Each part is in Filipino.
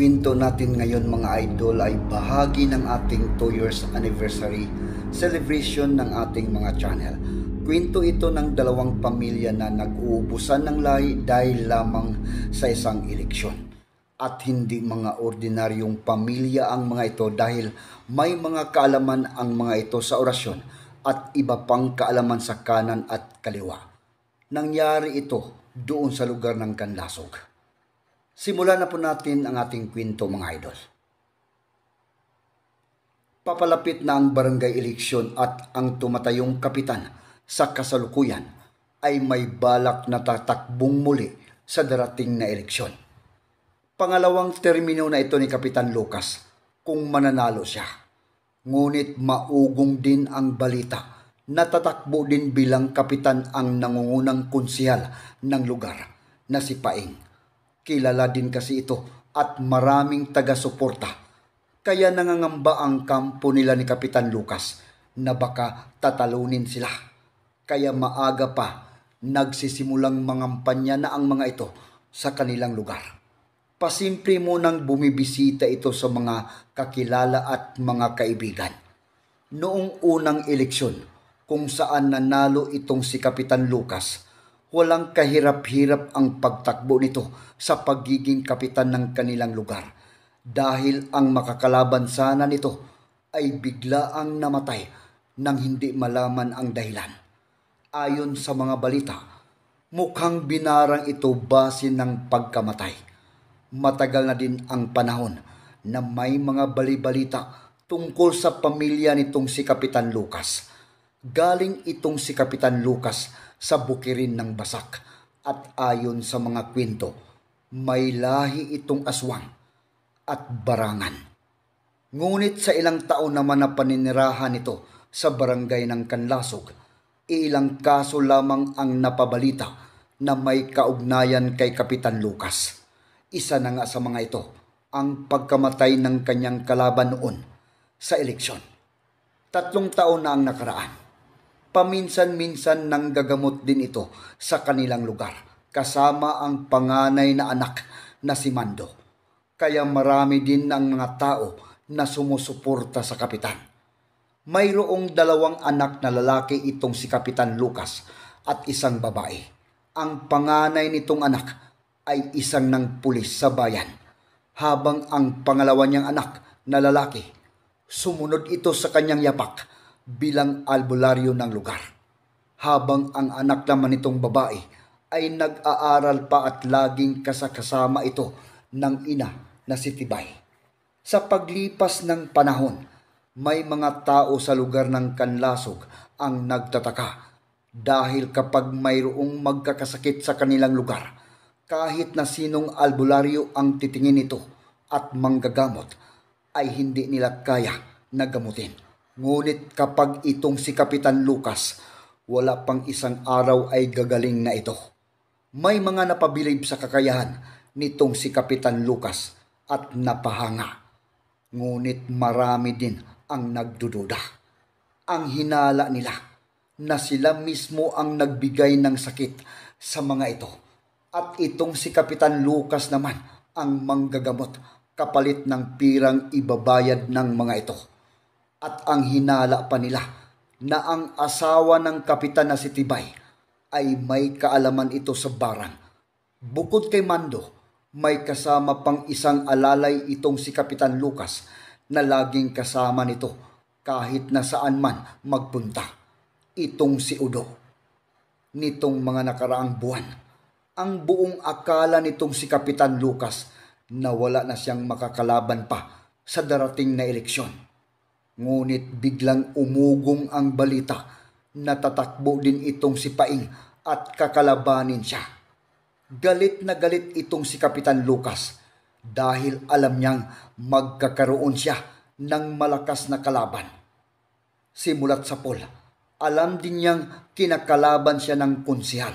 kwento natin ngayon mga idol ay bahagi ng ating 2 years anniversary celebration ng ating mga channel. Kwento ito ng dalawang pamilya na nag-uubusan ng lahi dahil lamang sa isang eleksyon. At hindi mga ordinaryong pamilya ang mga ito dahil may mga kaalaman ang mga ito sa orasyon at iba pang kaalaman sa kanan at kaliwa. Nangyari ito doon sa lugar ng Kanlasog Simulan na po natin ang ating kwento mga idol. Papalapit na ang barangay eleksyon at ang tumatayong kapitan sa kasalukuyan ay may balak na tatakbong muli sa darating na eleksyon. Pangalawang termino na ito ni Kapitan Lucas kung mananalo siya. Ngunit maugong din ang balita natatakbo din bilang kapitan ang nangungunang konsyal ng lugar na si Paing Kilala din kasi ito at maraming taga-suporta. Kaya nangangamba ang kampo nila ni Kapitan Lucas na baka tatalunin sila. Kaya maaga pa nagsisimulang mangampanya na ang mga ito sa kanilang lugar. Pasimple mo nang bumibisita ito sa mga kakilala at mga kaibigan. Noong unang eleksyon, kung saan nanalo itong si Kapitan Lucas, walang kahirap-hirap ang pagtakbo nito sa pagiging kapitan ng kanilang lugar dahil ang makakalaban sana nito ay biglaang namatay nang hindi malaman ang dahilan. Ayon sa mga balita, mukhang binarang ito base ng pagkamatay. Matagal na din ang panahon na may mga balibalita tungkol sa pamilya nitong si Kapitan Lucas. Galing itong si Kapitan Lucas sa bukirin ng Basak at ayon sa mga kwento, may lahi itong aswang at barangan. Ngunit sa ilang taon naman na paninirahan ito sa barangay ng Kanlasog, ilang kaso lamang ang napabalita na may kaugnayan kay Kapitan Lucas. Isa na nga sa mga ito ang pagkamatay ng kanyang kalaban noon sa eleksyon. Tatlong taon na ang nakaraan paminsan-minsan nang gagamot din ito sa kanilang lugar, kasama ang panganay na anak na si Mando. Kaya marami din ang mga tao na sumusuporta sa kapitan. Mayroong dalawang anak na lalaki itong si Kapitan Lucas at isang babae. Ang panganay nitong anak ay isang ng pulis sa bayan, habang ang pangalawa niyang anak na lalaki, sumunod ito sa kanyang yapak bilang albularyo ng lugar. Habang ang anak naman nitong babae ay nag-aaral pa at laging kasakasama ito ng ina na si Tibay. Sa paglipas ng panahon, may mga tao sa lugar ng Kanlasog ang nagtataka dahil kapag mayroong magkakasakit sa kanilang lugar, kahit na sinong albularyo ang titingin nito at manggagamot, ay hindi nila kaya na gamutin Ngunit kapag itong si Kapitan Lucas, wala pang isang araw ay gagaling na ito. May mga napabilib sa kakayahan nitong si Kapitan Lucas at napahanga. Ngunit marami din ang nagdududa. Ang hinala nila na sila mismo ang nagbigay ng sakit sa mga ito. At itong si Kapitan Lucas naman ang manggagamot kapalit ng pirang ibabayad ng mga ito at ang hinala pa nila na ang asawa ng kapitan na si Tibay ay may kaalaman ito sa barang. Bukod kay Mando, may kasama pang isang alalay itong si Kapitan Lucas na laging kasama nito kahit na saan man magpunta. Itong si Udo. Nitong mga nakaraang buwan, ang buong akala nitong si Kapitan Lucas na wala na siyang makakalaban pa sa darating na eleksyon Ngunit biglang umugong ang balita. Natatakbo din itong si Paing at kakalabanin siya. Galit na galit itong si Kapitan Lucas dahil alam niyang magkakaroon siya ng malakas na kalaban. Simulat sa pool, alam din niyang kinakalaban siya ng kunsihal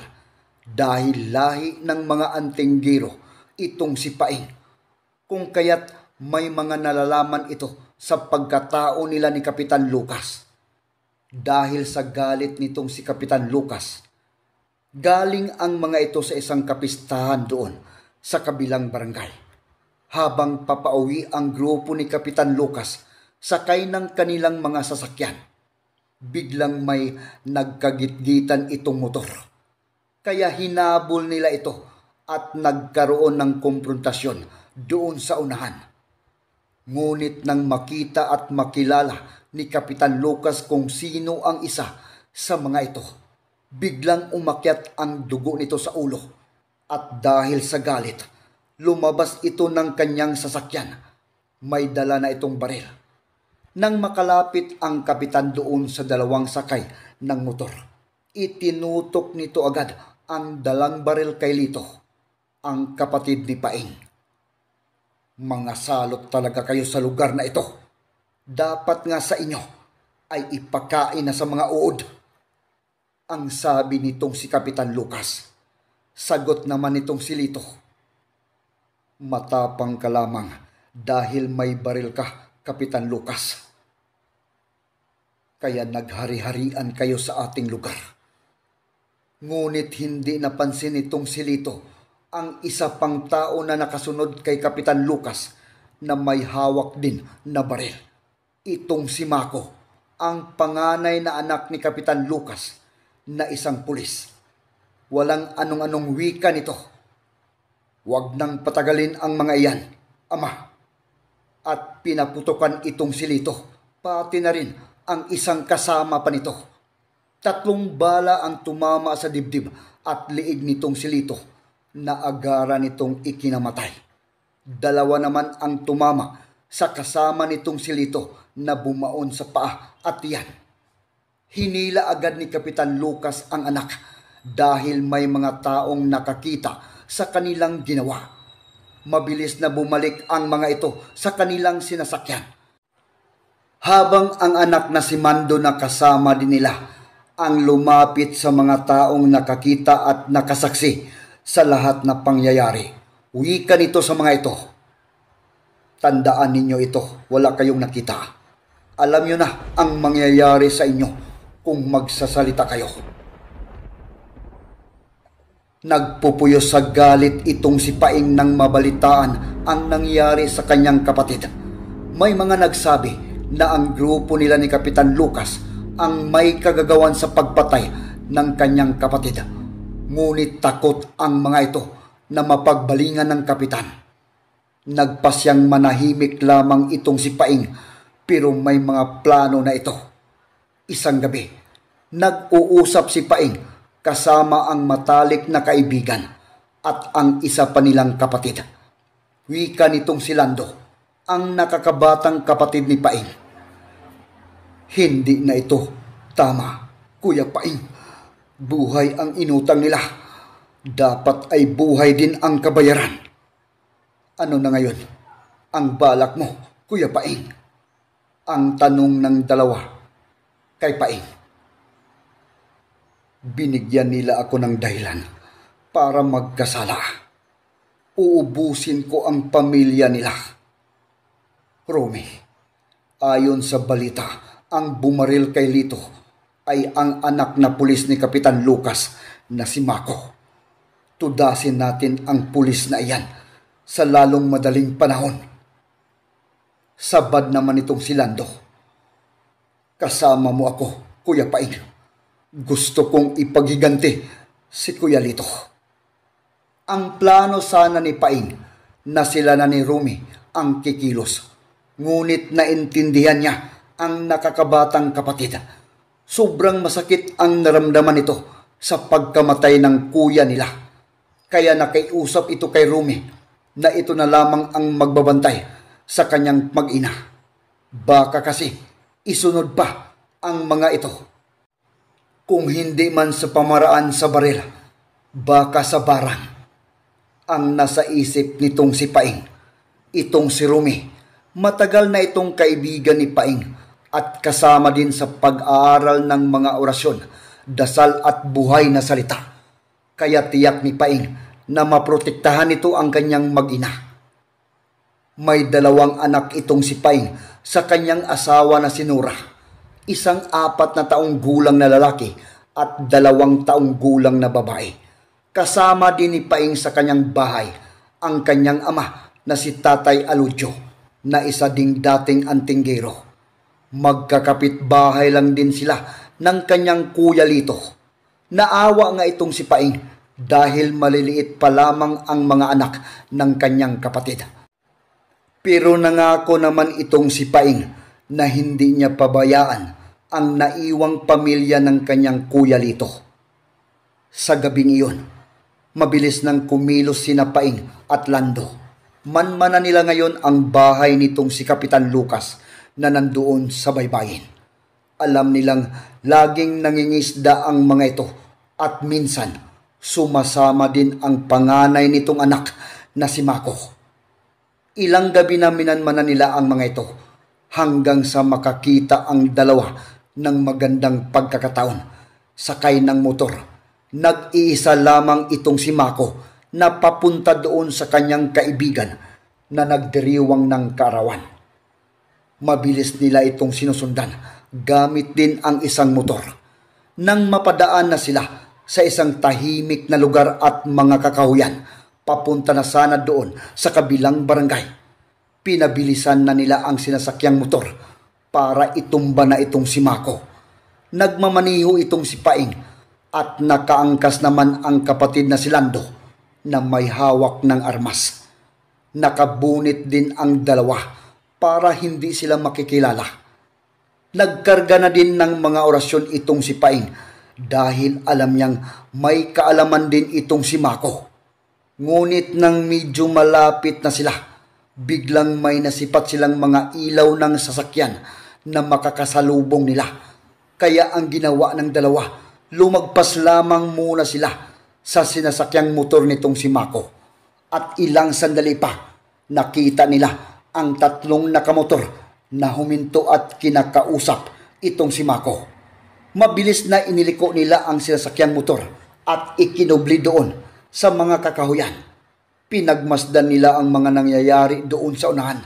dahil lahi ng mga antinggiro itong si Paing. Kung kaya't may mga nalalaman ito sa pagkatao nila ni Kapitan Lucas. Dahil sa galit nitong si Kapitan Lucas, galing ang mga ito sa isang kapistahan doon sa kabilang barangay. Habang papauwi ang grupo ni Kapitan Lucas, sakay ng kanilang mga sasakyan. Biglang may nagkagitgitan itong motor. Kaya hinabol nila ito at nagkaroon ng komprontasyon doon sa unahan. Ngunit nang makita at makilala ni Kapitan Lucas kung sino ang isa sa mga ito, biglang umakyat ang dugo nito sa ulo at dahil sa galit, lumabas ito ng kanyang sasakyan. May dala na itong baril. Nang makalapit ang kapitan doon sa dalawang sakay ng motor, itinutok nito agad ang dalang baril kay Lito, ang kapatid ni Paing. Mga salot talaga kayo sa lugar na ito. Dapat nga sa inyo ay ipakain na sa mga uod. Ang sabi nitong si Kapitan Lucas. Sagot naman nitong si Lito. Matapang ka lamang dahil may baril ka, Kapitan Lucas. Kaya naghari-harian kayo sa ating lugar. Ngunit hindi napansin itong si Lito ang isa pang tao na nakasunod kay Kapitan Lucas na may hawak din na baril. Itong si Mako, ang panganay na anak ni Kapitan Lucas na isang pulis. Walang anong-anong wika nito. Huwag nang patagalin ang mga iyan, ama. At pinaputokan itong silito, pati na rin ang isang kasama pa nito. Tatlong bala ang tumama sa dibdib at liig nitong silito na agara nitong ikinamatay. Dalawa naman ang tumama sa kasama nitong silito na bumaon sa paa at yan. Hinila agad ni Kapitan Lucas ang anak dahil may mga taong nakakita sa kanilang ginawa. Mabilis na bumalik ang mga ito sa kanilang sinasakyan. Habang ang anak na si Mando na kasama din nila ang lumapit sa mga taong nakakita at nakasaksi sa lahat na pangyayari. Uwi ka nito sa mga ito. Tandaan ninyo ito, wala kayong nakita. Alam nyo na ang mangyayari sa inyo kung magsasalita kayo. Nagpupuyo sa galit itong si Paing nang mabalitaan ang nangyari sa kanyang kapatid. May mga nagsabi na ang grupo nila ni Kapitan Lucas ang may kagagawan sa pagpatay ng kanyang kapatid Ngunit takot ang mga ito na mapagbalingan ng kapitan. Nagpasyang manahimik lamang itong si Paing pero may mga plano na ito. Isang gabi, nag-uusap si Paing kasama ang matalik na kaibigan at ang isa pa nilang kapatid. Wika nitong si Lando, ang nakakabatang kapatid ni Paing. Hindi na ito tama, Kuya Paing. Buhay ang inutang nila. Dapat ay buhay din ang kabayaran. Ano na ngayon? Ang balak mo, Kuya Paing. Ang tanong ng dalawa kay Paing. Binigyan nila ako ng dahilan para magkasala. Uubusin ko ang pamilya nila. Romy, ayon sa balita, ang bumaril kay Lito ay ang anak na pulis ni Kapitan Lucas na si Mako. Tudasin natin ang pulis na iyan sa lalong madaling panahon. Sabad naman itong si Lando. Kasama mo ako, Kuya Paing. Gusto kong ipagiganti si Kuya Lito. Ang plano sana ni Paing na sila na ni Rumi ang kikilos. Ngunit naintindihan niya ang nakakabatang kapatid Sobrang masakit ang naramdaman nito sa pagkamatay ng kuya nila. Kaya nakiusap ito kay Rumi na ito na lamang ang magbabantay sa kanyang mag-ina. Baka kasi isunod pa ang mga ito. Kung hindi man sa pamaraan sa baril, baka sa barang ang nasa isip nitong si Paing. Itong si Rumi, matagal na itong kaibigan ni Paing at kasama din sa pag-aaral ng mga orasyon, dasal at buhay na salita. Kaya tiyak ni Paing na maprotektahan ito ang kanyang mag-ina. May dalawang anak itong si Paing sa kanyang asawa na si Nora, isang apat na taong gulang na lalaki at dalawang taong gulang na babae. Kasama din ni Paing sa kanyang bahay ang kanyang ama na si Tatay Aludyo na isa ding dating antinggero. Magkakapit-bahay lang din sila ng kanyang kuya Lito. Naawa nga itong si Paing dahil maliliit pa lamang ang mga anak ng kanyang kapatid. Pero nangako naman itong si Paing na hindi niya pabayaan ang naiwang pamilya ng kanyang kuya Lito. Sa gabing iyon, mabilis nang kumilos sina Paing at Lando. Manmana nila ngayon ang bahay nitong si Kapitan Lucas na nandoon sa baybayin. Alam nilang laging nangingisda ang mga ito at minsan sumasama din ang panganay nitong anak na si Mako. Ilang gabi na minanmana nila ang mga ito hanggang sa makakita ang dalawa ng magandang pagkakataon sakay ng motor. Nag-iisa lamang itong si Mako na papunta doon sa kanyang kaibigan na nagdiriwang ng karawan mabilis nila itong sinusundan gamit din ang isang motor. Nang mapadaan na sila sa isang tahimik na lugar at mga kakahuyan, papunta na sana doon sa kabilang barangay. Pinabilisan na nila ang sinasakyang motor para itumba na itong si Mako. Nagmamaniho itong si Paing at nakaangkas naman ang kapatid na si Lando na may hawak ng armas. Nakabunit din ang dalawa para hindi sila makikilala. Nagkarga na din ng mga orasyon itong si Paing dahil alam niyang may kaalaman din itong si Mako. Ngunit nang medyo malapit na sila, biglang may nasipat silang mga ilaw ng sasakyan na makakasalubong nila. Kaya ang ginawa ng dalawa, lumagpas lamang muna sila sa sinasakyang motor nitong si Mako. At ilang sandali pa, nakita nila ang tatlong nakamotor na huminto at kinakausap itong si Mako. Mabilis na iniliko nila ang sinasakyang motor at ikinubli doon sa mga kakahuyan. Pinagmasdan nila ang mga nangyayari doon sa unahan.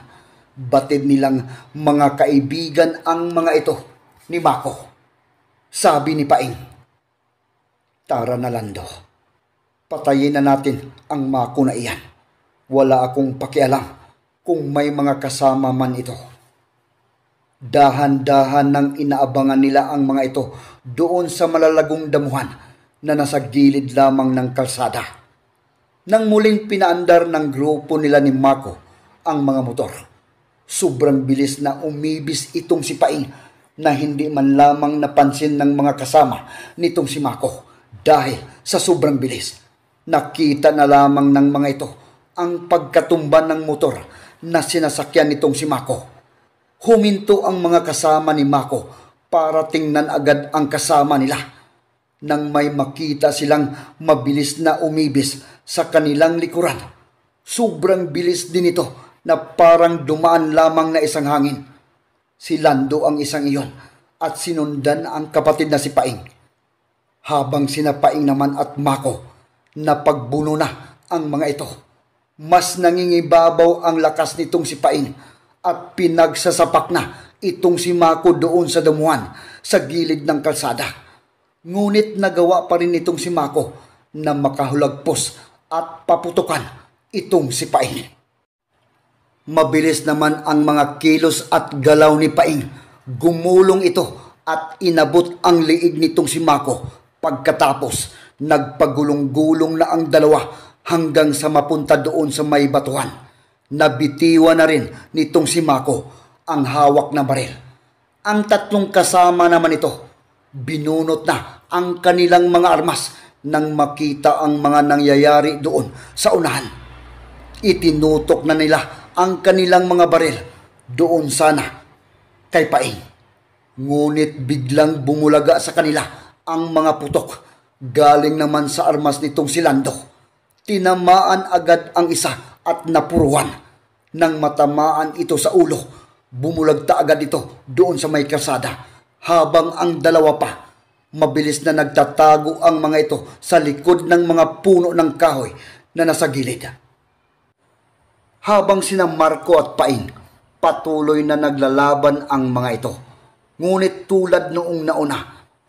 Batid nilang mga kaibigan ang mga ito ni Mako. Sabi ni Paing, Tara na Lando, patayin na natin ang Mako na iyan. Wala akong pakialam kung may mga kasama man ito. Dahan-dahan nang inaabangan nila ang mga ito doon sa malalagong damuhan na nasa gilid lamang ng kalsada. Nang muling pinaandar ng grupo nila ni Mako ang mga motor, sobrang bilis na umibis itong si Paing na hindi man lamang napansin ng mga kasama nitong si Mako dahil sa sobrang bilis. Nakita na lamang ng mga ito ang pagkatumba ng motor na sinasakyan nitong si Mako. Huminto ang mga kasama ni Mako para tingnan agad ang kasama nila. Nang may makita silang mabilis na umibis sa kanilang likuran. Sobrang bilis din ito na parang dumaan lamang na isang hangin. Si Lando ang isang iyon at sinundan ang kapatid na si Paing. Habang sina Paing naman at Mako, napagbuno na ang mga ito mas nangingibabaw ang lakas nitong si Paing at pinagsasapak na itong si Mako doon sa damuhan sa gilid ng kalsada. Ngunit nagawa pa rin itong si Mako na makahulagpos at paputukan itong si Paing. Mabilis naman ang mga kilos at galaw ni Paing. Gumulong ito at inabot ang liig nitong si Mako. Pagkatapos, nagpagulong-gulong na ang dalawa hanggang sa mapunta doon sa may batuhan. Nabitiwa na rin nitong si Mako ang hawak na baril. Ang tatlong kasama naman ito, binunot na ang kanilang mga armas nang makita ang mga nangyayari doon sa unahan. Itinutok na nila ang kanilang mga baril doon sana kay Paing. Ngunit biglang bumulaga sa kanila ang mga putok galing naman sa armas nitong si Lando tinamaan agad ang isa at napuruan. Nang matamaan ito sa ulo, bumulagta agad ito doon sa may kasada habang ang dalawa pa. Mabilis na nagtatago ang mga ito sa likod ng mga puno ng kahoy na nasa gilid. Habang sina Marco at Paing, patuloy na naglalaban ang mga ito. Ngunit tulad noong nauna,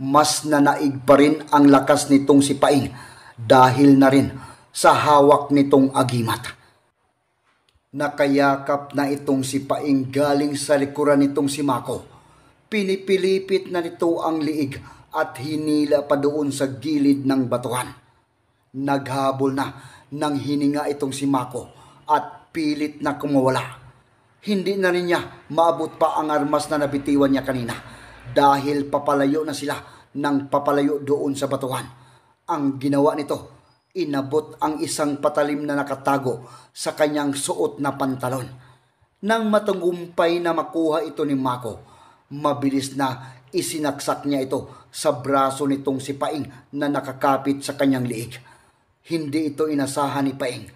mas nanaig pa rin ang lakas nitong si Paing dahil na rin sa hawak nitong agimat. Nakayakap na itong si Paing galing sa likuran nitong si Mako. Pinipilipit na nito ang liig at hinila pa doon sa gilid ng batuhan. Naghabol na nang hininga itong si Mako at pilit na kumawala. Hindi na rin niya maabot pa ang armas na nabitiwan niya kanina dahil papalayo na sila ng papalayo doon sa batuhan. Ang ginawa nito inabot ang isang patalim na nakatago sa kanyang suot na pantalon. Nang matanggumpay na makuha ito ni Mako, mabilis na isinaksak niya ito sa braso nitong si Paing na nakakapit sa kanyang liig. Hindi ito inasahan ni Paing,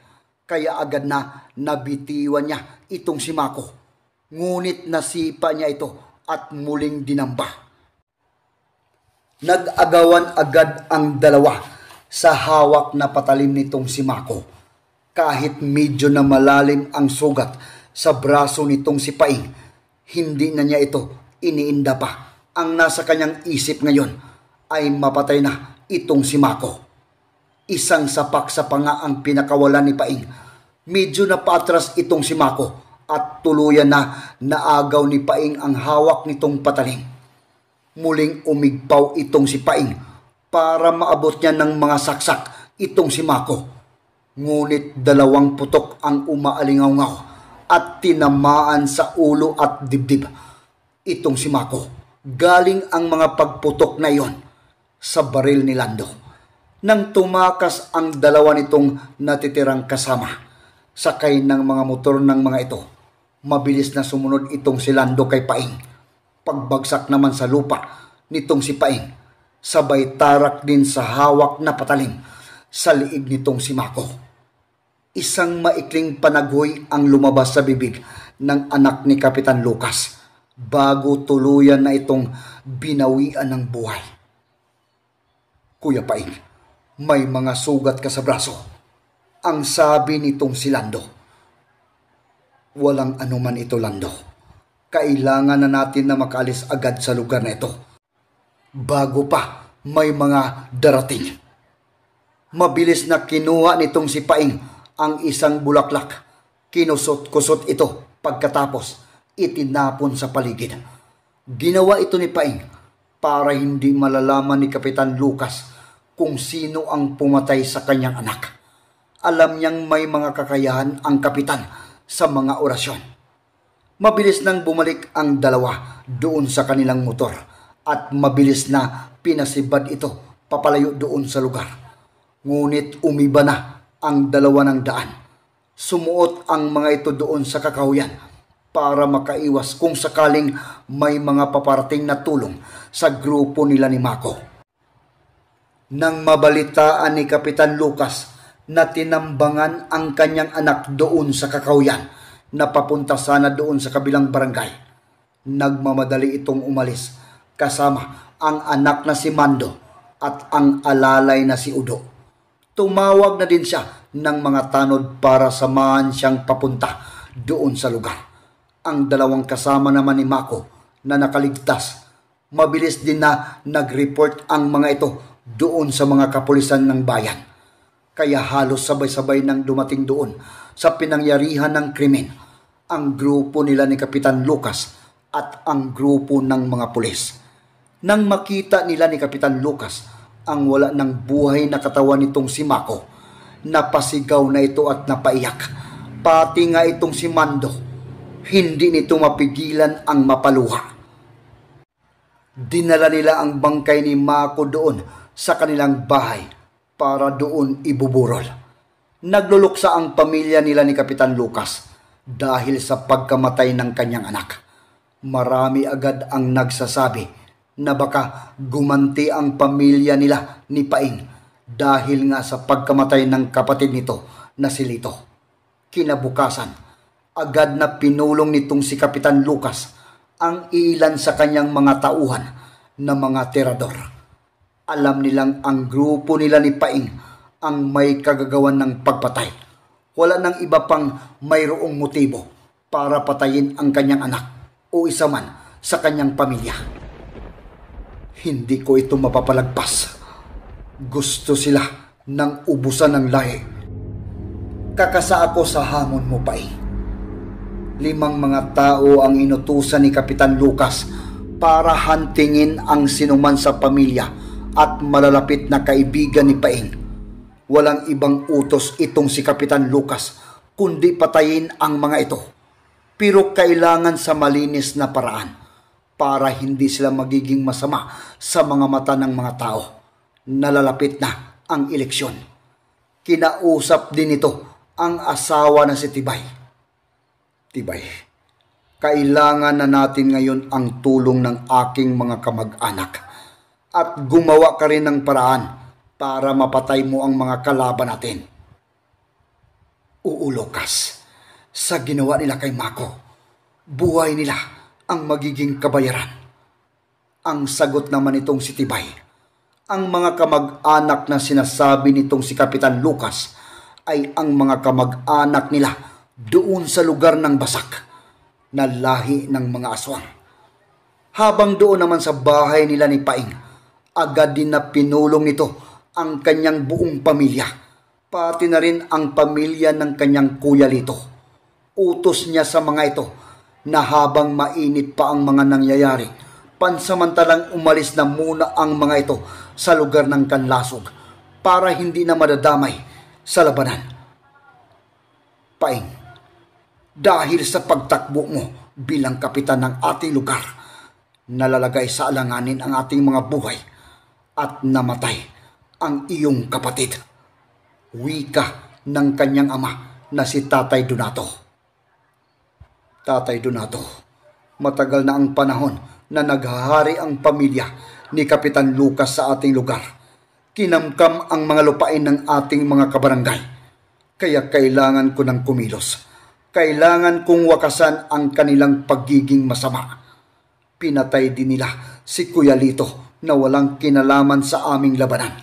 kaya agad na nabitiwan niya itong si Mako. Ngunit nasipa niya ito at muling dinamba. Nag-agawan agad ang dalawa sa hawak na patalim nitong si Mako. Kahit medyo na malalim ang sugat sa braso nitong si Paing, hindi na niya ito iniinda pa. Ang nasa kanyang isip ngayon ay mapatay na itong si Mako. Isang sapak sa panga ang pinakawalan ni Paing. Medyo na paatras itong si Mako at tuluyan na naagaw ni Paing ang hawak nitong patalim. Muling umigpaw itong si Paing para maabot niya ng mga saksak itong si Mako. Ngunit dalawang putok ang umaalingaw at tinamaan sa ulo at dibdib itong si Mako. Galing ang mga pagputok na iyon sa baril ni Lando. Nang tumakas ang dalawa nitong natitirang kasama, sakay ng mga motor ng mga ito, mabilis na sumunod itong si Lando kay Paing. Pagbagsak naman sa lupa nitong si Paing sabay tarak din sa hawak na patalim sa liig nitong si Mako. Isang maikling panagoy ang lumabas sa bibig ng anak ni Kapitan Lucas bago tuluyan na itong binawian ng buhay. Kuya Paing, may mga sugat ka sa braso. Ang sabi nitong si Lando. Walang anuman ito, Lando. Kailangan na natin na makalis agad sa lugar na ito bago pa may mga darating. Mabilis na kinuha nitong si Paing ang isang bulaklak. Kinusot-kusot ito pagkatapos itinapon sa paligid. Ginawa ito ni Paing para hindi malalaman ni Kapitan Lucas kung sino ang pumatay sa kanyang anak. Alam niyang may mga kakayahan ang kapitan sa mga orasyon. Mabilis nang bumalik ang dalawa doon sa kanilang motor at mabilis na pinasibad ito papalayo doon sa lugar. Ngunit umiba na ang dalawa ng daan. Sumuot ang mga ito doon sa kakahuyan para makaiwas kung sakaling may mga paparating na tulong sa grupo nila ni Mako. Nang mabalitaan ni Kapitan Lucas na tinambangan ang kanyang anak doon sa kakahuyan na papunta sana doon sa kabilang barangay, nagmamadali itong umalis kasama ang anak na si Mando at ang alalay na si Udo. Tumawag na din siya ng mga tanod para samahan siyang papunta doon sa lugar. Ang dalawang kasama naman ni Mako na nakaligtas, mabilis din na nag-report ang mga ito doon sa mga kapulisan ng bayan. Kaya halos sabay-sabay nang dumating doon sa pinangyarihan ng krimen ang grupo nila ni Kapitan Lucas at ang grupo ng mga pulis nang makita nila ni Kapitan Lucas ang wala ng buhay na katawan nitong si Mako. Napasigaw na ito at napaiyak. Pati nga itong si Mando. Hindi nito mapigilan ang mapaluha. Dinala nila ang bangkay ni Mako doon sa kanilang bahay para doon ibuburol. Nagluluksa ang pamilya nila ni Kapitan Lucas dahil sa pagkamatay ng kanyang anak. Marami agad ang nagsasabi na baka gumanti ang pamilya nila ni Paing dahil nga sa pagkamatay ng kapatid nito na si Lito. Kinabukasan, agad na pinulong nitong si Kapitan Lucas ang ilan sa kanyang mga tauhan na mga terador. Alam nilang ang grupo nila ni Paing ang may kagagawan ng pagpatay. Wala nang iba pang mayroong motibo para patayin ang kanyang anak o isa man sa kanyang pamilya. Hindi ko ito mapapalagpas. Gusto sila ng ubusan ng lahi. Kakasa ako sa hamon mo, Pai. Limang mga tao ang inutusan ni Kapitan Lucas para hantingin ang sinuman sa pamilya at malalapit na kaibigan ni Paing. Walang ibang utos itong si Kapitan Lucas kundi patayin ang mga ito. Pero kailangan sa malinis na paraan para hindi sila magiging masama sa mga mata ng mga tao. Nalalapit na ang eleksyon. Kinausap din ito ang asawa na si Tibay. Tibay, kailangan na natin ngayon ang tulong ng aking mga kamag-anak at gumawa ka rin ng paraan para mapatay mo ang mga kalaban natin. Uulokas sa ginawa nila kay Mako. Buhay nila ang magiging kabayaran. Ang sagot naman itong si Tibay, ang mga kamag-anak na sinasabi nitong si Kapitan Lucas ay ang mga kamag-anak nila doon sa lugar ng basak na lahi ng mga aswang. Habang doon naman sa bahay nila ni Paing, agad din na pinulong nito ang kanyang buong pamilya, pati na rin ang pamilya ng kanyang kuya lito. Utos niya sa mga ito na habang mainit pa ang mga nangyayari, pansamantalang umalis na muna ang mga ito sa lugar ng kanlasog para hindi na madadamay sa labanan. Paing, dahil sa pagtakbo mo bilang kapitan ng ating lugar, nalalagay sa alanganin ang ating mga buhay at namatay ang iyong kapatid. Wika ng kanyang ama na si Tatay Donato. Tatay Donato, matagal na ang panahon na naghahari ang pamilya ni Kapitan Lucas sa ating lugar. Kinamkam ang mga lupain ng ating mga kabarangay. Kaya kailangan ko ng kumilos. Kailangan kong wakasan ang kanilang pagiging masama. Pinatay din nila si Kuya Lito na walang kinalaman sa aming labanan.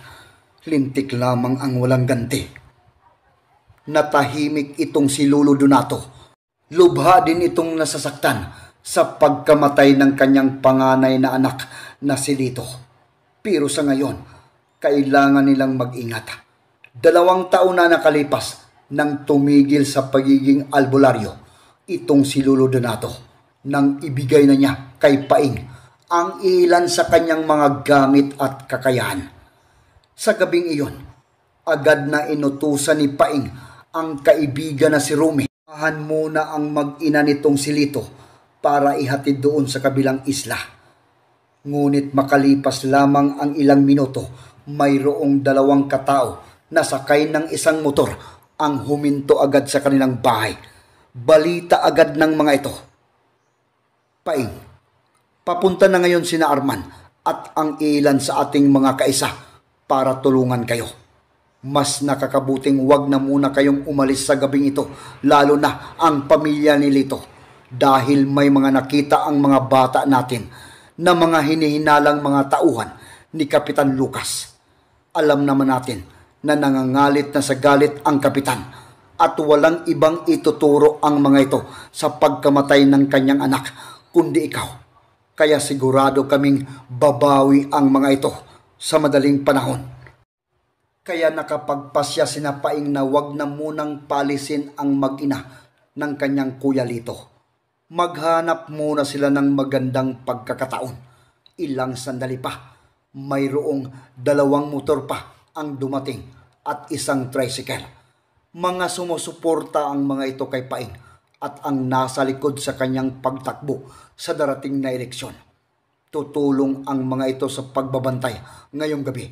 Lintik lamang ang walang ganti. Natahimik itong si Lolo Donato Lubha din itong nasasaktan sa pagkamatay ng kanyang panganay na anak na si Lito. Pero sa ngayon, kailangan nilang mag-ingat. Dalawang taon na nakalipas nang tumigil sa pagiging albularyo itong si Lolo Donato nang ibigay na niya kay Paing ang ilan sa kanyang mga gamit at kakayahan. Sa gabing iyon, agad na inutusan ni Paing ang kaibigan na si Rumi Ahan muna ang mag-ina nitong silito para ihatid doon sa kabilang isla. Ngunit makalipas lamang ang ilang minuto, mayroong dalawang katao na sakay ng isang motor ang huminto agad sa kanilang bahay. Balita agad ng mga ito. Paing, papunta na ngayon sina Arman at ang ilan sa ating mga kaisa para tulungan kayo mas nakakabuting wag na muna kayong umalis sa gabing ito, lalo na ang pamilya ni Lito. Dahil may mga nakita ang mga bata natin na mga hinihinalang mga tauhan ni Kapitan Lucas. Alam naman natin na nangangalit na sa galit ang Kapitan at walang ibang ituturo ang mga ito sa pagkamatay ng kanyang anak kundi ikaw. Kaya sigurado kaming babawi ang mga ito sa madaling panahon. Kaya nakapagpasya sinapaing na wag na munang palisin ang magina ng kanyang kuya lito. Maghanap muna sila ng magandang pagkakataon. Ilang sandali pa, mayroong dalawang motor pa ang dumating at isang tricycle. Mga sumusuporta ang mga ito kay Paing at ang nasa likod sa kanyang pagtakbo sa darating na eleksyon. Tutulong ang mga ito sa pagbabantay ngayong gabi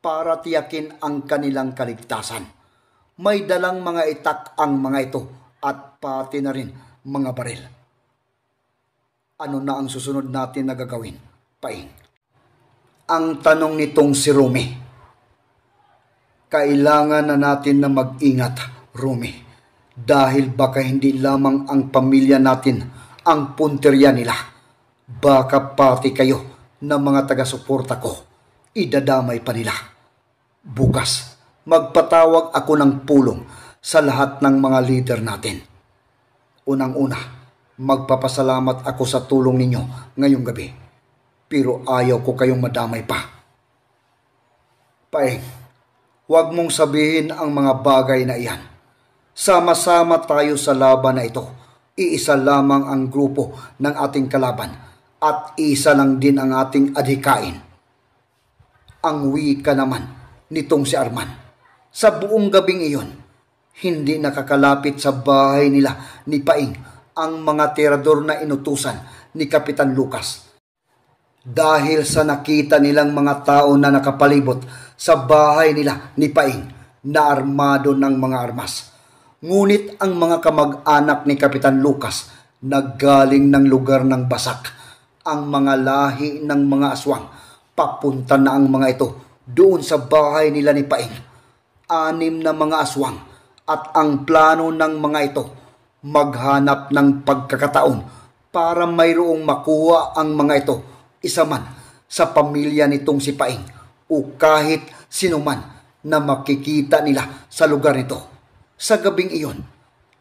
para tiyakin ang kanilang kaligtasan. May dalang mga itak ang mga ito at pati na rin mga baril. Ano na ang susunod natin na gagawin, Paing? Ang tanong nitong si Rumi. Kailangan na natin na mag-ingat, Rumi. Dahil baka hindi lamang ang pamilya natin ang punterya nila. Baka pati kayo na mga taga-suporta ko idadamay pa nila. Bukas, magpatawag ako ng pulong sa lahat ng mga leader natin. Unang-una, magpapasalamat ako sa tulong ninyo ngayong gabi. Pero ayaw ko kayong madamay pa. Paeng, huwag mong sabihin ang mga bagay na iyan. Sama-sama tayo sa laban na ito. Iisa lamang ang grupo ng ating kalaban at isa lang din ang ating adhikain ang wika naman nitong si Arman. Sa buong gabing iyon, hindi nakakalapit sa bahay nila ni Paing ang mga terador na inutusan ni Kapitan Lucas. Dahil sa nakita nilang mga tao na nakapalibot sa bahay nila ni Paing na armado ng mga armas. Ngunit ang mga kamag-anak ni Kapitan Lucas naggaling ng lugar ng Basak ang mga lahi ng mga aswang Papunta na ang mga ito doon sa bahay nila ni Paing. Anim na mga aswang at ang plano ng mga ito maghanap ng pagkakataon para mayroong makuha ang mga ito isa man sa pamilya nitong si Paing o kahit sinuman na makikita nila sa lugar nito. Sa gabing iyon,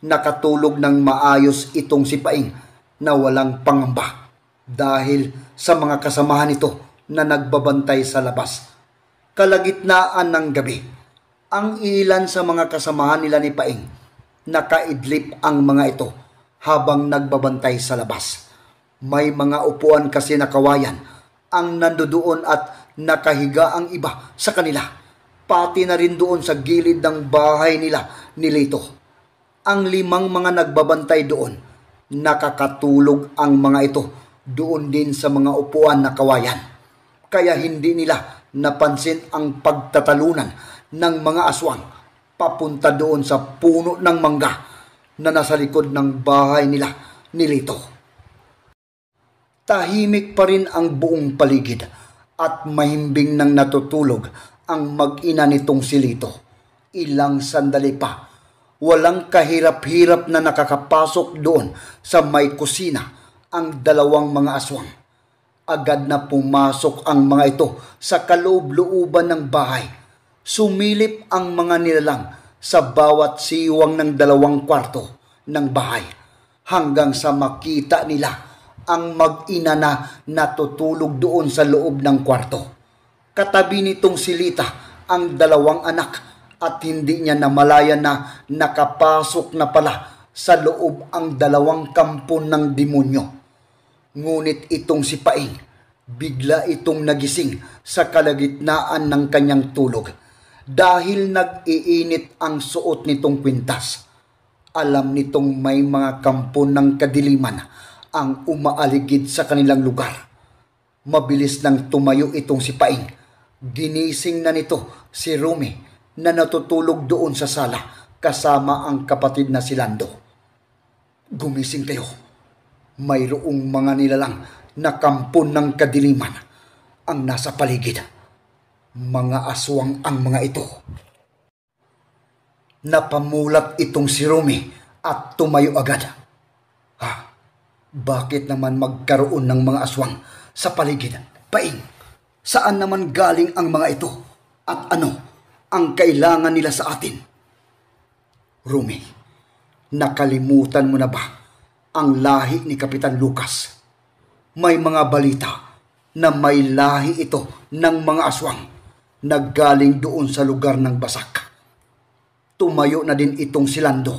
nakatulog ng maayos itong si Paing na walang pangamba dahil sa mga kasamahan nito na nagbabantay sa labas. Kalagitnaan ng gabi, ang ilan sa mga kasamahan nila ni Paing, nakaidlip ang mga ito habang nagbabantay sa labas. May mga upuan kasi na kawayan ang nandoon at nakahiga ang iba sa kanila. Pati na rin doon sa gilid ng bahay nila ni Lito. Ang limang mga nagbabantay doon, nakakatulog ang mga ito doon din sa mga upuan na kawayan kaya hindi nila napansin ang pagtatalunan ng mga aswang papunta doon sa puno ng mangga na nasa likod ng bahay nila ni Lito. Tahimik pa rin ang buong paligid at mahimbing nang natutulog ang mag-ina nitong silito. Ilang sandali pa, walang kahirap-hirap na nakakapasok doon sa may kusina ang dalawang mga aswang agad na pumasok ang mga ito sa kaloob-looban ng bahay. Sumilip ang mga nilalang sa bawat siwang ng dalawang kwarto ng bahay hanggang sa makita nila ang mag-ina na natutulog doon sa loob ng kwarto. Katabi nitong silita ang dalawang anak at hindi niya namalaya na nakapasok na pala sa loob ang dalawang kampon ng demonyo Ngunit itong si Paing, bigla itong nagising sa kalagitnaan ng kanyang tulog dahil nag-iinit ang suot nitong kwintas. Alam nitong may mga kampo ng kadiliman ang umaaligid sa kanilang lugar. Mabilis nang tumayo itong si Paing. Ginising na nito si Rumi na natutulog doon sa sala kasama ang kapatid na si Lando. Gumising kayo mayroong mga nilalang na kampon ng kadiliman ang nasa paligid. Mga aswang ang mga ito. Napamulat itong si Rumi at tumayo agad. Ha, bakit naman magkaroon ng mga aswang sa paligid? Paing, saan naman galing ang mga ito? At ano ang kailangan nila sa atin? Rumi, nakalimutan mo na ba ang lahi ni Kapitan Lucas. May mga balita na may lahi ito ng mga aswang naggaling doon sa lugar ng basak. Tumayo na din itong silando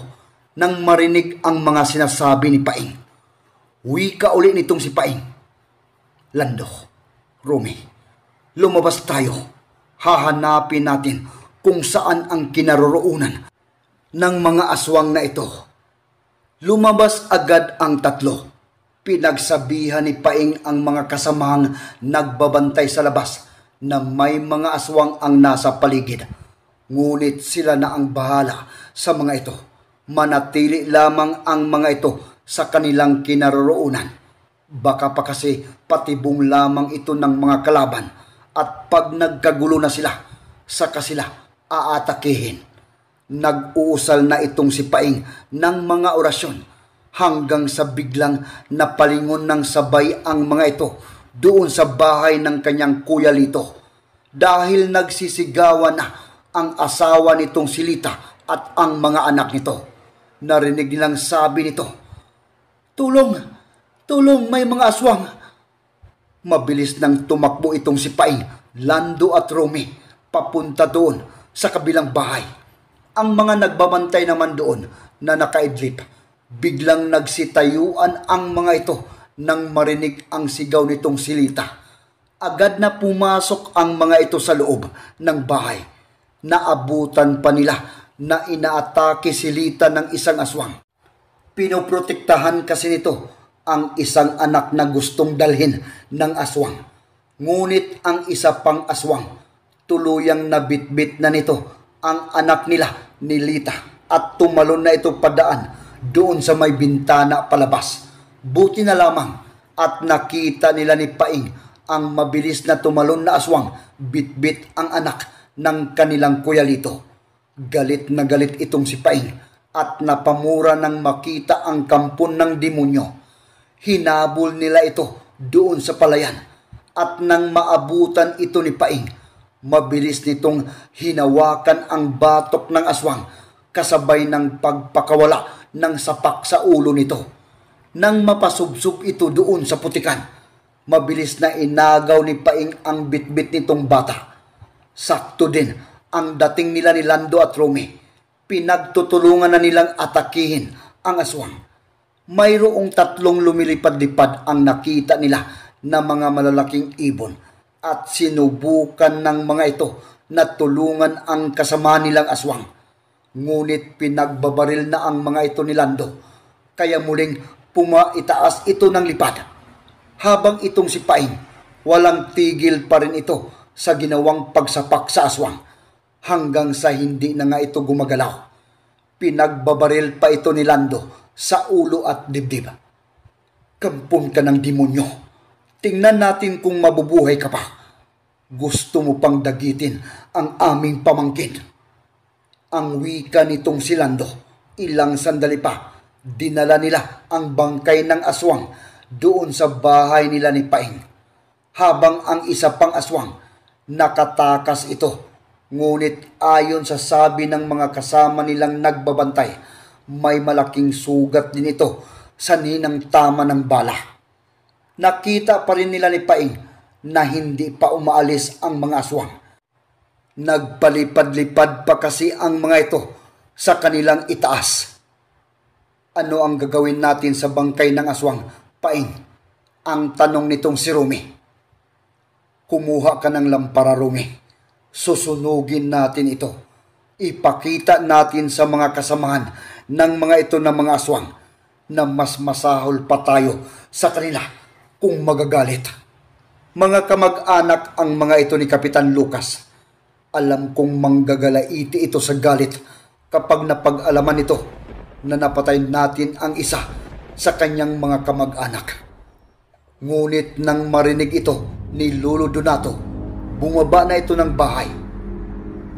nang marinig ang mga sinasabi ni Paing. Wika uli nitong si Paing. Lando, Rumi, lumabas tayo. Hahanapin natin kung saan ang kinaroroonan ng mga aswang na ito Lumabas agad ang tatlo. Pinagsabihan ni Paing ang mga kasamahang nagbabantay sa labas na may mga aswang ang nasa paligid. Ngunit sila na ang bahala sa mga ito. Manatili lamang ang mga ito sa kanilang kinaroroonan. Baka pa kasi patibong lamang ito ng mga kalaban at pag nagkagulo na sila, saka sila aatakihin. Nag-uusal na itong si Paing ng mga orasyon hanggang sa biglang napalingon ng sabay ang mga ito doon sa bahay ng kanyang kuya Lito dahil nagsisigawan na ang asawa nitong silita at ang mga anak nito. Narinig nilang sabi nito, Tulong! Tulong! May mga aswang! Mabilis nang tumakbo itong si Paing, Lando at Romy papunta doon sa kabilang bahay. Ang mga nagbabantay naman doon na nakaidlip, biglang nagsitayuan ang mga ito nang marinig ang sigaw nitong silita. Agad na pumasok ang mga ito sa loob ng bahay. Naabutan pa nila na inaatake silita ng isang aswang. Pinoprotektahan kasi nito ang isang anak na gustong dalhin ng aswang. Ngunit ang isa pang aswang tuluyang nabitbit na nito ang anak nila ni Lita at tumalon na ito padaan doon sa may bintana palabas. Buti na lamang at nakita nila ni Paing ang mabilis na tumalon na aswang bitbit ang anak ng kanilang kuya Lito. Galit na galit itong si Paing at napamura nang makita ang kampon ng demonyo. Hinabol nila ito doon sa palayan at nang maabutan ito ni Paing Mabilis nitong hinawakan ang batok ng aswang kasabay ng pagpakawala ng sapak sa ulo nito. Nang mapasubsob ito doon sa putikan, mabilis na inagaw ni Paing ang bitbit nitong bata. Sakto din ang dating nila ni Lando at Romy. Pinagtutulungan na nilang atakihin ang aswang. Mayroong tatlong lumilipad-lipad ang nakita nila na mga malalaking ibon at sinubukan ng mga ito na tulungan ang kasama nilang aswang. Ngunit pinagbabaril na ang mga ito ni Lando, kaya muling pumaitaas ito ng lipad. Habang itong si sipain, walang tigil pa rin ito sa ginawang pagsapak sa aswang hanggang sa hindi na nga ito gumagalaw. Pinagbabaril pa ito ni Lando sa ulo at dibdib. Kampong ka ng demonyo! Tingnan natin kung mabubuhay ka pa. Gusto mo pang dagitin ang aming pamangkin. Ang wika nitong silando, ilang sandali pa, dinala nila ang bangkay ng aswang doon sa bahay nila ni Paing. Habang ang isa pang aswang, nakatakas ito. Ngunit ayon sa sabi ng mga kasama nilang nagbabantay, may malaking sugat din ito sa ninang tama ng bala nakita pa rin nila ni Paing na hindi pa umaalis ang mga aswang. Nagpalipad-lipad pa kasi ang mga ito sa kanilang itaas. Ano ang gagawin natin sa bangkay ng aswang, Paing? Ang tanong nitong si Rumi. Kumuha ka ng lampara, Rumi. Susunugin natin ito ipakita natin sa mga kasamahan ng mga ito na mga aswang na mas masahol pa tayo sa kanila kung magagalit. Mga kamag-anak ang mga ito ni Kapitan Lucas. Alam kong manggagalaiti ito sa galit kapag napag-alaman nito na napatay natin ang isa sa kanyang mga kamag-anak. Ngunit nang marinig ito ni Lolo Donato, bumaba na ito ng bahay.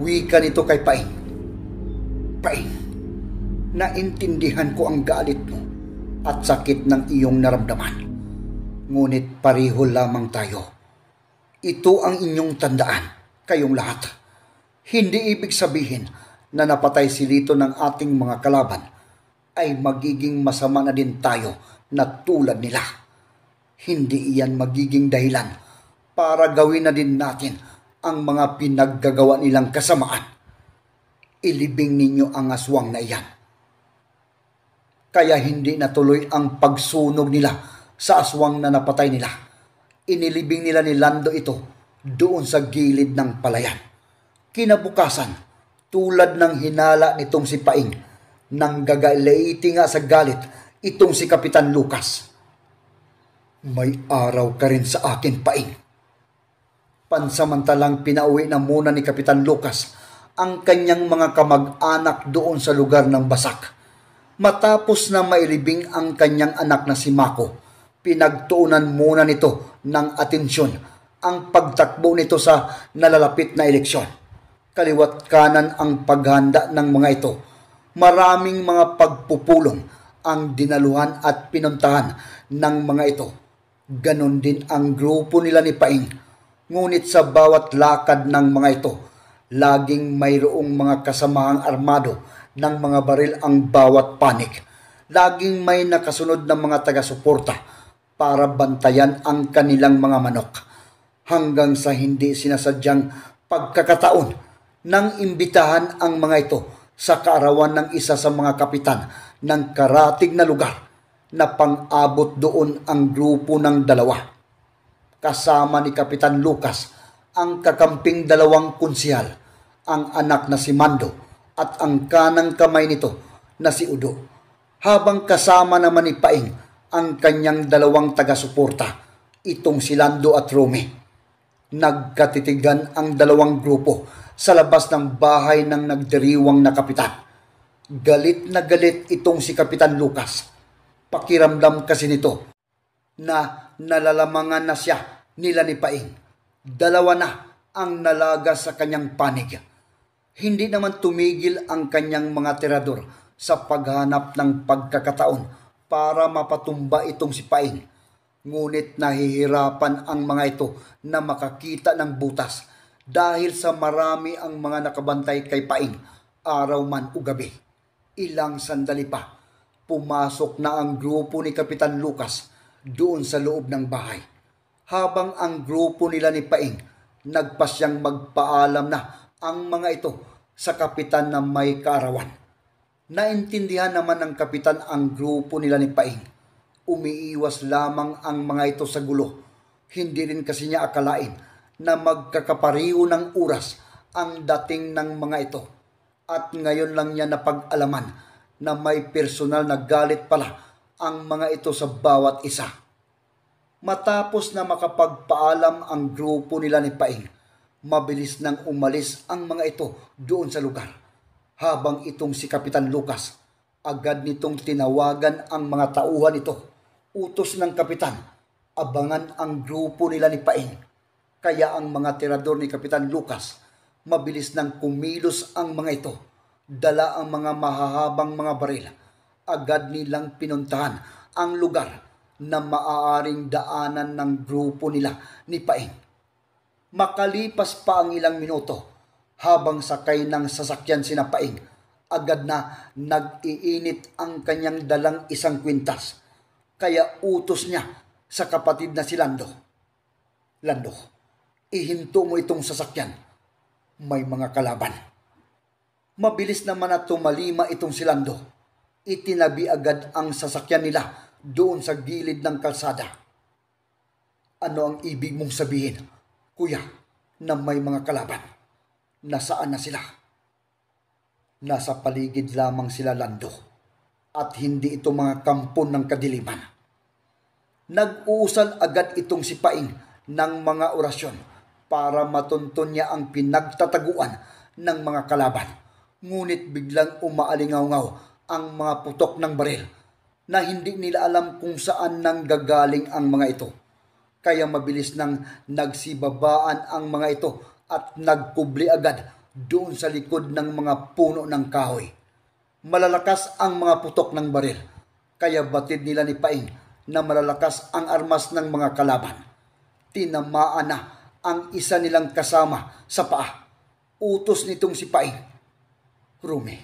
Wika nito kay Paing. Paing, naintindihan ko ang galit mo at sakit ng iyong naramdaman ngunit pariho lamang tayo. Ito ang inyong tandaan, kayong lahat. Hindi ibig sabihin na napatay si Lito ng ating mga kalaban ay magiging masama na din tayo na tulad nila. Hindi iyan magiging dahilan para gawin na din natin ang mga pinaggagawa nilang kasamaan. Ilibing ninyo ang aswang na iyan. Kaya hindi natuloy ang pagsunog nila sa aswang na napatay nila. Inilibing nila ni Lando ito doon sa gilid ng palayan. Kinabukasan, tulad ng hinala nitong si Paing, nang gagalaiti nga sa galit itong si Kapitan Lucas. May araw ka rin sa akin, Paing. Pansamantalang pinauwi na muna ni Kapitan Lucas ang kanyang mga kamag-anak doon sa lugar ng Basak. Matapos na mailibing ang kanyang anak na si Mako pinagtuunan muna nito ng atensyon ang pagtakbo nito sa nalalapit na eleksyon. Kaliwat kanan ang paghanda ng mga ito. Maraming mga pagpupulong ang dinaluhan at pinuntahan ng mga ito. Ganon din ang grupo nila ni Paing. Ngunit sa bawat lakad ng mga ito, laging mayroong mga kasamahang armado ng mga baril ang bawat panik. Laging may nakasunod ng mga taga-suporta para bantayan ang kanilang mga manok hanggang sa hindi sinasadyang pagkakataon nang imbitahan ang mga ito sa kaarawan ng isa sa mga kapitan ng karatig na lugar na pang-abot doon ang grupo ng dalawa. Kasama ni Kapitan Lucas ang kakamping dalawang kunsihal, ang anak na si Mando at ang kanang kamay nito na si Udo, habang kasama naman ni Paing ang kanyang dalawang taga-suporta, itong si Lando at Romy. Nagkatitigan ang dalawang grupo sa labas ng bahay ng nagdiriwang na kapitan. Galit na galit itong si Kapitan Lucas. Pakiramdam kasi nito na nalalamangan na siya nila ni Paing. Dalawa na ang nalaga sa kanyang panig. Hindi naman tumigil ang kanyang mga tirador sa paghanap ng pagkakataon para mapatumba itong si Paing. Ngunit nahihirapan ang mga ito na makakita ng butas dahil sa marami ang mga nakabantay kay Paing araw man o gabi. Ilang sandali pa, pumasok na ang grupo ni Kapitan Lucas doon sa loob ng bahay. Habang ang grupo nila ni Paing nagpasyang magpaalam na ang mga ito sa kapitan na may karawan Naintindihan naman ng kapitan ang grupo nila ni Paing. Umiiwas lamang ang mga ito sa gulo. Hindi rin kasi niya akalain na magkakapariho ng oras ang dating ng mga ito. At ngayon lang niya napag-alaman na may personal na galit pala ang mga ito sa bawat isa. Matapos na makapagpaalam ang grupo nila ni Paing, mabilis nang umalis ang mga ito doon sa lugar habang itong si Kapitan Lucas agad nitong tinawagan ang mga tauhan nito. Utos ng Kapitan, abangan ang grupo nila ni Paing. Kaya ang mga tirador ni Kapitan Lucas, mabilis nang kumilos ang mga ito. Dala ang mga mahahabang mga baril. Agad nilang pinuntahan ang lugar na maaaring daanan ng grupo nila ni Paing. Makalipas pa ang ilang minuto, habang sakay ng sasakyan sina Paing. Agad na nag-iinit ang kanyang dalang isang kwintas. Kaya utos niya sa kapatid na si Lando. Lando, ihinto mo itong sasakyan. May mga kalaban. Mabilis naman na tumalima itong si Lando. Itinabi agad ang sasakyan nila doon sa gilid ng kalsada. Ano ang ibig mong sabihin, kuya, na may mga kalaban? nasaan na sila. Nasa paligid lamang sila lando at hindi ito mga kampon ng kadiliman. nag uusan agad itong si Paing ng mga orasyon para matunton niya ang pinagtataguan ng mga kalaban. Ngunit biglang umaalingaw-ngaw ang mga putok ng baril na hindi nila alam kung saan nang gagaling ang mga ito. Kaya mabilis nang nagsibabaan ang mga ito at nagkubli agad doon sa likod ng mga puno ng kahoy. Malalakas ang mga putok ng baril, kaya batid nila ni Paing na malalakas ang armas ng mga kalaban. Tinamaan na ang isa nilang kasama sa paa. Utos nitong si Paing. Rumi,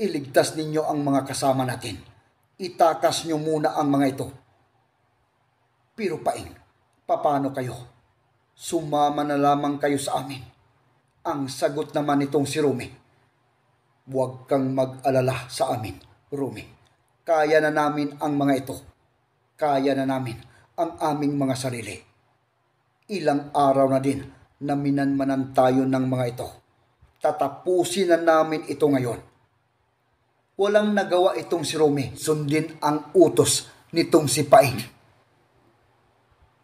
iligtas ninyo ang mga kasama natin. Itakas nyo muna ang mga ito. Pero Paing, papano kayo? Sumama na lamang kayo sa amin. Ang sagot naman itong si Rumi. Huwag kang mag-alala sa amin, Rumi. Kaya na namin ang mga ito. Kaya na namin ang aming mga sarili. Ilang araw na din na minanmanan tayo ng mga ito. Tatapusin na namin ito ngayon. Walang nagawa itong si Rumi sundin ang utos nitong si Paing.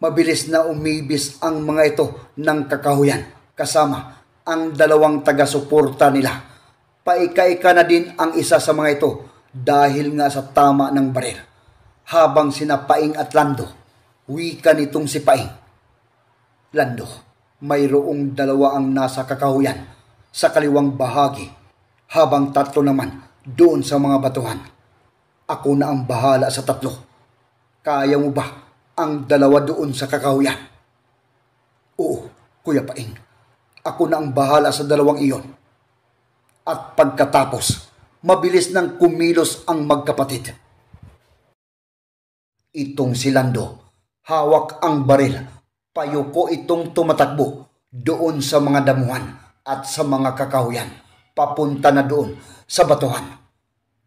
Mabilis na umibis ang mga ito ng kakahuyan kasama ang dalawang taga-suporta nila. Paika-ika na din ang isa sa mga ito dahil nga sa tama ng baril. Habang sina Paing at Lando, wika nitong si Paing. Lando, mayroong dalawa ang nasa kakahuyan sa kaliwang bahagi habang tatlo naman doon sa mga batuhan. Ako na ang bahala sa tatlo. Kaya mo ba ang dalawa doon sa kakahuyan. Oo, Kuya Paing, ako na ang bahala sa dalawang iyon. At pagkatapos, mabilis nang kumilos ang magkapatid. Itong si Lando, hawak ang baril. Payuko itong tumatakbo doon sa mga damuhan at sa mga kakahuyan. Papunta na doon sa batuhan.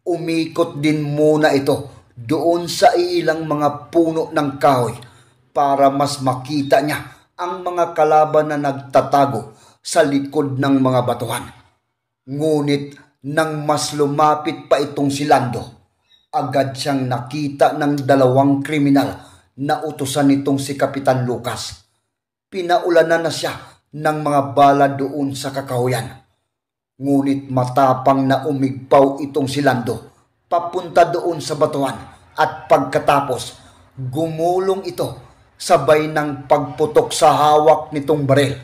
Umikot din muna ito doon sa ilang mga puno ng kahoy para mas makita niya ang mga kalaban na nagtatago sa likod ng mga batuhan. Ngunit nang mas lumapit pa itong si Lando, agad siyang nakita ng dalawang kriminal na utusan nitong si Kapitan Lucas. Pinaulanan na siya ng mga bala doon sa kakahuyan. Ngunit matapang na umigpaw itong si Lando papunta doon sa batuan at pagkatapos gumulong ito sabay ng pagputok sa hawak nitong baril.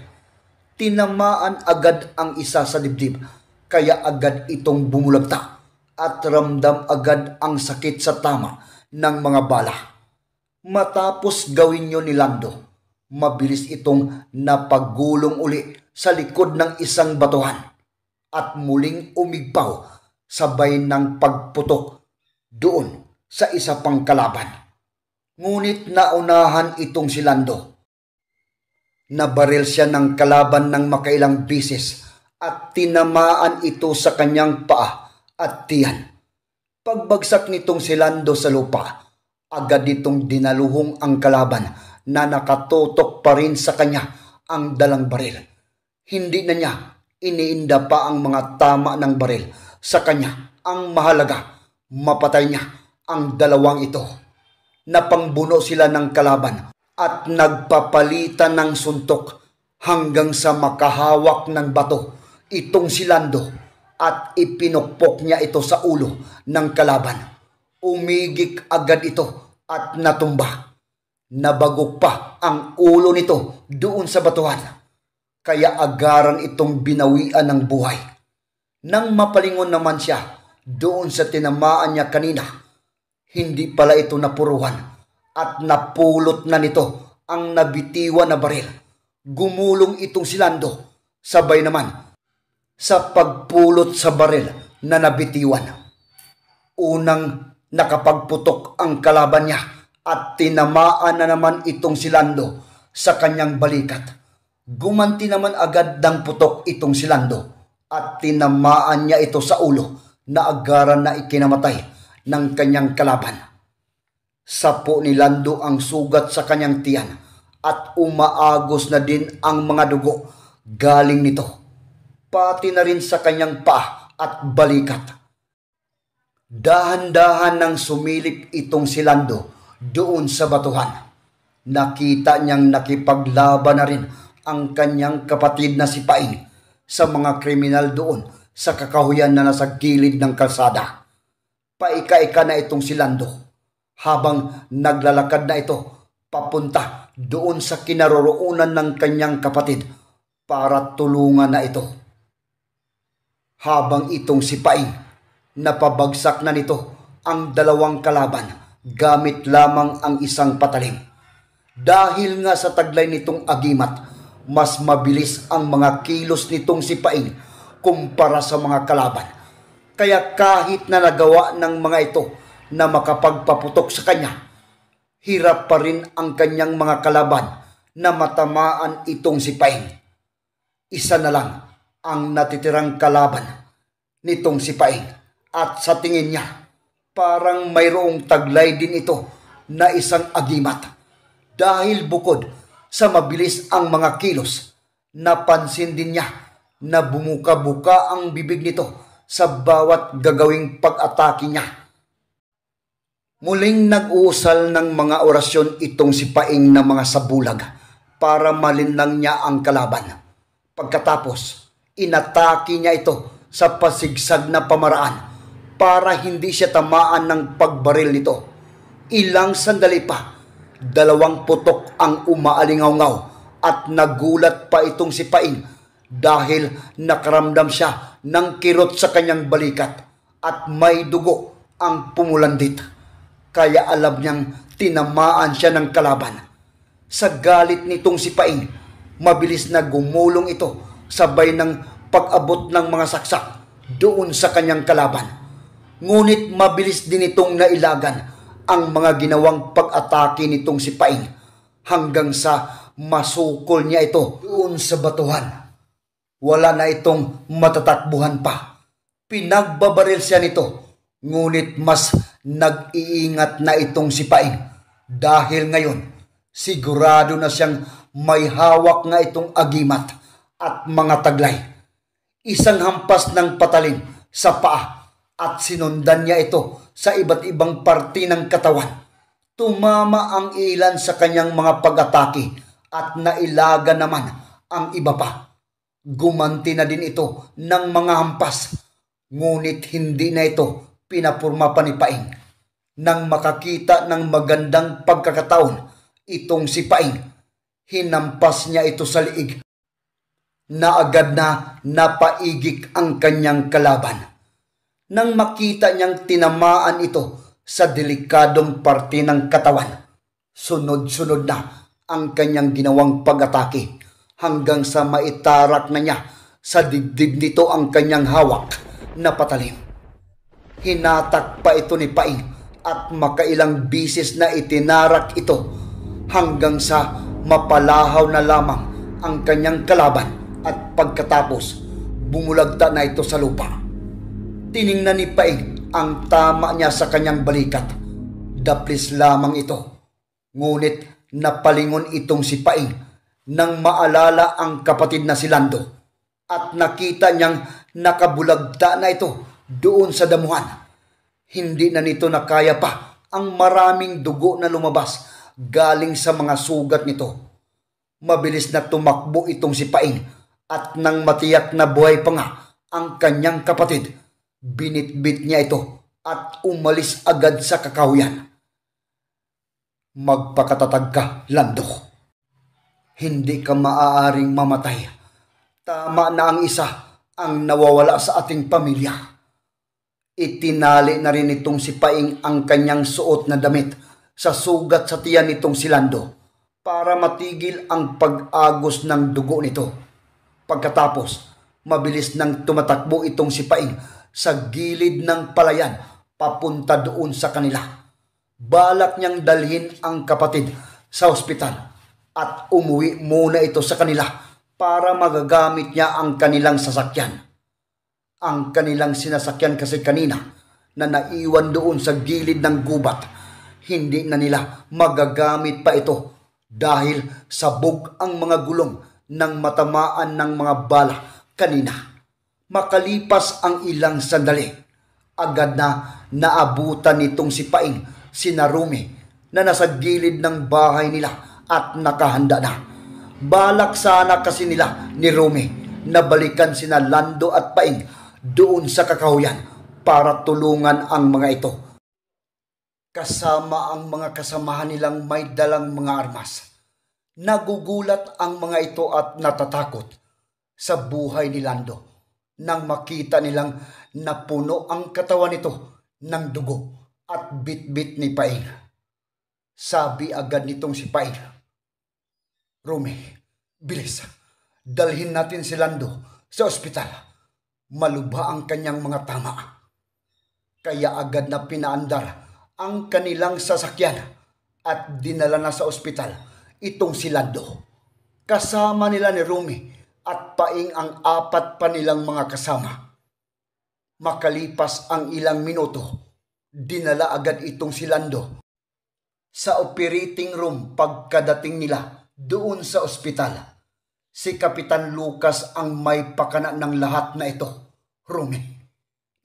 Tinamaan agad ang isa sa dibdib kaya agad itong bumulagta at ramdam agad ang sakit sa tama ng mga bala. Matapos gawin nyo ni Lando, mabilis itong napagulong uli sa likod ng isang batuhan at muling umigpaw sabay ng pagputok doon sa isa pang kalaban. Ngunit naunahan itong si Lando. Nabaril siya ng kalaban ng makailang bisis at tinamaan ito sa kanyang paa at tiyan. Pagbagsak nitong si Lando sa lupa, agad itong dinaluhong ang kalaban na nakatutok pa rin sa kanya ang dalang baril. Hindi na niya iniinda pa ang mga tama ng baril sa kanya ang mahalaga. Mapatay niya ang dalawang ito. Napangbuno sila ng kalaban at nagpapalitan ng suntok hanggang sa makahawak ng bato itong si Lando at ipinukpok niya ito sa ulo ng kalaban. Umigik agad ito at natumba. Nabagok pa ang ulo nito doon sa batuhan. Kaya agaran itong binawian ng buhay nang mapalingon naman siya doon sa tinamaan niya kanina. Hindi pala ito napuruhan at napulot na nito ang nabitiwan na baril. Gumulong itong silando, sabay naman sa pagpulot sa baril na nabitiwan. Unang nakapagputok ang kalaban niya at tinamaan na naman itong silando sa kanyang balikat. Gumanti naman agad ng putok itong silando at tinamaan niya ito sa ulo na agaran na ikinamatay ng kanyang kalaban. Sapo ni Lando ang sugat sa kanyang tiyan at umaagos na din ang mga dugo galing nito, pati na rin sa kanyang pa at balikat. Dahan-dahan nang sumilip itong si Lando doon sa batuhan. Nakita niyang nakipaglaban na rin ang kanyang kapatid na si Pain sa mga kriminal doon sa kakahuyan na nasa gilid ng kalsada. Paika-ika na itong si Lando habang naglalakad na ito papunta doon sa kinaroroonan ng kanyang kapatid para tulungan na ito. Habang itong si Paing, napabagsak na nito ang dalawang kalaban gamit lamang ang isang patalim. Dahil nga sa taglay nitong agimat, mas mabilis ang mga kilos nitong si Paing kumpara sa mga kalaban. Kaya kahit na nagawa ng mga ito na makapagpaputok sa kanya, hirap pa rin ang kanyang mga kalaban na matamaan itong si Paing. Isa na lang ang natitirang kalaban nitong si Paing at sa tingin niya parang mayroong taglay din ito na isang agimat dahil bukod sa mabilis ang mga kilos. Napansin din niya na bumuka-buka ang bibig nito sa bawat gagawing pag-atake niya. Muling nag-uusal ng mga orasyon itong si Paing ng mga sabulag para malinlang niya ang kalaban. Pagkatapos, inatake niya ito sa pasigsag na pamaraan para hindi siya tamaan ng pagbaril nito. Ilang sandali pa, Dalawang putok ang umaalingaw-ngaw at nagulat pa itong si Paing dahil nakaramdam siya ng kirot sa kanyang balikat at may dugo ang pumulandit. Kaya alam niyang tinamaan siya ng kalaban. Sa galit nitong si Paing, mabilis na gumulong ito sabay ng pag-abot ng mga saksak doon sa kanyang kalaban. Ngunit mabilis din itong nailagan ang mga ginawang pag-atake nitong si Paing hanggang sa masukol niya ito doon sa batuhan. Wala na itong matatakbuhan pa. Pinagbabaril siya nito, ngunit mas nag-iingat na itong si Paing dahil ngayon sigurado na siyang may hawak na itong agimat at mga taglay. Isang hampas ng patalim sa paa at sinundan niya ito sa iba't ibang parte ng katawan. Tumama ang ilan sa kanyang mga pag-atake at nailaga naman ang iba pa. Gumanti na din ito ng mga hampas, ngunit hindi na ito pinapurma pa ni Paing. Nang makakita ng magandang pagkakataon, itong si Paing, hinampas niya ito sa liig na agad na napaigik ang kanyang kalaban nang makita niyang tinamaan ito sa delikadong parte ng katawan. Sunod-sunod na ang kanyang ginawang pag-atake hanggang sa maitarak na niya sa dibdib nito ang kanyang hawak na patalim. Hinatak pa ito ni Pai at makailang bisis na itinarak ito hanggang sa mapalahaw na lamang ang kanyang kalaban at pagkatapos bumulagta na ito sa lupa. Tiningnan ni Paing ang tama niya sa kanyang balikat. Daplis lamang ito. Ngunit napalingon itong si Paing nang maalala ang kapatid na si Lando at nakita niyang nakabulagta na ito doon sa damuhan. Hindi na nito nakaya pa ang maraming dugo na lumabas galing sa mga sugat nito. Mabilis na tumakbo itong si Paing at nang matiyak na buhay pa nga ang kanyang kapatid Binitbit niya ito at umalis agad sa kakahuyan. Magpakatatag ka, Lando. Hindi ka maaaring mamatay. Tama na ang isa ang nawawala sa ating pamilya. Itinali na rin itong si Paing ang kanyang suot na damit sa sugat sa tiyan nitong si Lando para matigil ang pag-agos ng dugo nito. Pagkatapos, mabilis nang tumatakbo itong si Paing sa gilid ng palayan papunta doon sa kanila. Balak niyang dalhin ang kapatid sa ospital at umuwi muna ito sa kanila para magagamit niya ang kanilang sasakyan. Ang kanilang sinasakyan kasi kanina na naiwan doon sa gilid ng gubat, hindi na nila magagamit pa ito dahil sabog ang mga gulong ng matamaan ng mga bala kanina Makalipas ang ilang sandali, agad na naabutan nitong si Paing, si Narumi, na nasa gilid ng bahay nila at nakahanda na. Balak sana kasi nila ni Rumi na balikan sina Lando at Paing doon sa kakahuyan para tulungan ang mga ito. Kasama ang mga kasamahan nilang may dalang mga armas. Nagugulat ang mga ito at natatakot sa buhay ni Lando nang makita nilang napuno ang katawan nito ng dugo at bitbit ni Paing. Sabi agad nitong si Paing, Rumi, bilis, dalhin natin si Lando sa ospital. Maluba ang kanyang mga tama. Kaya agad na pinaandar ang kanilang sasakyan at dinala na sa ospital itong si Lando. Kasama nila ni Rumi at paing ang apat pa nilang mga kasama. Makalipas ang ilang minuto, dinala agad itong si Lando sa operating room pagkadating nila doon sa ospital. Si Kapitan Lucas ang may pakana ng lahat na ito. Rumi,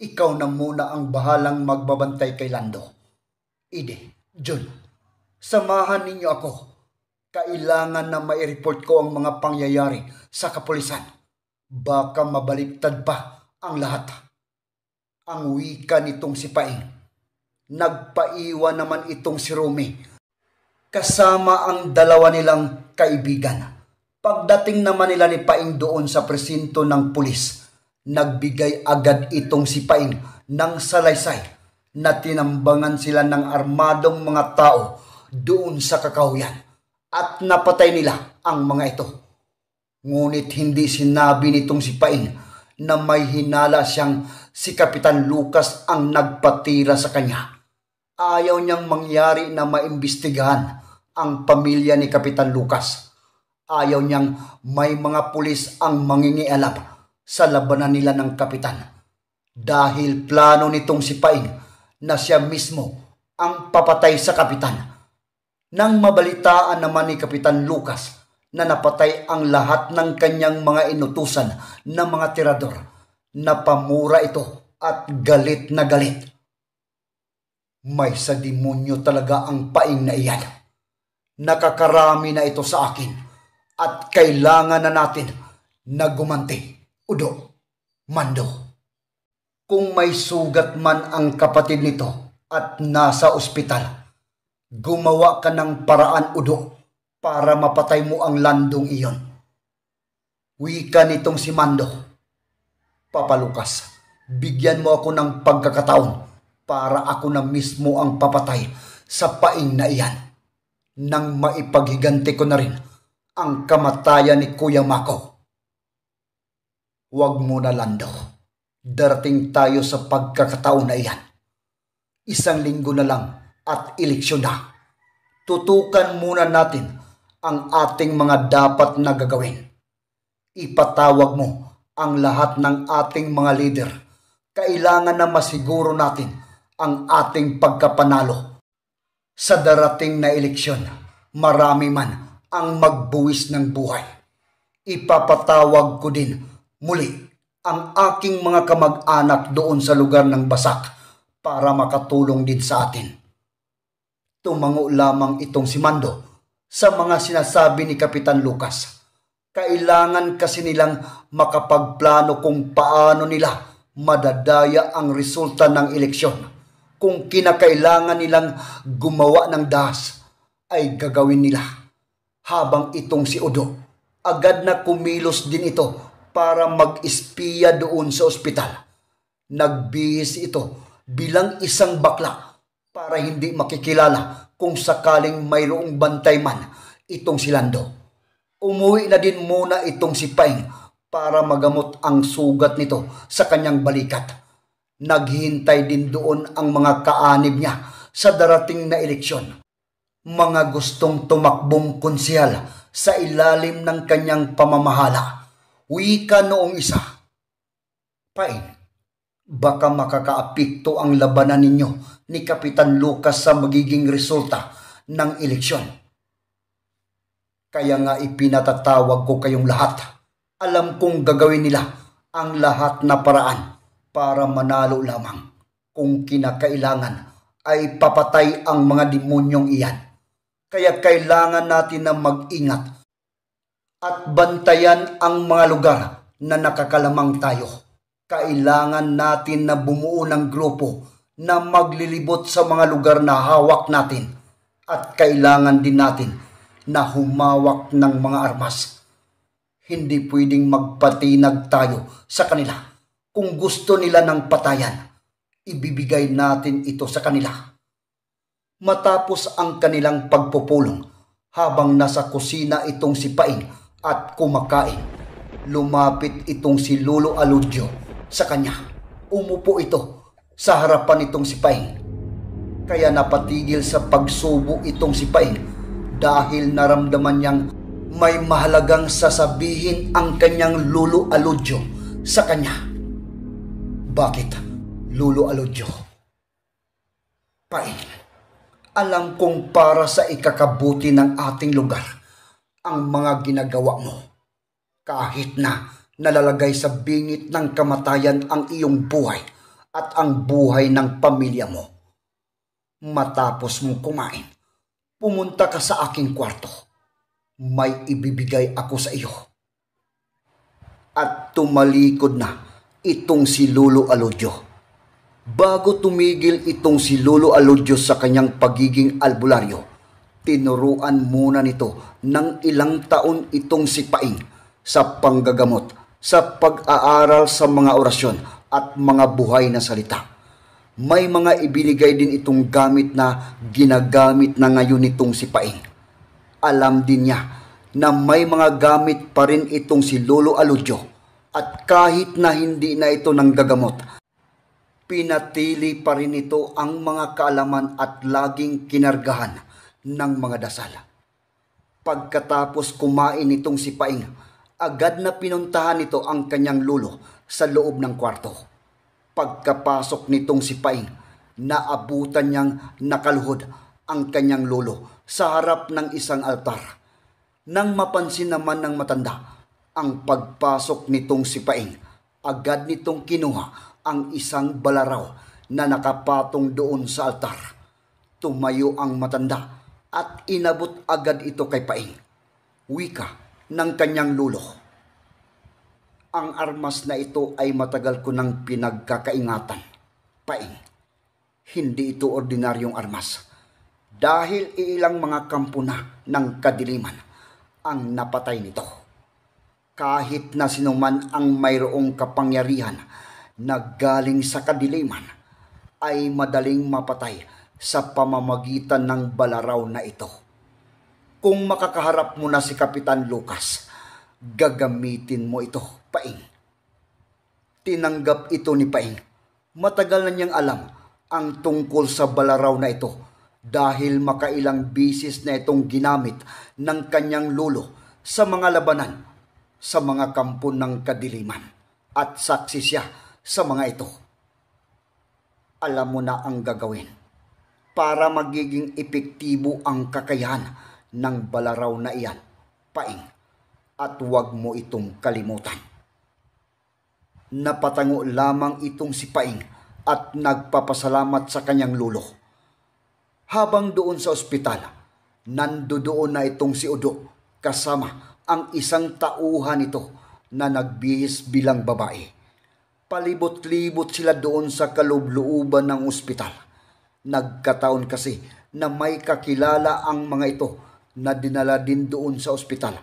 ikaw na muna ang bahalang magbabantay kay Lando. Ide, Jun, samahan ninyo ako kailangan na mai-report ko ang mga pangyayari sa kapulisan. Baka mabaliktad pa ang lahat. Ang wika nitong si Paing. Nagpaiwan naman itong si Rumi. Kasama ang dalawa nilang kaibigan. Pagdating naman nila ni Paing doon sa presinto ng pulis, nagbigay agad itong si Paing ng salaysay na tinambangan sila ng armadong mga tao doon sa kakahuyan at napatay nila ang mga ito. Ngunit hindi sinabi nitong si Paing na may hinala siyang si Kapitan Lucas ang nagpatira sa kanya. Ayaw niyang mangyari na maimbestigahan ang pamilya ni Kapitan Lucas. Ayaw niyang may mga pulis ang mangingialap sa labanan nila ng kapitan. Dahil plano nitong si Paing na siya mismo ang papatay sa kapitan nang mabalitaan naman ni Kapitan Lucas na napatay ang lahat ng kanyang mga inutusan na mga tirador, napamura ito at galit na galit. May sa demonyo talaga ang paing na iyan. Nakakarami na ito sa akin at kailangan na natin na gumanti. Udo, Mando. Kung may sugat man ang kapatid nito at nasa ospital, gumawa ka ng paraan, Udo, para mapatay mo ang landong iyon. Wika nitong si Mando. papalukas, bigyan mo ako ng pagkakataon para ako na mismo ang papatay sa paing na iyan. Nang maipaghiganti ko na rin ang kamatayan ni Kuya Mako. Huwag mo na lando. Darating tayo sa pagkakataon na iyan. Isang linggo na lang at eleksyon na. Tutukan muna natin ang ating mga dapat na gagawin. Ipatawag mo ang lahat ng ating mga leader. Kailangan na masiguro natin ang ating pagkapanalo. Sa darating na eleksyon, marami man ang magbuwis ng buhay. Ipapatawag ko din muli ang aking mga kamag-anak doon sa lugar ng Basak para makatulong din sa atin. Tumango lamang itong si Mando sa mga sinasabi ni Kapitan Lucas. Kailangan kasi nilang makapagplano kung paano nila madadaya ang resulta ng eleksyon. Kung kinakailangan nilang gumawa ng das ay gagawin nila. Habang itong si Udo, agad na kumilos din ito para mag-espiya doon sa ospital. Nagbihis ito bilang isang bakla para hindi makikilala kung sakaling mayroong bantay man itong si Lando. Umuwi na din muna itong si Paing para magamot ang sugat nito sa kanyang balikat. Naghihintay din doon ang mga kaanib niya sa darating na eleksyon. Mga gustong tumakbong konsyal sa ilalim ng kanyang pamamahala. Wika noong isa. Paing, baka makakaapikto ang labanan ninyo ni Kapitan Lucas sa magiging resulta ng eleksyon. Kaya nga ipinatatawag ko kayong lahat. Alam kong gagawin nila ang lahat na paraan para manalo lamang. Kung kinakailangan ay papatay ang mga demonyong iyan. Kaya kailangan natin na mag-ingat at bantayan ang mga lugar na nakakalamang tayo. Kailangan natin na bumuo ng grupo na maglilibot sa mga lugar na hawak natin at kailangan din natin na humawak ng mga armas. Hindi pwedeng magpatinag tayo sa kanila. Kung gusto nila ng patayan, ibibigay natin ito sa kanila. Matapos ang kanilang pagpupulong, habang nasa kusina itong si Paing at kumakain, lumapit itong si Lolo Aludyo sa kanya. Umupo ito sa harapan nitong sipahi. Kaya napatigil sa pagsubo itong sipahi dahil naramdaman niyang may mahalagang sasabihin ang kanyang lulo aludyo sa kanya. Bakit lulo aludyo? Pai, alam kong para sa ikakabuti ng ating lugar ang mga ginagawa mo. Kahit na nalalagay sa bingit ng kamatayan ang iyong buhay, at ang buhay ng pamilya mo. Matapos mong kumain, pumunta ka sa aking kwarto. May ibibigay ako sa iyo. At tumalikod na itong si Lolo Alodyo. Bago tumigil itong si Lolo Alodyo sa kanyang pagiging albularyo, tinuruan muna nito ng ilang taon itong si Paing sa panggagamot, sa pag-aaral sa mga orasyon, at mga buhay na salita. May mga ibinigay din itong gamit na ginagamit na ngayon nitong si Paing. Alam din niya na may mga gamit pa rin itong si Lolo Aludyo at kahit na hindi na ito nanggagamot, pinatili pa rin ito ang mga kaalaman at laging kinargahan ng mga dasal. Pagkatapos kumain itong si Paing, agad na pinuntahan nito ang kanyang lulo sa loob ng kwarto. Pagkapasok nitong si Paing, naabutan niyang nakaluhod ang kanyang lolo sa harap ng isang altar. Nang mapansin naman ng matanda ang pagpasok nitong si Paing, agad nitong kinuha ang isang balaraw na nakapatong doon sa altar. Tumayo ang matanda at inabot agad ito kay Paing. Wika ng kanyang lulo ang armas na ito ay matagal ko nang pinagkakaingatan. Paing, hindi ito ordinaryong armas. Dahil ilang mga kampo na ng kadiliman ang napatay nito. Kahit na sinuman ang mayroong kapangyarihan na galing sa kadiliman ay madaling mapatay sa pamamagitan ng balaraw na ito kung makakaharap mo na si Kapitan Lucas, gagamitin mo ito. Paing. Tinanggap ito ni Paing. Matagal na niyang alam ang tungkol sa balaraw na ito dahil makailang bisis na itong ginamit ng kanyang lolo sa mga labanan sa mga kampo ng kadiliman at saksi siya sa mga ito. Alam mo na ang gagawin para magiging epektibo ang kakayahan ng balaraw na iyan, paing, at huwag mo itong kalimutan. Napatango lamang itong si Paing at nagpapasalamat sa kanyang lulo. Habang doon sa ospital, nandoon na itong si Udo kasama ang isang tauhan nito na nagbihis bilang babae. Palibot-libot sila doon sa kalubluuban ng ospital. Nagkataon kasi na may kakilala ang mga ito na dinala din doon sa ospital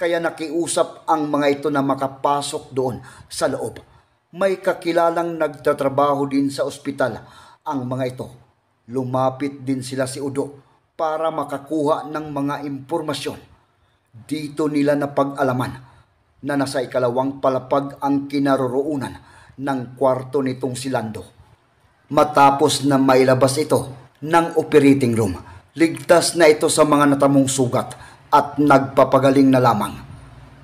kaya nakiusap ang mga ito na makapasok doon sa loob. May kakilalang nagtatrabaho din sa ospital ang mga ito. Lumapit din sila si Udo para makakuha ng mga impormasyon. Dito nila napag-alaman na nasa ikalawang palapag ang kinaroroonan ng kwarto nitong si Lando. Matapos na mailabas ito ng operating room, ligtas na ito sa mga natamong sugat at nagpapagaling na lamang.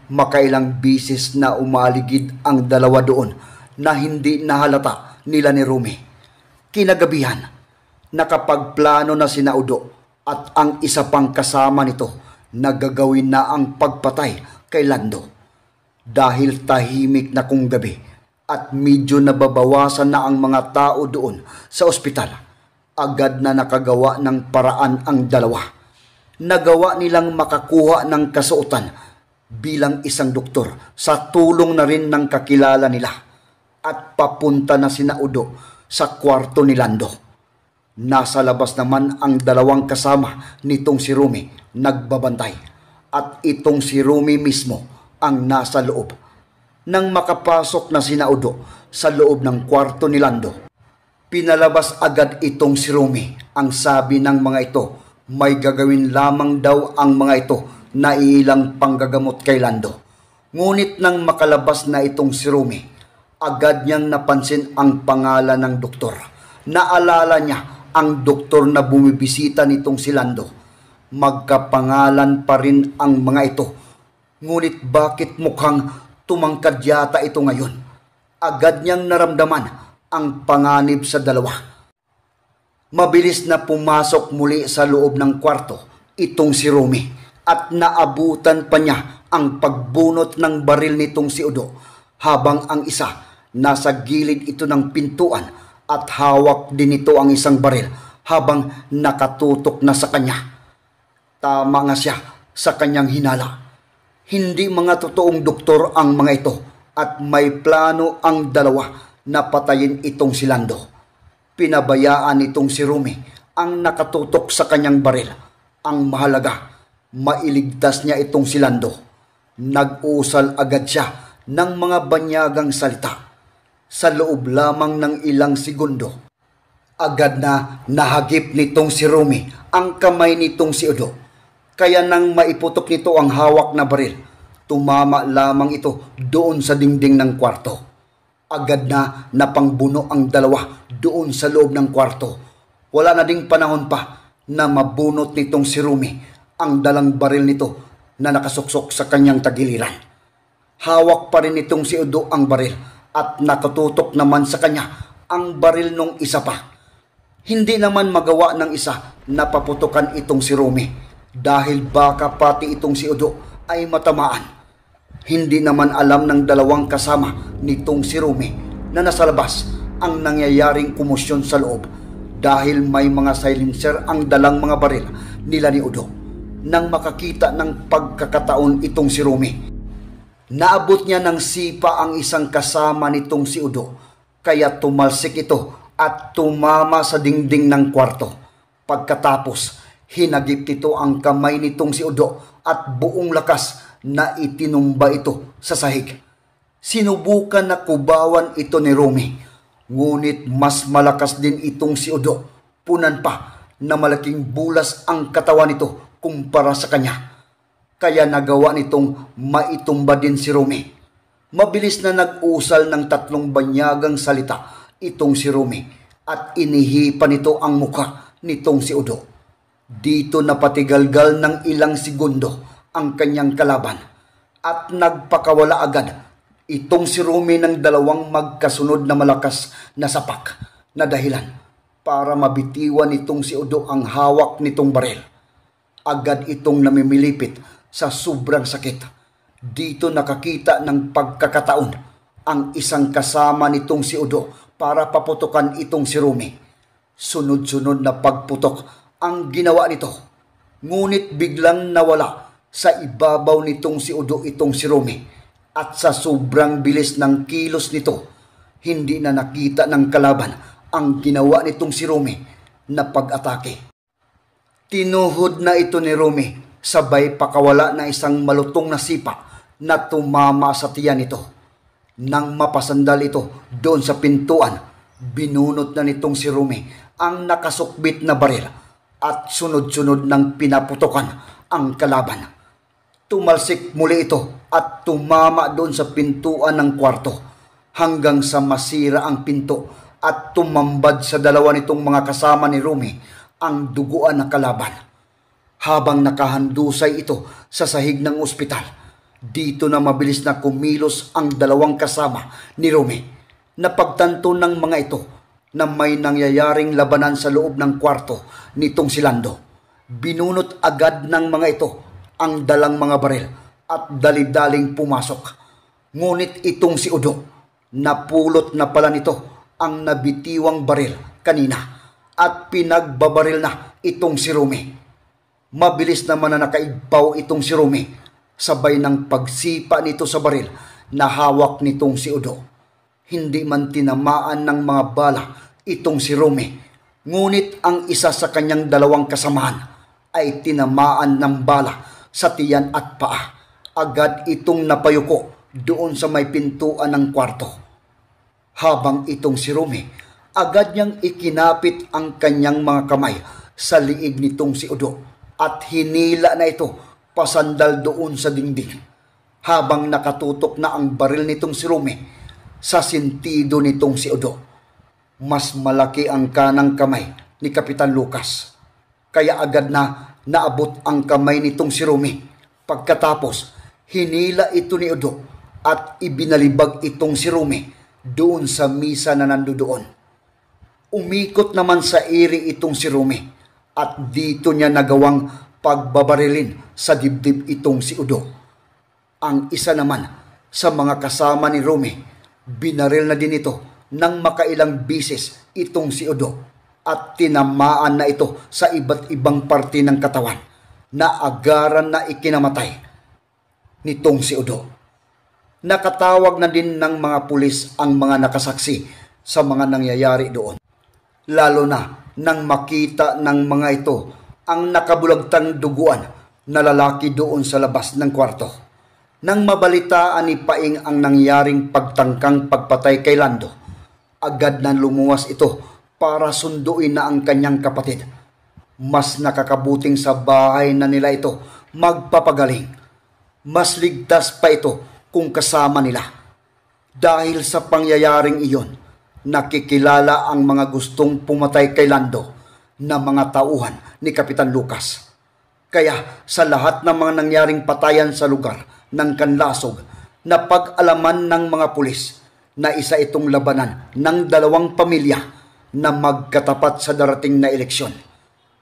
Makailang bisis na umaligid ang dalawa doon na hindi nahalata nila ni Rumi. Kinagabihan, nakapagplano na sina Udo at ang isa pang kasama nito nagagawin na ang pagpatay kay Lando. Dahil tahimik na kong gabi at medyo nababawasan na ang mga tao doon sa ospital, agad na nakagawa ng paraan ang dalawa nagawa nilang makakuha ng kasuotan bilang isang doktor sa tulong na rin ng kakilala nila at papunta na sina Udo sa kwarto ni Lando. Nasa labas naman ang dalawang kasama nitong si Rumi nagbabantay at itong si Rumi mismo ang nasa loob. Nang makapasok na sina Udo sa loob ng kwarto ni Lando, pinalabas agad itong si Rumi ang sabi ng mga ito may gagawin lamang daw ang mga ito na ilang panggagamot kay Lando. Ngunit nang makalabas na itong si Rumi, agad niyang napansin ang pangalan ng doktor. Naalala niya ang doktor na bumibisita nitong si Lando. Magkapangalan pa rin ang mga ito. Ngunit bakit mukhang tumangkad yata ito ngayon? Agad niyang naramdaman ang panganib sa dalawa Mabilis na pumasok muli sa loob ng kwarto itong si Rumi at naabutan pa niya ang pagbunot ng baril nitong si Udo habang ang isa nasa gilid ito ng pintuan at hawak din ito ang isang baril habang nakatutok na sa kanya. Tama nga siya sa kanyang hinala. Hindi mga totoong doktor ang mga ito at may plano ang dalawa na patayin itong si Lando. Pinabayaan itong si Rumi ang nakatutok sa kanyang baril. Ang mahalaga, mailigtas niya itong si Lando. Nag-usal agad siya ng mga banyagang salita. Sa loob lamang ng ilang segundo, agad na nahagip nitong si Rumi ang kamay nitong si Odo. Kaya nang maiputok nito ang hawak na baril, tumama lamang ito doon sa dingding ng kwarto agad na napangbuno ang dalawa doon sa loob ng kwarto. Wala na ding panahon pa na mabunot nitong si Rumi ang dalang baril nito na nakasuksok sa kanyang tagiliran. Hawak pa rin nitong si Udo ang baril at nakatutok naman sa kanya ang baril nung isa pa. Hindi naman magawa ng isa na paputukan itong si Rumi dahil baka pati itong si Udo ay matamaan hindi naman alam ng dalawang kasama nitong si Rumi na nasa labas ang nangyayaring kumosyon sa loob dahil may mga silencer ang dalang mga baril nila ni Udo nang makakita ng pagkakataon itong si Rumi. Naabot niya ng sipa ang isang kasama nitong si Udo kaya tumalsik ito at tumama sa dingding ng kwarto. Pagkatapos, hinagip ito ang kamay nitong si Udo at buong lakas na itinumba ito sa sahig. Sinubukan na kubawan ito ni Rumi. Ngunit mas malakas din itong si Odo. Punan pa na malaking bulas ang katawan nito kumpara sa kanya. Kaya nagawa nitong maitumba din si Rumi. Mabilis na nag-usal ng tatlong banyagang salita itong si Rumi at inihipan nito ang muka nitong si Odo. Dito napatigalgal ng ilang segundo ang kanyang kalaban at nagpakawala agad itong si Rumi ng dalawang magkasunod na malakas na sapak na dahilan para mabitiwan itong si Udo ang hawak nitong baril. Agad itong namimilipit sa sobrang sakit. Dito nakakita ng pagkakataon ang isang kasama nitong si Udo para paputukan itong si Rumi. Sunod-sunod na pagputok ang ginawa nito. Ngunit biglang nawala sa ibabaw nitong si Udo itong si Romy at sa sobrang bilis ng kilos nito, hindi na nakita ng kalaban ang ginawa nitong si Romy na pag-atake. Tinuhod na ito ni Romy sabay pakawala na isang malutong na sipa na tumama sa tiyan nito. Nang mapasandal ito doon sa pintuan, binunot na nitong si Romy ang nakasukbit na baril at sunod-sunod ng pinaputokan ang kalaban. Tumalsik muli ito at tumama doon sa pintuan ng kwarto hanggang sa masira ang pinto at tumambad sa dalawa nitong mga kasama ni Rumi ang duguan na kalaban. Habang nakahandusay ito sa sahig ng ospital, dito na mabilis na kumilos ang dalawang kasama ni Rumi. Napagtanto ng mga ito na may nangyayaring labanan sa loob ng kwarto nitong silando. Binunot agad ng mga ito ang dalang mga baril at dalidaling pumasok. Ngunit itong si Udo, napulot na pala nito ang nabitiwang baril kanina at pinagbabaril na itong si Rumi. Mabilis naman na nakaigpaw itong si Rumi sabay ng pagsipa nito sa baril na hawak nitong si Udo. Hindi man tinamaan ng mga bala itong si Rumi Ngunit ang isa sa kanyang dalawang kasamahan ay tinamaan ng bala sa tiyan at paa. Agad itong napayuko doon sa may pintuan ng kwarto. Habang itong si Rumi, agad niyang ikinapit ang kanyang mga kamay sa liig nitong si Udo at hinila na ito pasandal doon sa dingding. Habang nakatutok na ang baril nitong si Rumi sa sintido nitong si Udo. Mas malaki ang kanang kamay ni Kapitan Lucas. Kaya agad na naabot ang kamay nitong si Rumi. Pagkatapos, hinila ito ni Udo at ibinalibag itong si Rumi doon sa misa na nandoon. Umikot naman sa iri itong si Rumi at dito niya nagawang pagbabarilin sa dibdib itong si Udo. Ang isa naman sa mga kasama ni Rumi, binaril na din ito ng makailang bisis itong si Udo at tinamaan na ito sa iba't ibang parte ng katawan na agaran na ikinamatay nitong si Udo. Nakatawag na din ng mga pulis ang mga nakasaksi sa mga nangyayari doon. Lalo na nang makita ng mga ito ang nakabulagtang duguan na lalaki doon sa labas ng kwarto. Nang mabalitaan ni Paing ang nangyaring pagtangkang pagpatay kay Lando, agad na lumuwas ito para sunduin na ang kanyang kapatid. Mas nakakabuting sa bahay na nila ito magpapagaling. Mas ligtas pa ito kung kasama nila. Dahil sa pangyayaring iyon, nakikilala ang mga gustong pumatay kay Lando na mga tauhan ni Kapitan Lucas. Kaya sa lahat ng mga nangyaring patayan sa lugar ng Kanlasog, pag alaman ng mga pulis na isa itong labanan ng dalawang pamilya na magkatapat sa darating na eleksyon.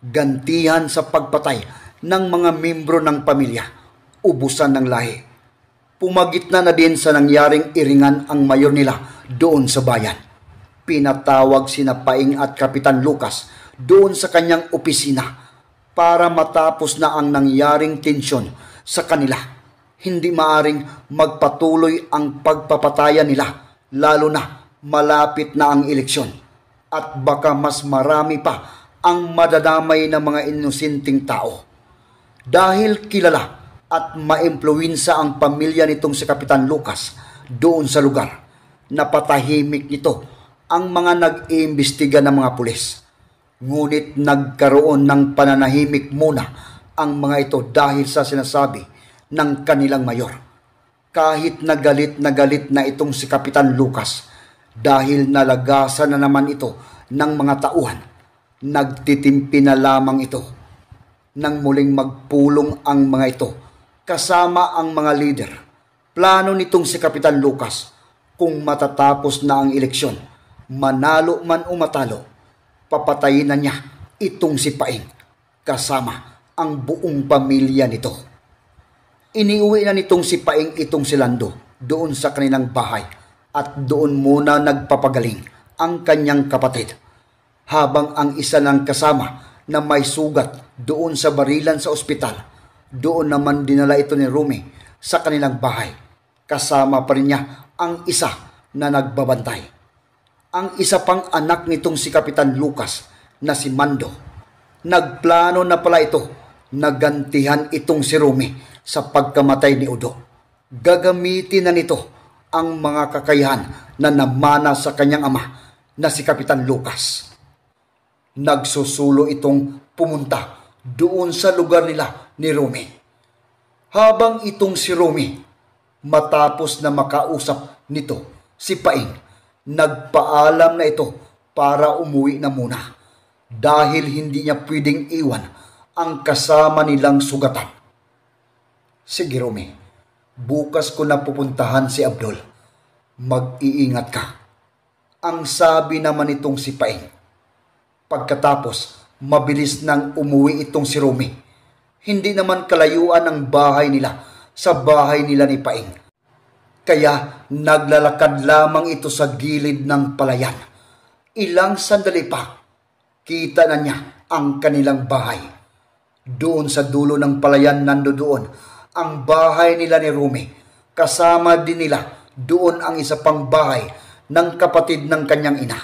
Gantihan sa pagpatay ng mga membro ng pamilya, ubusan ng lahi. Pumagitna na din sa nangyaring iringan ang mayor nila doon sa bayan. Pinatawag sina Paing at Kapitan Lucas doon sa kanyang opisina para matapos na ang nangyaring tensyon sa kanila. Hindi maaring magpatuloy ang pagpapatayan nila lalo na malapit na ang eleksyon at baka mas marami pa ang madadamay ng mga inusinting tao. Dahil kilala at maimpluwinsa ang pamilya nitong si Kapitan Lucas doon sa lugar, napatahimik nito ang mga nag-iimbestiga ng mga pulis. Ngunit nagkaroon ng pananahimik muna ang mga ito dahil sa sinasabi ng kanilang mayor. Kahit nagalit na galit na itong si Kapitan Lucas, dahil nalagasan na naman ito ng mga tauhan. Nagtitimpi na lamang ito nang muling magpulong ang mga ito kasama ang mga leader. Plano nitong si Kapitan Lucas kung matatapos na ang eleksyon, manalo man o matalo, papatayin na niya itong si Paing kasama ang buong pamilya nito. Iniuwi na nitong si Paing itong si Lando doon sa kanilang bahay at doon muna nagpapagaling ang kanyang kapatid. Habang ang isa ng kasama na may sugat doon sa barilan sa ospital, doon naman dinala ito ni Rumi sa kanilang bahay. Kasama pa rin niya ang isa na nagbabantay. Ang isa pang anak nitong si Kapitan Lucas na si Mando. Nagplano na pala ito na gantihan itong si Rumi sa pagkamatay ni Udo. Gagamitin na nito ang mga kakayahan na namana sa kanyang ama na si Kapitan Lucas. Nagsusulo itong pumunta doon sa lugar nila ni Rumi. Habang itong si Rumi, matapos na makausap nito si Paing, nagpaalam na ito para umuwi na muna dahil hindi niya pwedeng iwan ang kasama nilang sugatan. Sige Rumi, Bukas ko na pupuntahan si Abdul. Mag-iingat ka. Ang sabi naman itong si Paing. Pagkatapos, mabilis nang umuwi itong si Rumi. Hindi naman kalayuan ang bahay nila sa bahay nila ni Paing. Kaya naglalakad lamang ito sa gilid ng palayan. Ilang sandali pa, kita na niya ang kanilang bahay. Doon sa dulo ng palayan nandoon ang bahay nila ni Rumi. Kasama din nila doon ang isa pang bahay ng kapatid ng kanyang ina.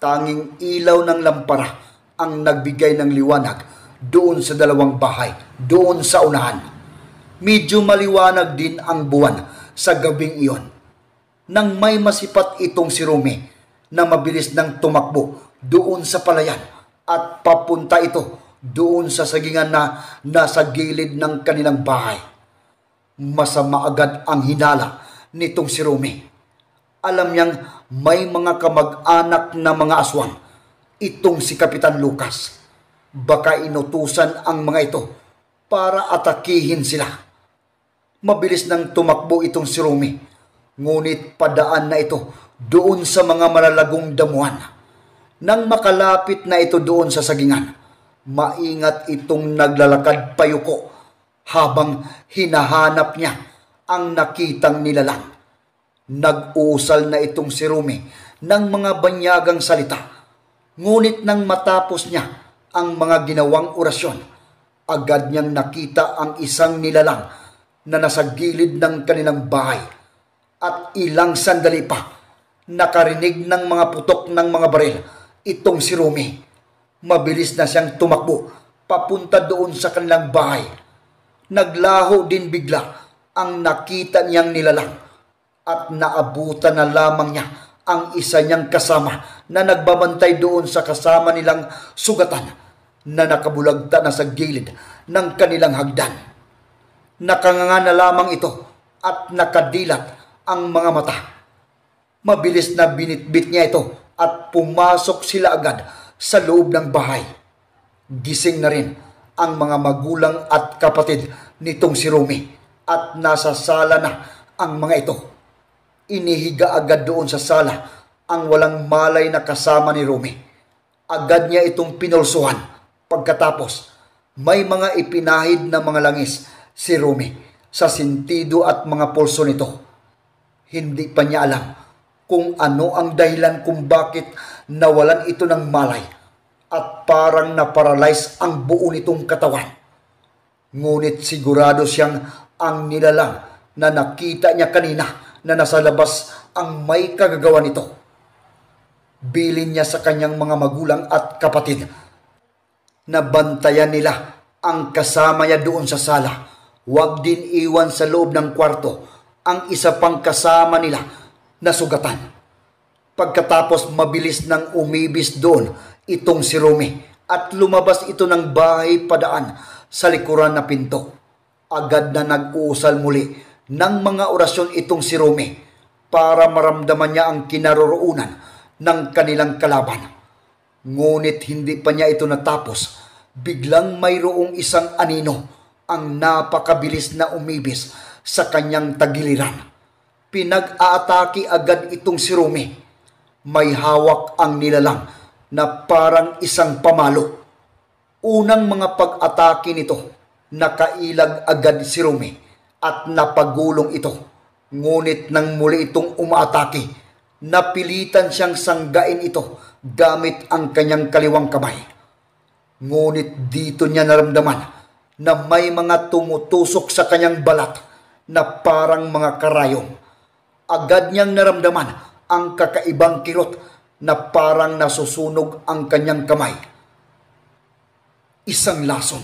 Tanging ilaw ng lampara ang nagbigay ng liwanag doon sa dalawang bahay, doon sa unahan. Medyo maliwanag din ang buwan sa gabing iyon. Nang may masipat itong si Rumi na mabilis nang tumakbo doon sa palayan at papunta ito doon sa sagingan na nasa gilid ng kanilang bahay. Masama agad ang hinala nitong si Rumi. Alam niyang may mga kamag-anak na mga aswang. Itong si Kapitan Lucas. Baka inutusan ang mga ito para atakihin sila. Mabilis nang tumakbo itong si Rumi. Ngunit padaan na ito doon sa mga malalagong damuhan. Nang makalapit na ito doon sa sagingan, Maingat itong naglalakad payuko habang hinahanap niya ang nakitang nilalang. Nag-usal na itong si Rumi ng mga banyagang salita. Ngunit nang matapos niya ang mga ginawang orasyon, agad niyang nakita ang isang nilalang na nasa gilid ng kanilang bahay. At ilang sandali pa, nakarinig ng mga putok ng mga baril itong si Rumi Mabilis na siyang tumakbo papunta doon sa kanilang bahay. Naglaho din bigla ang nakita niyang nilalang at naabutan na lamang niya ang isa niyang kasama na nagbabantay doon sa kasama nilang sugatan na nakabulagta na sa gilid ng kanilang hagdan. Nakanganga na lamang ito at nakadilat ang mga mata. Mabilis na binitbit niya ito at pumasok sila agad sa loob ng bahay. Gising na rin ang mga magulang at kapatid nitong si Rumi at nasa sala na ang mga ito. Inihiga agad doon sa sala ang walang malay na kasama ni Rumi. Agad niya itong pinulsuhan. Pagkatapos, may mga ipinahid na mga langis si Rumi sa sintido at mga pulso nito. Hindi pa niya alam kung ano ang dahilan kung bakit nawalan ito ng malay at parang naparalyze ang buo nitong katawan. Ngunit sigurado siyang ang nilalang na nakita niya kanina na nasa labas ang may kagagawa nito. Bilin niya sa kanyang mga magulang at kapatid na bantayan nila ang kasama niya doon sa sala. Huwag din iwan sa loob ng kwarto ang isa pang kasama nila na sugatan. Pagkatapos mabilis nang umibis doon itong si Rumi at lumabas ito ng bahay padaan sa likuran na pinto. Agad na nag-uusal muli ng mga orasyon itong si Rumi para maramdaman niya ang kinaroroonan ng kanilang kalaban. Ngunit hindi pa niya ito natapos. Biglang mayroong isang anino ang napakabilis na umibis sa kanyang tagiliran. Pinag-aatake agad itong si Rumi may hawak ang nilalang na parang isang pamalo. Unang mga pag-atake nito, nakailag agad si Rumi at napagulong ito. Ngunit nang muli itong umaatake, napilitan siyang sanggain ito gamit ang kanyang kaliwang kamay. Ngunit dito niya naramdaman na may mga tumutusok sa kanyang balat na parang mga karayom. Agad niyang naramdaman ang kakaibang kilot na parang nasusunog ang kanyang kamay. Isang lason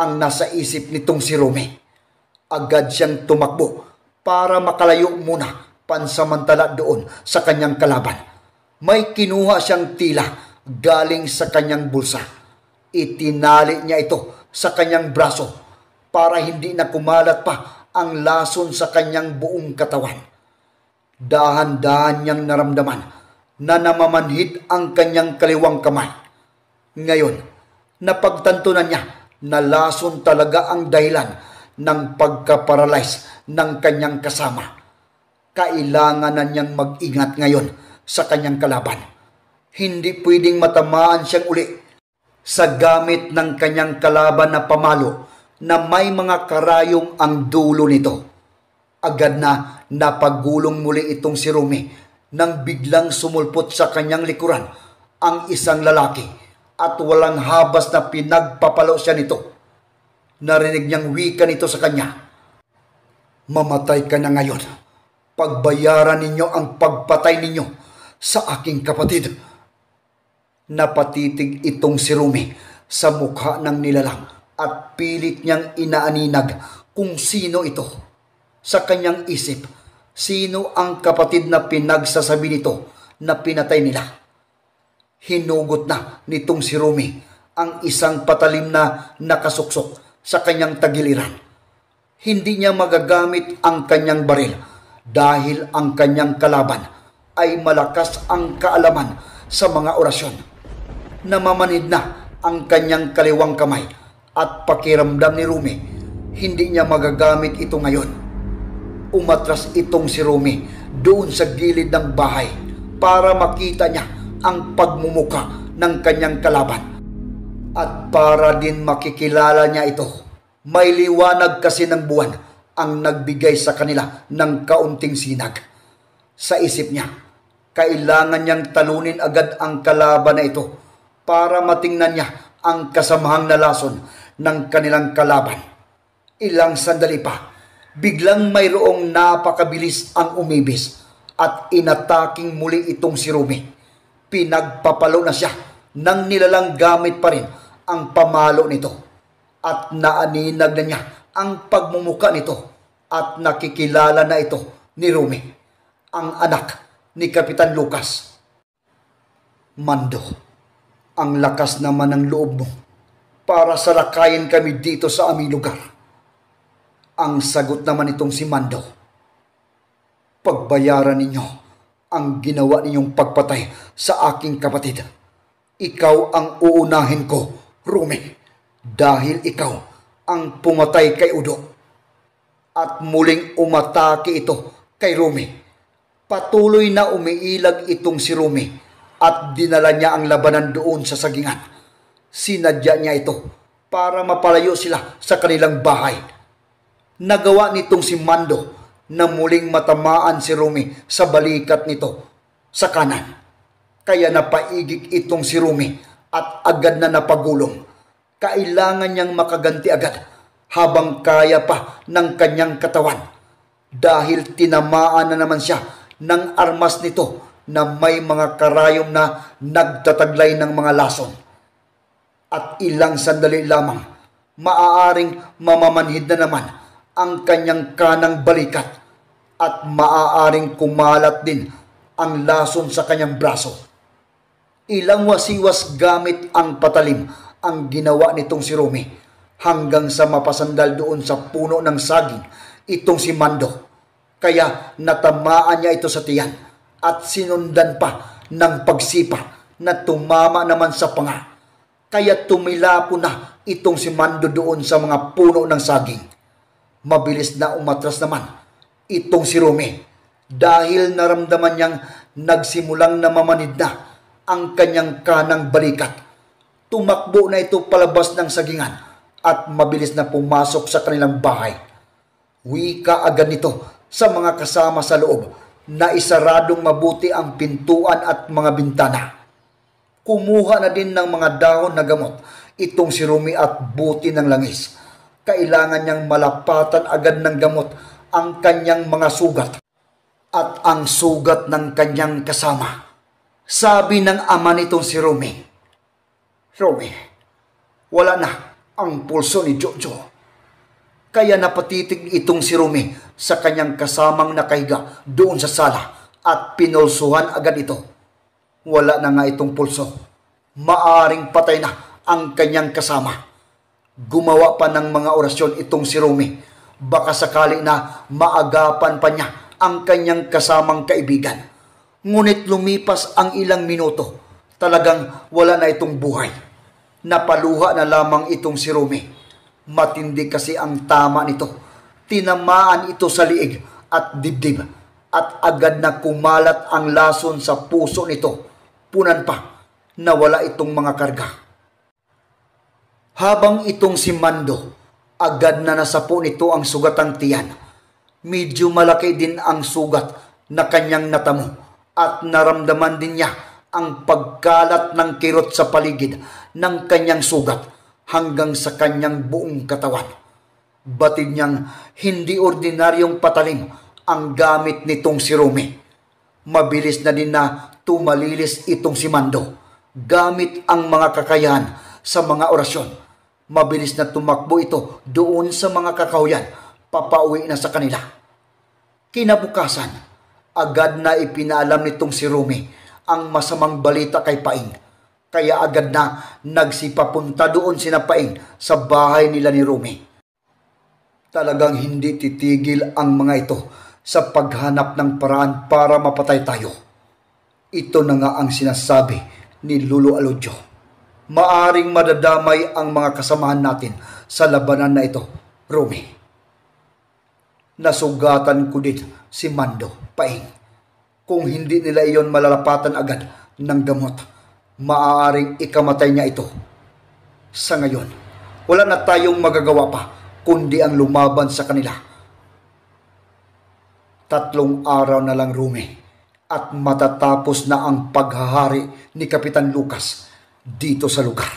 ang nasa isip nitong si Rumi. Agad siyang tumakbo para makalayo muna pansamantala doon sa kanyang kalaban. May kinuha siyang tila galing sa kanyang bulsa. Itinali niya ito sa kanyang braso para hindi na kumalat pa ang lason sa kanyang buong katawan Dahan-dahan niyang naramdaman na namamanhit ang kanyang kaliwang kamay. Ngayon, napagtanto na niya na lason talaga ang dahilan ng pagkaparalyze ng kanyang kasama. Kailangan na niyang mag-ingat ngayon sa kanyang kalaban. Hindi pwedeng matamaan siyang uli sa gamit ng kanyang kalaban na pamalo na may mga karayong ang dulo nito. Agad na napagulong muli itong si Rumi nang biglang sumulpot sa kanyang likuran ang isang lalaki at walang habas na pinagpapalo siya nito. Narinig niyang wika nito sa kanya. Mamatay ka na ngayon. Pagbayaran ninyo ang pagpatay ninyo sa aking kapatid. Napatitig itong si Rumi sa mukha ng nilalang at pilit niyang inaaninag kung sino ito sa kanyang isip sino ang kapatid na pinagsasabi nito na pinatay nila. Hinugot na nitong si Rumi ang isang patalim na nakasuksok sa kanyang tagiliran. Hindi niya magagamit ang kanyang baril dahil ang kanyang kalaban ay malakas ang kaalaman sa mga orasyon. Namamanid na ang kanyang kaliwang kamay at pakiramdam ni Rumi, hindi niya magagamit ito ngayon umatras itong si Rumi doon sa gilid ng bahay para makita niya ang pagmumuka ng kanyang kalaban. At para din makikilala niya ito, may liwanag kasi ng buwan ang nagbigay sa kanila ng kaunting sinag. Sa isip niya, kailangan niyang talunin agad ang kalaban na ito para matingnan niya ang kasamahang nalason ng kanilang kalaban. Ilang sandali pa, biglang mayroong napakabilis ang umibis at inataking muli itong si Rumi. Pinagpapalo na siya nang nilalang gamit pa rin ang pamalo nito at naaninag na niya ang pagmumuka nito at nakikilala na ito ni Rumi, ang anak ni Kapitan Lucas. Mando, ang lakas naman ng loob mo para salakayin kami dito sa aming lugar ang sagot naman itong si Mando. Pagbayaran ninyo ang ginawa ninyong pagpatay sa aking kapatid. Ikaw ang uunahin ko, Rumi, dahil ikaw ang pumatay kay Udo. At muling umatake ito kay Rumi. Patuloy na umiilag itong si Rumi at dinala niya ang labanan doon sa sagingan. Sinadya niya ito para mapalayo sila sa kanilang bahay nagawa nitong si Mando na muling matamaan si Rumi sa balikat nito sa kanan. Kaya napaigik itong si Rumi at agad na napagulong. Kailangan niyang makaganti agad habang kaya pa ng kanyang katawan dahil tinamaan na naman siya ng armas nito na may mga karayom na nagtataglay ng mga lason. At ilang sandali lamang, maaaring mamamanhid na naman ang kanyang kanang balikat at maaaring kumalat din ang lason sa kanyang braso. Ilang wasiwas gamit ang patalim ang ginawa nitong si Rumi hanggang sa mapasandal doon sa puno ng saging itong si Mando. Kaya natamaan niya ito sa tiyan at sinundan pa ng pagsipa na tumama naman sa panga. Kaya tumilapo na itong si Mando doon sa mga puno ng saging Mabilis na umatras naman itong si Rumi dahil naramdaman niyang nagsimulang namamanid na ang kanyang kanang balikat. Tumakbo na ito palabas ng sagingan at mabilis na pumasok sa kanilang bahay. Wika agad nito sa mga kasama sa loob na isaradong mabuti ang pintuan at mga bintana. Kumuha na din ng mga dahon na gamot itong si Rumi at buti ng langis kailangan niyang malapatan agad ng gamot ang kanyang mga sugat at ang sugat ng kanyang kasama. Sabi ng ama nitong si Rumi, Rumi, wala na ang pulso ni Jojo. Kaya napatitig itong si Rumi sa kanyang kasamang nakahiga doon sa sala at pinulsuhan agad ito. Wala na nga itong pulso. Maaring patay na ang kanyang kasama gumawa pa ng mga orasyon itong si Rumi. Baka sakali na maagapan pa niya ang kanyang kasamang kaibigan. Ngunit lumipas ang ilang minuto, talagang wala na itong buhay. Napaluha na lamang itong si Rumi. Matindi kasi ang tama nito. Tinamaan ito sa liig at dibdib at agad na kumalat ang lason sa puso nito. Punan pa, nawala itong mga karga. Habang itong si Mando, agad na nasapo nito ang sugatang tiyan. Medyo malaki din ang sugat na kanyang natamo at naramdaman din niya ang pagkalat ng kirot sa paligid ng kanyang sugat hanggang sa kanyang buong katawan. Batid niyang hindi ordinaryong patalim ang gamit nitong si Rumi. Mabilis na din na tumalilis itong si Mando gamit ang mga kakayahan sa mga orasyon Mabilis na tumakbo ito doon sa mga kakahuyan. Papauwi na sa kanila. Kinabukasan, agad na ipinalam nitong si Rumi ang masamang balita kay Paing. Kaya agad na nagsipapunta doon si Paing sa bahay nila ni Rumi. Talagang hindi titigil ang mga ito sa paghanap ng paraan para mapatay tayo. Ito na nga ang sinasabi ni Lulo Aludyo maaring madadamay ang mga kasamahan natin sa labanan na ito, Rumi. Nasugatan ko dit si Mando, Paing. Kung hindi nila iyon malalapatan agad ng gamot, maaaring ikamatay niya ito. Sa ngayon, wala na tayong magagawa pa kundi ang lumaban sa kanila. Tatlong araw na lang, Rumi, at matatapos na ang paghahari ni Kapitan Lucas dito sa lugar.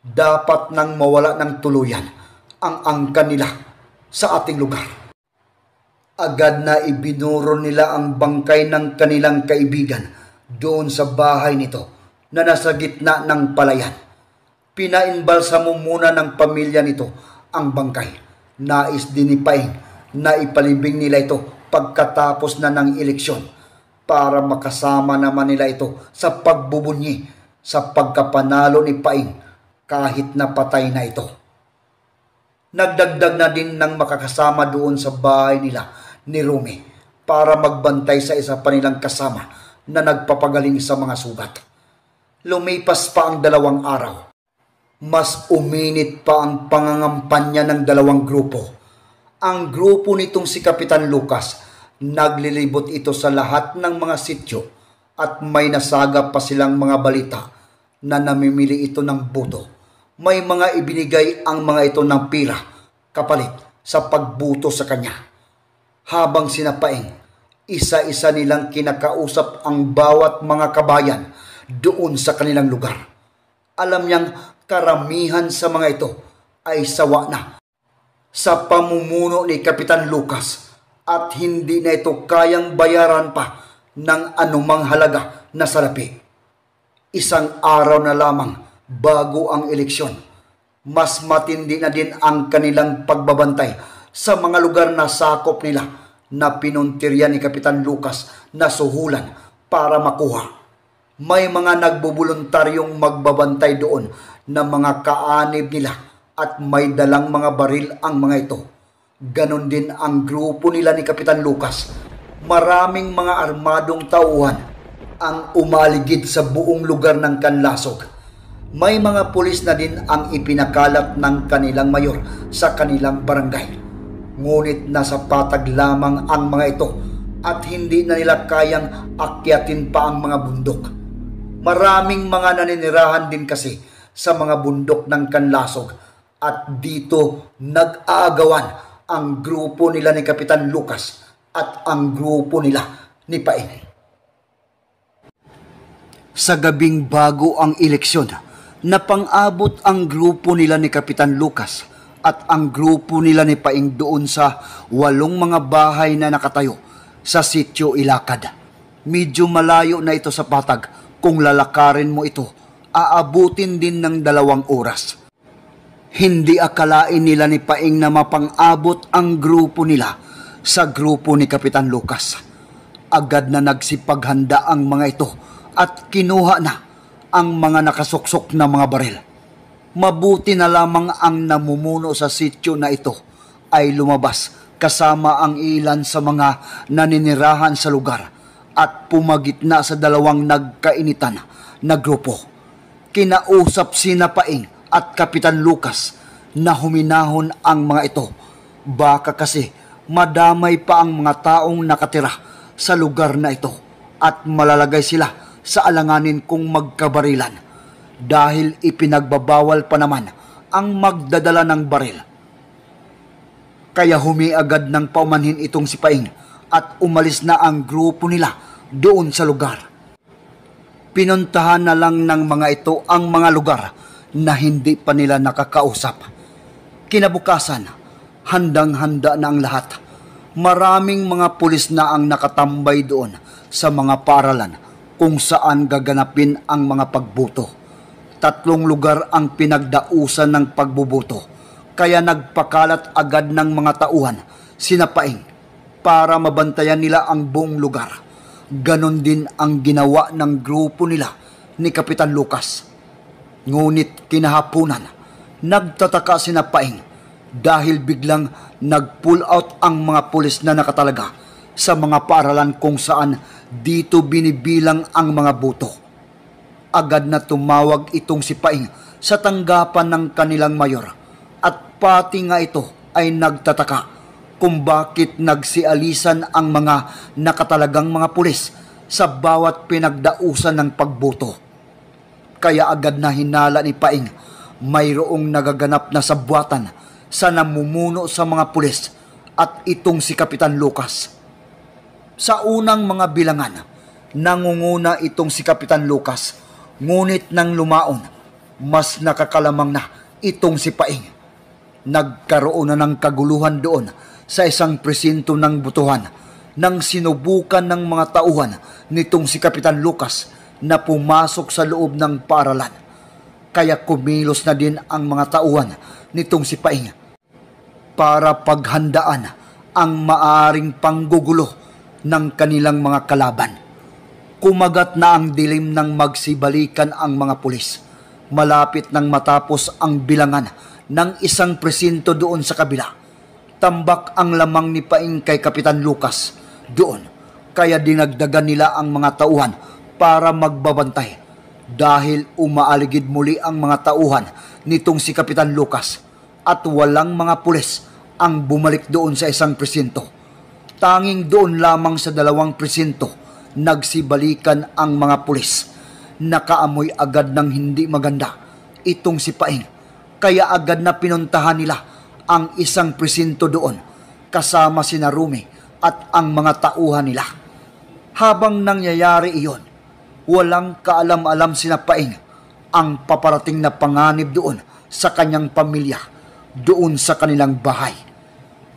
Dapat nang mawala ng tuluyan ang angka nila sa ating lugar. Agad na ibinuro nila ang bangkay ng kanilang kaibigan doon sa bahay nito na nasa gitna ng palayan. Pinainbalsa muna ng pamilya nito ang bangkay. Nais dinipain na ipalibing nila ito pagkatapos na ng eleksyon para makasama naman nila ito sa pagbubunyi sa pagkapanalo ni Pai kahit napatay na ito. Nagdagdag na din ng makakasama doon sa bahay nila ni Rumi para magbantay sa isa pa nilang kasama na nagpapagaling sa mga sugat. Lumipas pa ang dalawang araw. Mas uminit pa ang pangangampanya ng dalawang grupo. Ang grupo nitong si Kapitan Lucas, naglilibot ito sa lahat ng mga sityo at may nasaga pa silang mga balita na namimili ito ng boto. May mga ibinigay ang mga ito ng pira kapalit sa pagbuto sa kanya. Habang sinapaing, isa-isa nilang kinakausap ang bawat mga kabayan doon sa kanilang lugar. Alam niyang karamihan sa mga ito ay sawa na sa pamumuno ni Kapitan Lucas at hindi na ito kayang bayaran pa ng anumang halaga na salapi. Isang araw na lamang bago ang eleksyon. Mas matindi na din ang kanilang pagbabantay sa mga lugar na sakop nila na pinuntirya ni Kapitan Lucas na suhulan para makuha. May mga nagbubuluntaryong magbabantay doon na mga kaanib nila at may dalang mga baril ang mga ito. Ganon din ang grupo nila ni Kapitan Lucas. Maraming mga armadong tauhan ang umaligid sa buong lugar ng Kanlasog. May mga pulis na din ang ipinakalat ng kanilang mayor sa kanilang barangay. Ngunit nasa patag lamang ang mga ito at hindi na nila kayang akyatin pa ang mga bundok. Maraming mga naninirahan din kasi sa mga bundok ng Kanlasog at dito nag-aagawan ang grupo nila ni Kapitan Lucas at ang grupo nila ni Paine sa gabing bago ang eleksyon, napang-abot ang grupo nila ni Kapitan Lucas at ang grupo nila ni Paing doon sa walong mga bahay na nakatayo sa sityo Ilakad. Medyo malayo na ito sa patag kung lalakarin mo ito, aabutin din ng dalawang oras. Hindi akalain nila ni Paing na mapang-abot ang grupo nila sa grupo ni Kapitan Lucas. Agad na nagsipaghanda ang mga ito at kinuha na ang mga nakasuksok na mga baril. Mabuti na lamang ang namumuno sa sityo na ito ay lumabas kasama ang ilan sa mga naninirahan sa lugar at pumagitna sa dalawang nagkainitan na grupo. Kinausap si Napaing at Kapitan Lucas na huminahon ang mga ito. Baka kasi madamay pa ang mga taong nakatira sa lugar na ito at malalagay sila sa alanganin kung magkabarilan dahil ipinagbabawal pa naman ang magdadala ng baril. Kaya humiagad ng paumanhin itong si Paing at umalis na ang grupo nila doon sa lugar. Pinuntahan na lang ng mga ito ang mga lugar na hindi pa nila nakakausap. Kinabukasan, handang-handa na ang lahat maraming mga pulis na ang nakatambay doon sa mga paralan kung saan gaganapin ang mga pagboto. Tatlong lugar ang pinagdausan ng pagboboto, kaya nagpakalat agad ng mga tauhan, sinapaing, para mabantayan nila ang buong lugar. Ganon din ang ginawa ng grupo nila ni Kapitan Lucas. Ngunit kinahapunan, nagtataka sinapaing dahil biglang nag-pull out ang mga pulis na nakatalaga sa mga paaralan kung saan dito binibilang ang mga buto. Agad na tumawag itong si Paing sa tanggapan ng kanilang mayor at pati nga ito ay nagtataka kung bakit nagsialisan ang mga nakatalagang mga pulis sa bawat pinagdausan ng pagboto. Kaya agad na hinala ni Paing mayroong nagaganap na sabwatan sa namumuno sa mga pulis at itong si Kapitan Lucas sa unang mga bilangan. Nangunguna itong si Kapitan Lucas, ngunit nang lumaon, mas nakakalamang na itong si Paing. Nagkaroon na ng kaguluhan doon sa isang presinto ng butuhan nang sinubukan ng mga tauhan nitong si Kapitan Lucas na pumasok sa loob ng paaralan. Kaya kumilos na din ang mga tauhan nitong si Paing para paghandaan ang maaring panggugulo ng kanilang mga kalaban. Kumagat na ang dilim ng magsibalikan ang mga pulis. Malapit nang matapos ang bilangan ng isang presinto doon sa kabila. Tambak ang lamang ni Paing kay Kapitan Lucas doon. Kaya dinagdagan nila ang mga tauhan para magbabantay. Dahil umaaligid muli ang mga tauhan nitong si Kapitan Lucas at walang mga pulis ang bumalik doon sa isang presinto Tanging doon lamang sa dalawang presinto nagsibalikan ang mga pulis. Nakaamoy agad ng hindi maganda itong si Paing. Kaya agad na pinuntahan nila ang isang presinto doon kasama si Narumi at ang mga tauhan nila. Habang nangyayari iyon, walang kaalam-alam si Paing ang paparating na panganib doon sa kanyang pamilya, doon sa kanilang bahay.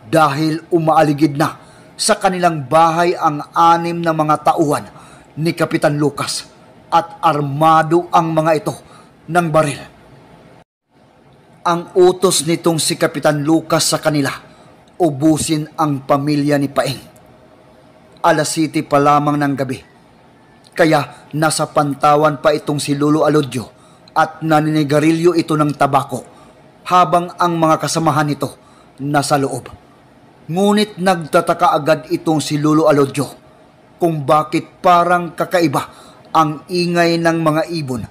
Dahil umaaligid na sa kanilang bahay ang anim na mga tauhan ni Kapitan Lucas at armado ang mga ito ng baril. Ang utos nitong si Kapitan Lucas sa kanila, ubusin ang pamilya ni Paeng. Alas City pa lamang ng gabi. Kaya nasa pantawan pa itong si Lolo Alodyo at naninigarilyo ito ng tabako habang ang mga kasamahan nito nasa loob. Ngunit nagtataka agad itong si Lolo Alodjo kung bakit parang kakaiba ang ingay ng mga ibon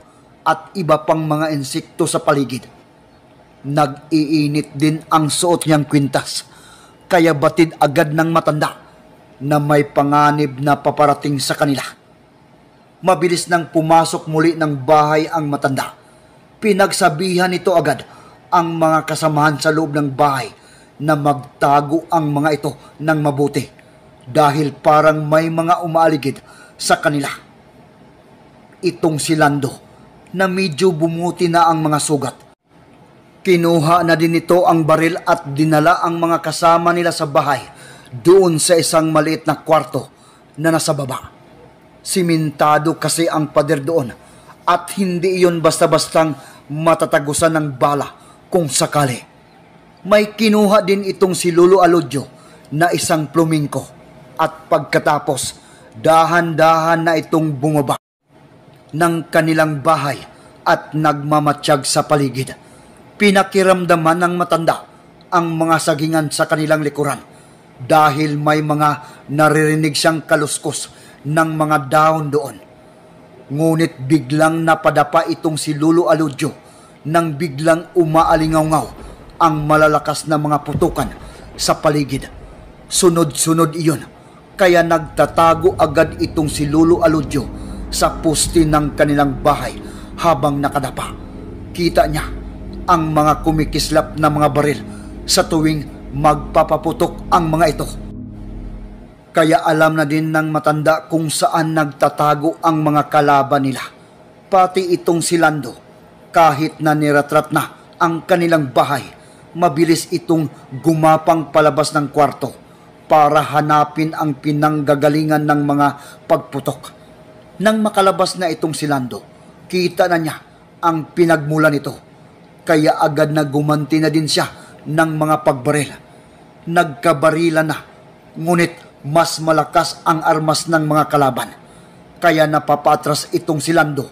at iba pang mga insekto sa paligid. Nag-iinit din ang suot niyang kwintas, kaya batid agad ng matanda na may panganib na paparating sa kanila. Mabilis nang pumasok muli ng bahay ang matanda. Pinagsabihan ito agad ang mga kasamahan sa loob ng bahay na magtago ang mga ito ng mabuti dahil parang may mga umaaligid sa kanila. Itong si Lando na medyo bumuti na ang mga sugat. Kinuha na din nito ang baril at dinala ang mga kasama nila sa bahay doon sa isang maliit na kwarto na nasa baba. Simentado kasi ang pader doon at hindi iyon basta-bastang matatagusan ng bala kung sakali may kinuha din itong si Lulo Alodyo na isang plumingko at pagkatapos dahan-dahan na itong bumaba ng kanilang bahay at nagmamatsyag sa paligid. Pinakiramdaman ng matanda ang mga sagingan sa kanilang likuran dahil may mga naririnig siyang kaluskos ng mga dahon doon. Ngunit biglang napadapa itong si Lulo Aludyo nang biglang umaalingaw-ngaw ang malalakas na mga putukan sa paligid. Sunod-sunod iyon. Kaya nagtatago agad itong si Lolo Aludyo sa puste ng kanilang bahay habang nakadapa. Kita niya ang mga kumikislap na mga baril sa tuwing magpapaputok ang mga ito. Kaya alam na din ng matanda kung saan nagtatago ang mga kalaban nila. Pati itong si Lando, kahit na niratrat na ang kanilang bahay mabilis itong gumapang palabas ng kwarto para hanapin ang pinanggagalingan ng mga pagputok. Nang makalabas na itong silando, kita na niya ang pinagmulan nito. Kaya agad na gumanti na din siya ng mga pagbaril. Nagkabarila na, ngunit mas malakas ang armas ng mga kalaban. Kaya napapatras itong silando.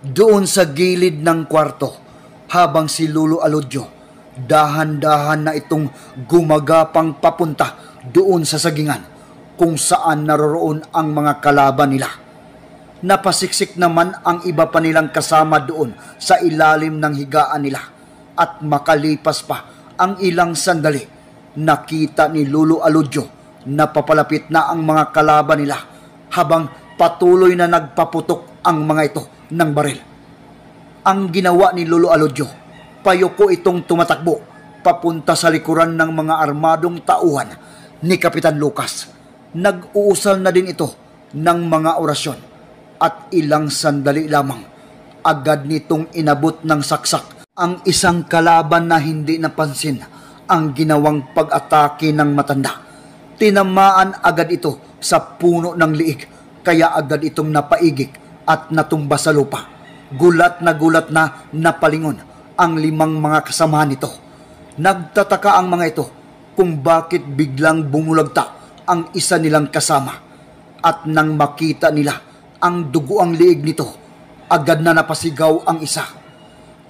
Doon sa gilid ng kwarto, habang si Lulo Aludyo Dahan-dahan na itong gumagapang papunta doon sa sagingan kung saan naroroon ang mga kalaban nila. Napasiksik naman ang iba pa nilang kasama doon sa ilalim ng higaan nila at makalipas pa ang ilang sandali nakita ni Lulu Aludyo na papalapit na ang mga kalaban nila habang patuloy na nagpaputok ang mga ito ng baril. Ang ginawa ni Lolo Aludyo Papayoko itong tumatakbo papunta sa likuran ng mga armadong tauhan ni Kapitan Lucas. Nag-uusal na din ito ng mga orasyon at ilang sandali lamang agad nitong inabot ng saksak ang isang kalaban na hindi napansin ang ginawang pag-atake ng matanda. Tinamaan agad ito sa puno ng liig kaya agad itong napaigik at natumba sa lupa. Gulat na gulat na napalingon ang limang mga kasama nito. Nagtataka ang mga ito kung bakit biglang bumulagta ang isa nilang kasama. At nang makita nila ang dugo ang liig nito, agad na napasigaw ang isa.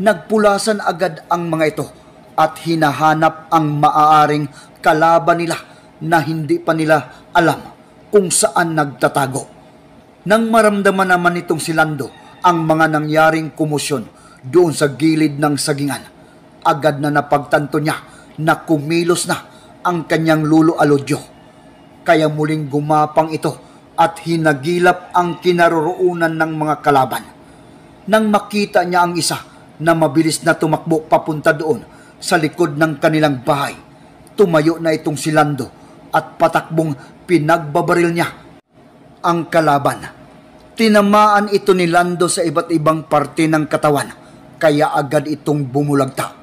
Nagpulasan agad ang mga ito at hinahanap ang maaaring kalaban nila na hindi pa nila alam kung saan nagtatago. Nang maramdaman naman nitong si Lando ang mga nangyaring kumusyon doon sa gilid ng sagingan. Agad na napagtanto niya na kumilos na ang kanyang lulo alodyo. Kaya muling gumapang ito at hinagilap ang kinaroroonan ng mga kalaban. Nang makita niya ang isa na mabilis na tumakbo papunta doon sa likod ng kanilang bahay, tumayo na itong silando at patakbong pinagbabaril niya ang kalaban. Tinamaan ito ni Lando sa iba't ibang parte ng katawan kaya agad itong bumulagta.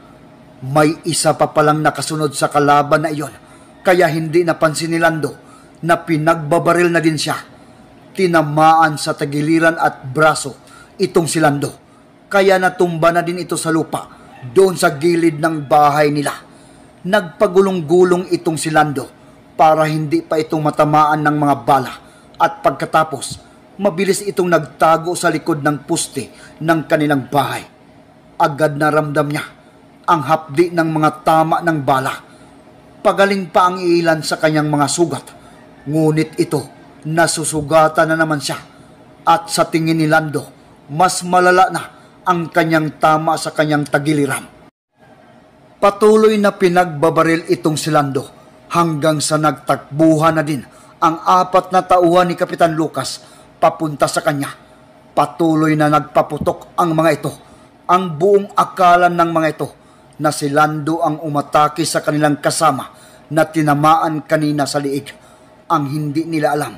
May isa pa palang nakasunod sa kalaban na iyon, kaya hindi napansin ni Lando na pinagbabaril na din siya. Tinamaan sa tagiliran at braso itong si Lando, kaya natumba na din ito sa lupa doon sa gilid ng bahay nila. Nagpagulong-gulong itong si Lando para hindi pa ito matamaan ng mga bala at pagkatapos mabilis itong nagtago sa likod ng puste ng kanilang bahay Agad na ramdam niya ang hapdi ng mga tama ng bala. Pagaling pa ang ilan sa kanyang mga sugat. Ngunit ito, nasusugatan na naman siya. At sa tingin ni Lando, mas malala na ang kanyang tama sa kanyang tagiliran. Patuloy na pinagbabaril itong si Lando hanggang sa nagtakbuhan na din ang apat na tauhan ni Kapitan Lucas papunta sa kanya. Patuloy na nagpaputok ang mga ito ang buong akalan ng mga ito na si Lando ang umatake sa kanilang kasama na tinamaan kanina sa liig. Ang hindi nila alam.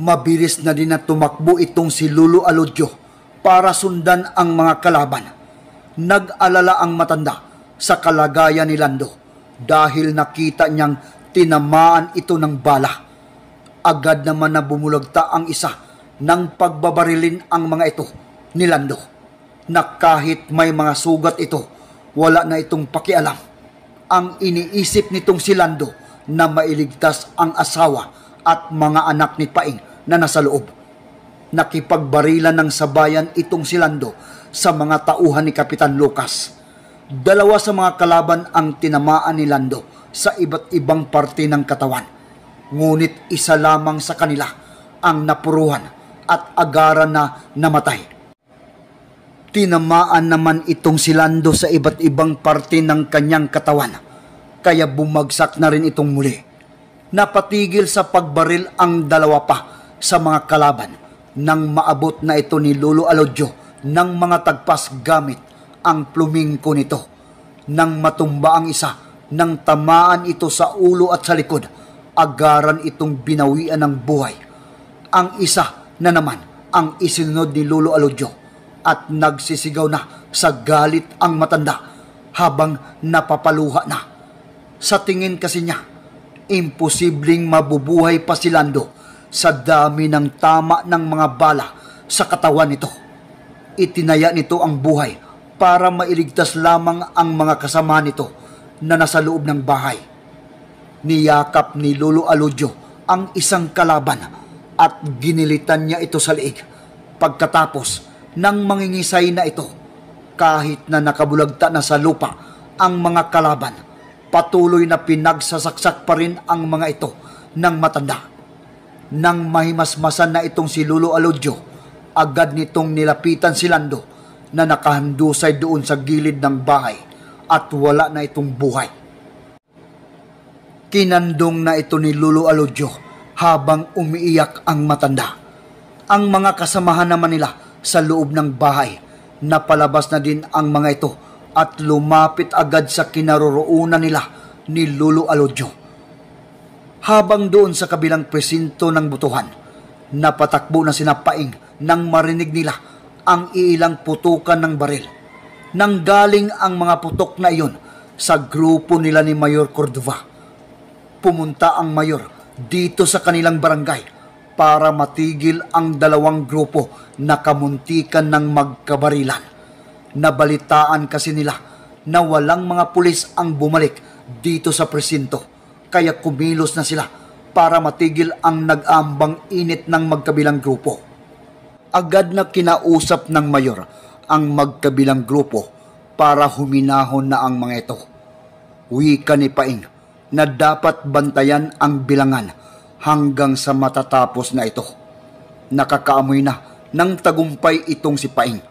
Mabilis na din na tumakbo itong si Lulu Aludyo para sundan ang mga kalaban. Nag-alala ang matanda sa kalagayan ni Lando dahil nakita niyang tinamaan ito ng bala. Agad naman na bumulagta ang isa nang pagbabarilin ang mga ito ni Lando na kahit may mga sugat ito, wala na itong pakialam. Ang iniisip nitong si Lando na mailigtas ang asawa at mga anak ni Paing na nasa loob. Nakipagbarilan ng sabayan itong si Lando sa mga tauhan ni Kapitan Lucas. Dalawa sa mga kalaban ang tinamaan ni Lando sa iba't ibang parte ng katawan. Ngunit isa lamang sa kanila ang napuruhan at agaran na namatay Tinamaan naman itong silando sa iba't ibang parte ng kanyang katawan, kaya bumagsak na rin itong muli. Napatigil sa pagbaril ang dalawa pa sa mga kalaban nang maabot na ito ni Lolo Alodjo ng mga tagpas gamit ang plumingko nito. Nang matumba ang isa, nang tamaan ito sa ulo at sa likod, agaran itong binawian ng buhay. Ang isa na naman ang isinunod ni Lolo Alodjo at nagsisigaw na sa galit ang matanda habang napapaluha na. Sa tingin kasi niya, imposibleng mabubuhay pa si Lando sa dami ng tama ng mga bala sa katawan nito. Itinaya nito ang buhay para mailigtas lamang ang mga kasama nito na nasa loob ng bahay. Niyakap ni Lolo Aludyo ang isang kalaban at ginilitan niya ito sa liig. Pagkatapos, ng mangingisay na ito. Kahit na nakabulagta na sa lupa ang mga kalaban, patuloy na pinagsasaksak pa rin ang mga ito ng matanda. Nang mahimasmasan na itong si Lulo Alodyo, agad nitong nilapitan si Lando na nakahandusay doon sa gilid ng bahay at wala na itong buhay. Kinandong na ito ni Lulo Alodyo habang umiiyak ang matanda. Ang mga kasamahan naman nila sa loob ng bahay. Napalabas na din ang mga ito at lumapit agad sa kinaroroonan nila ni Lolo Alodyo. Habang doon sa kabilang presinto ng butuhan, napatakbo na sinapaing nang marinig nila ang iilang putukan ng baril. Nang galing ang mga putok na iyon sa grupo nila ni Mayor Cordova. Pumunta ang mayor dito sa kanilang barangay para matigil ang dalawang grupo na kamuntikan ng magkabarilan. Nabalitaan kasi nila na walang mga pulis ang bumalik dito sa presinto kaya kumilos na sila para matigil ang nag-ambang init ng magkabilang grupo. Agad na kinausap ng mayor ang magkabilang grupo para huminahon na ang mga ito. Wika ni Paing na dapat bantayan ang bilangan hanggang sa matatapos na ito. Nakakaamoy na ng tagumpay itong si Paing.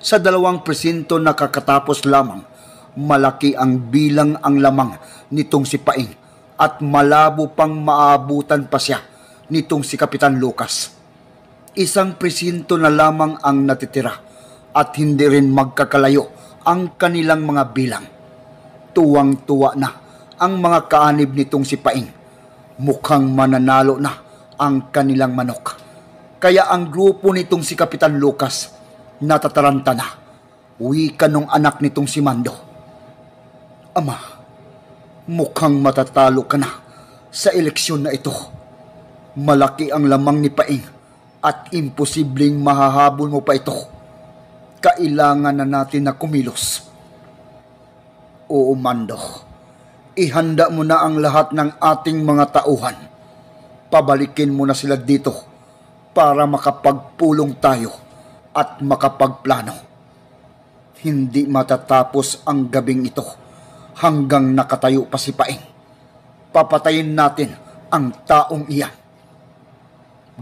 Sa dalawang presinto nakakatapos lamang, malaki ang bilang ang lamang nitong si Paing at malabo pang maabutan pa siya nitong si Kapitan Lucas. Isang presinto na lamang ang natitira at hindi rin magkakalayo ang kanilang mga bilang. Tuwang-tuwa na ang mga kaanib nitong si Paing Mukhang mananalo na ang kanilang manok. Kaya ang grupo nitong si Kapitan Lucas natataranta na. Uwi ka nung anak nitong si Mando. Ama, mukhang matatalo ka na sa eleksyon na ito. Malaki ang lamang ni Paing at imposibleng mahahabol mo pa ito. Kailangan na natin na kumilos. Oo, Mando ihanda mo na ang lahat ng ating mga tauhan. Pabalikin mo na sila dito para makapagpulong tayo at makapagplano. Hindi matatapos ang gabing ito hanggang nakatayo pa si Paing. Papatayin natin ang taong iyan.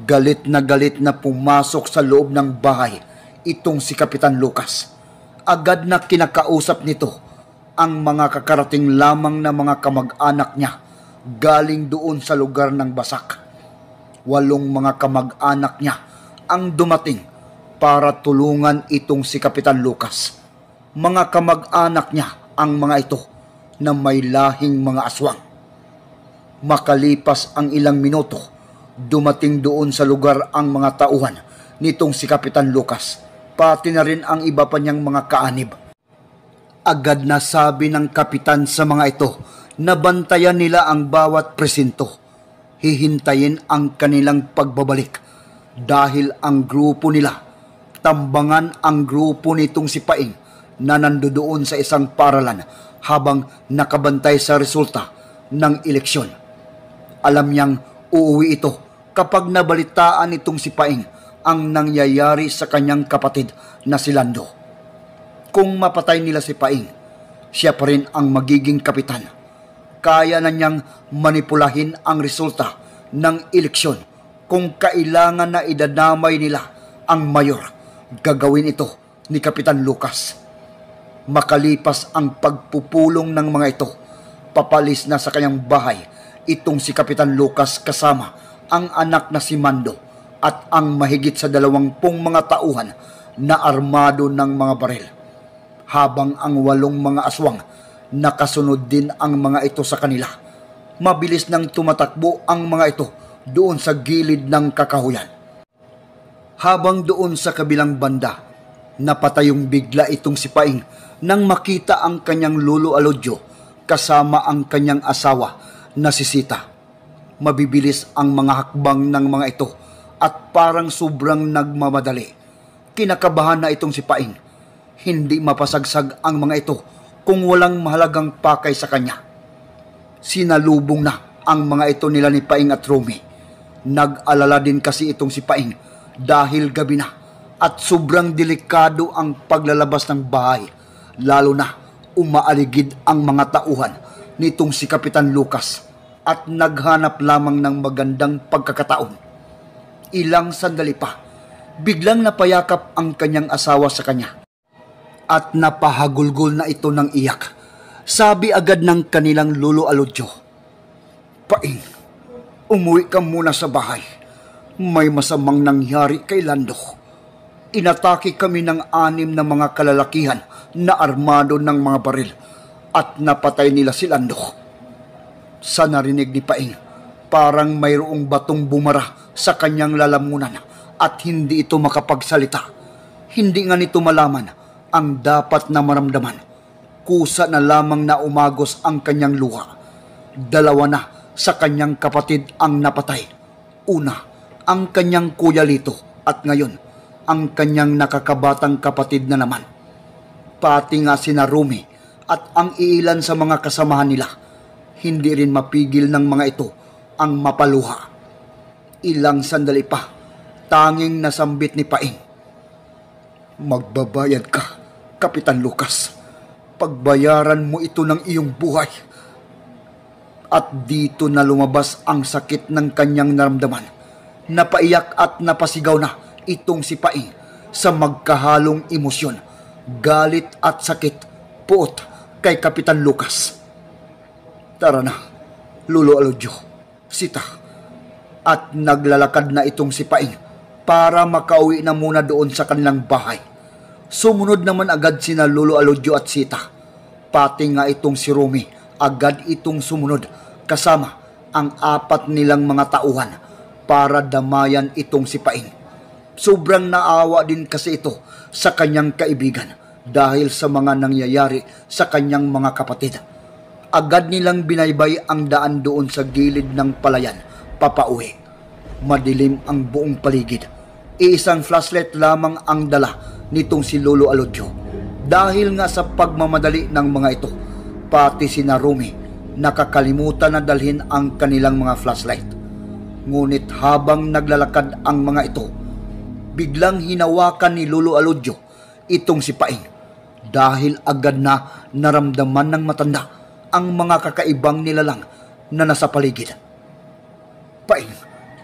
Galit na galit na pumasok sa loob ng bahay itong si Kapitan Lucas. Agad na kinakausap nito ang mga kakarating lamang na mga kamag-anak niya galing doon sa lugar ng basak. Walong mga kamag-anak niya ang dumating para tulungan itong si Kapitan Lucas. Mga kamag-anak niya ang mga ito na may lahing mga aswang. Makalipas ang ilang minuto, dumating doon sa lugar ang mga tauhan nitong si Kapitan Lucas, pati na rin ang iba pa niyang mga kaanib Agad na sabi ng kapitan sa mga ito na bantayan nila ang bawat presinto. Hihintayin ang kanilang pagbabalik dahil ang grupo nila, tambangan ang grupo nitong si Paing na nandoon sa isang paralan habang nakabantay sa resulta ng eleksyon. Alam niyang uuwi ito kapag nabalitaan nitong si Paing ang nangyayari sa kanyang kapatid na si Lando kung mapatay nila si Paing, siya pa rin ang magiging kapitan. Kaya na niyang manipulahin ang resulta ng eleksyon kung kailangan na idadamay nila ang mayor. Gagawin ito ni Kapitan Lucas. Makalipas ang pagpupulong ng mga ito, papalis na sa kanyang bahay itong si Kapitan Lucas kasama ang anak na si Mando at ang mahigit sa dalawang mga tauhan na armado ng mga baril habang ang walong mga aswang nakasunod din ang mga ito sa kanila. Mabilis nang tumatakbo ang mga ito doon sa gilid ng kakahuyan. Habang doon sa kabilang banda, napatayong bigla itong si Paing nang makita ang kanyang lolo alodyo kasama ang kanyang asawa na si Sita. Mabibilis ang mga hakbang ng mga ito at parang sobrang nagmamadali. Kinakabahan na itong si Paing hindi mapasagsag ang mga ito kung walang mahalagang pakay sa kanya. Sinalubong na ang mga ito nila ni Paing at Romy. Nag-alala din kasi itong si Paing dahil gabi na at sobrang delikado ang paglalabas ng bahay lalo na umaaligid ang mga tauhan nitong si Kapitan Lucas at naghanap lamang ng magandang pagkakataon. Ilang sandali pa, biglang napayakap ang kanyang asawa sa kanya at napahagulgol na ito ng iyak. Sabi agad ng kanilang lolo aludyo, Paing, umuwi ka muna sa bahay. May masamang nangyari kay Lando. Inatake kami ng anim na mga kalalakihan na armado ng mga baril at napatay nila si Lando. Sa narinig ni Paing, parang mayroong batong bumara sa kanyang lalamunan at hindi ito makapagsalita. Hindi nga nito malaman ang dapat na maramdaman. Kusa na lamang na umagos ang kanyang luha. Dalawa na sa kanyang kapatid ang napatay. Una, ang kanyang kuya Lito at ngayon, ang kanyang nakakabatang kapatid na naman. Pati nga si Narumi at ang iilan sa mga kasamahan nila, hindi rin mapigil ng mga ito ang mapaluha. Ilang sandali pa, tanging nasambit ni Paing. Magbabayad ka Kapitan Lucas, pagbayaran mo ito ng iyong buhay. At dito na lumabas ang sakit ng kanyang naramdaman. Napaiyak at napasigaw na itong si Paing sa magkahalong emosyon, galit at sakit, puot kay Kapitan Lucas. Tara na, Lulo Alodyo, sita. At naglalakad na itong si Paing para makauwi na muna doon sa kanilang bahay. Sumunod naman agad sina Lolo Alodyo at Sita. Pati nga itong si Romy, agad itong sumunod kasama ang apat nilang mga tauhan para damayan itong si Paing. Sobrang naawa din kasi ito sa kanyang kaibigan dahil sa mga nangyayari sa kanyang mga kapatid. Agad nilang binaybay ang daan doon sa gilid ng palayan, papauwi. Madilim ang buong paligid. Iisang flashlight lamang ang dala nitong si Lolo Alodyo dahil nga sa pagmamadali ng mga ito pati si Narumi nakakalimutan na dalhin ang kanilang mga flashlight ngunit habang naglalakad ang mga ito biglang hinawakan ni Lolo Alodyo itong si Paing dahil agad na naramdaman ng matanda ang mga kakaibang nilalang na nasa paligid. Paing,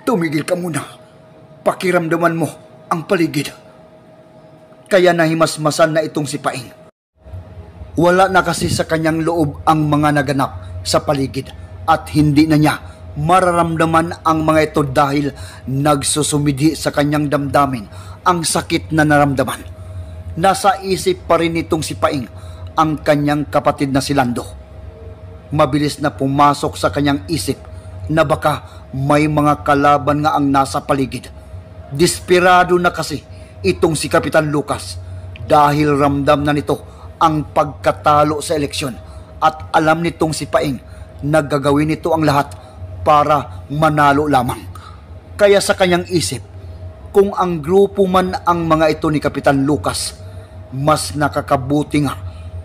tumigil ka muna. Pakiramdaman mo ang paligid kaya nahimasmasan na itong si Paing. Wala na kasi sa kanyang loob ang mga naganap sa paligid at hindi na niya mararamdaman ang mga ito dahil nagsusumidhi sa kanyang damdamin ang sakit na naramdaman. Nasa isip pa rin itong si Paing ang kanyang kapatid na si Lando. Mabilis na pumasok sa kanyang isip na baka may mga kalaban nga ang nasa paligid. Desperado na kasi itong si Kapitan Lucas dahil ramdam na nito ang pagkatalo sa eleksyon at alam nitong si Paing naggagawin nito ang lahat para manalo lamang. Kaya sa kanyang isip, kung ang grupo man ang mga ito ni Kapitan Lucas, mas nakakabuti nga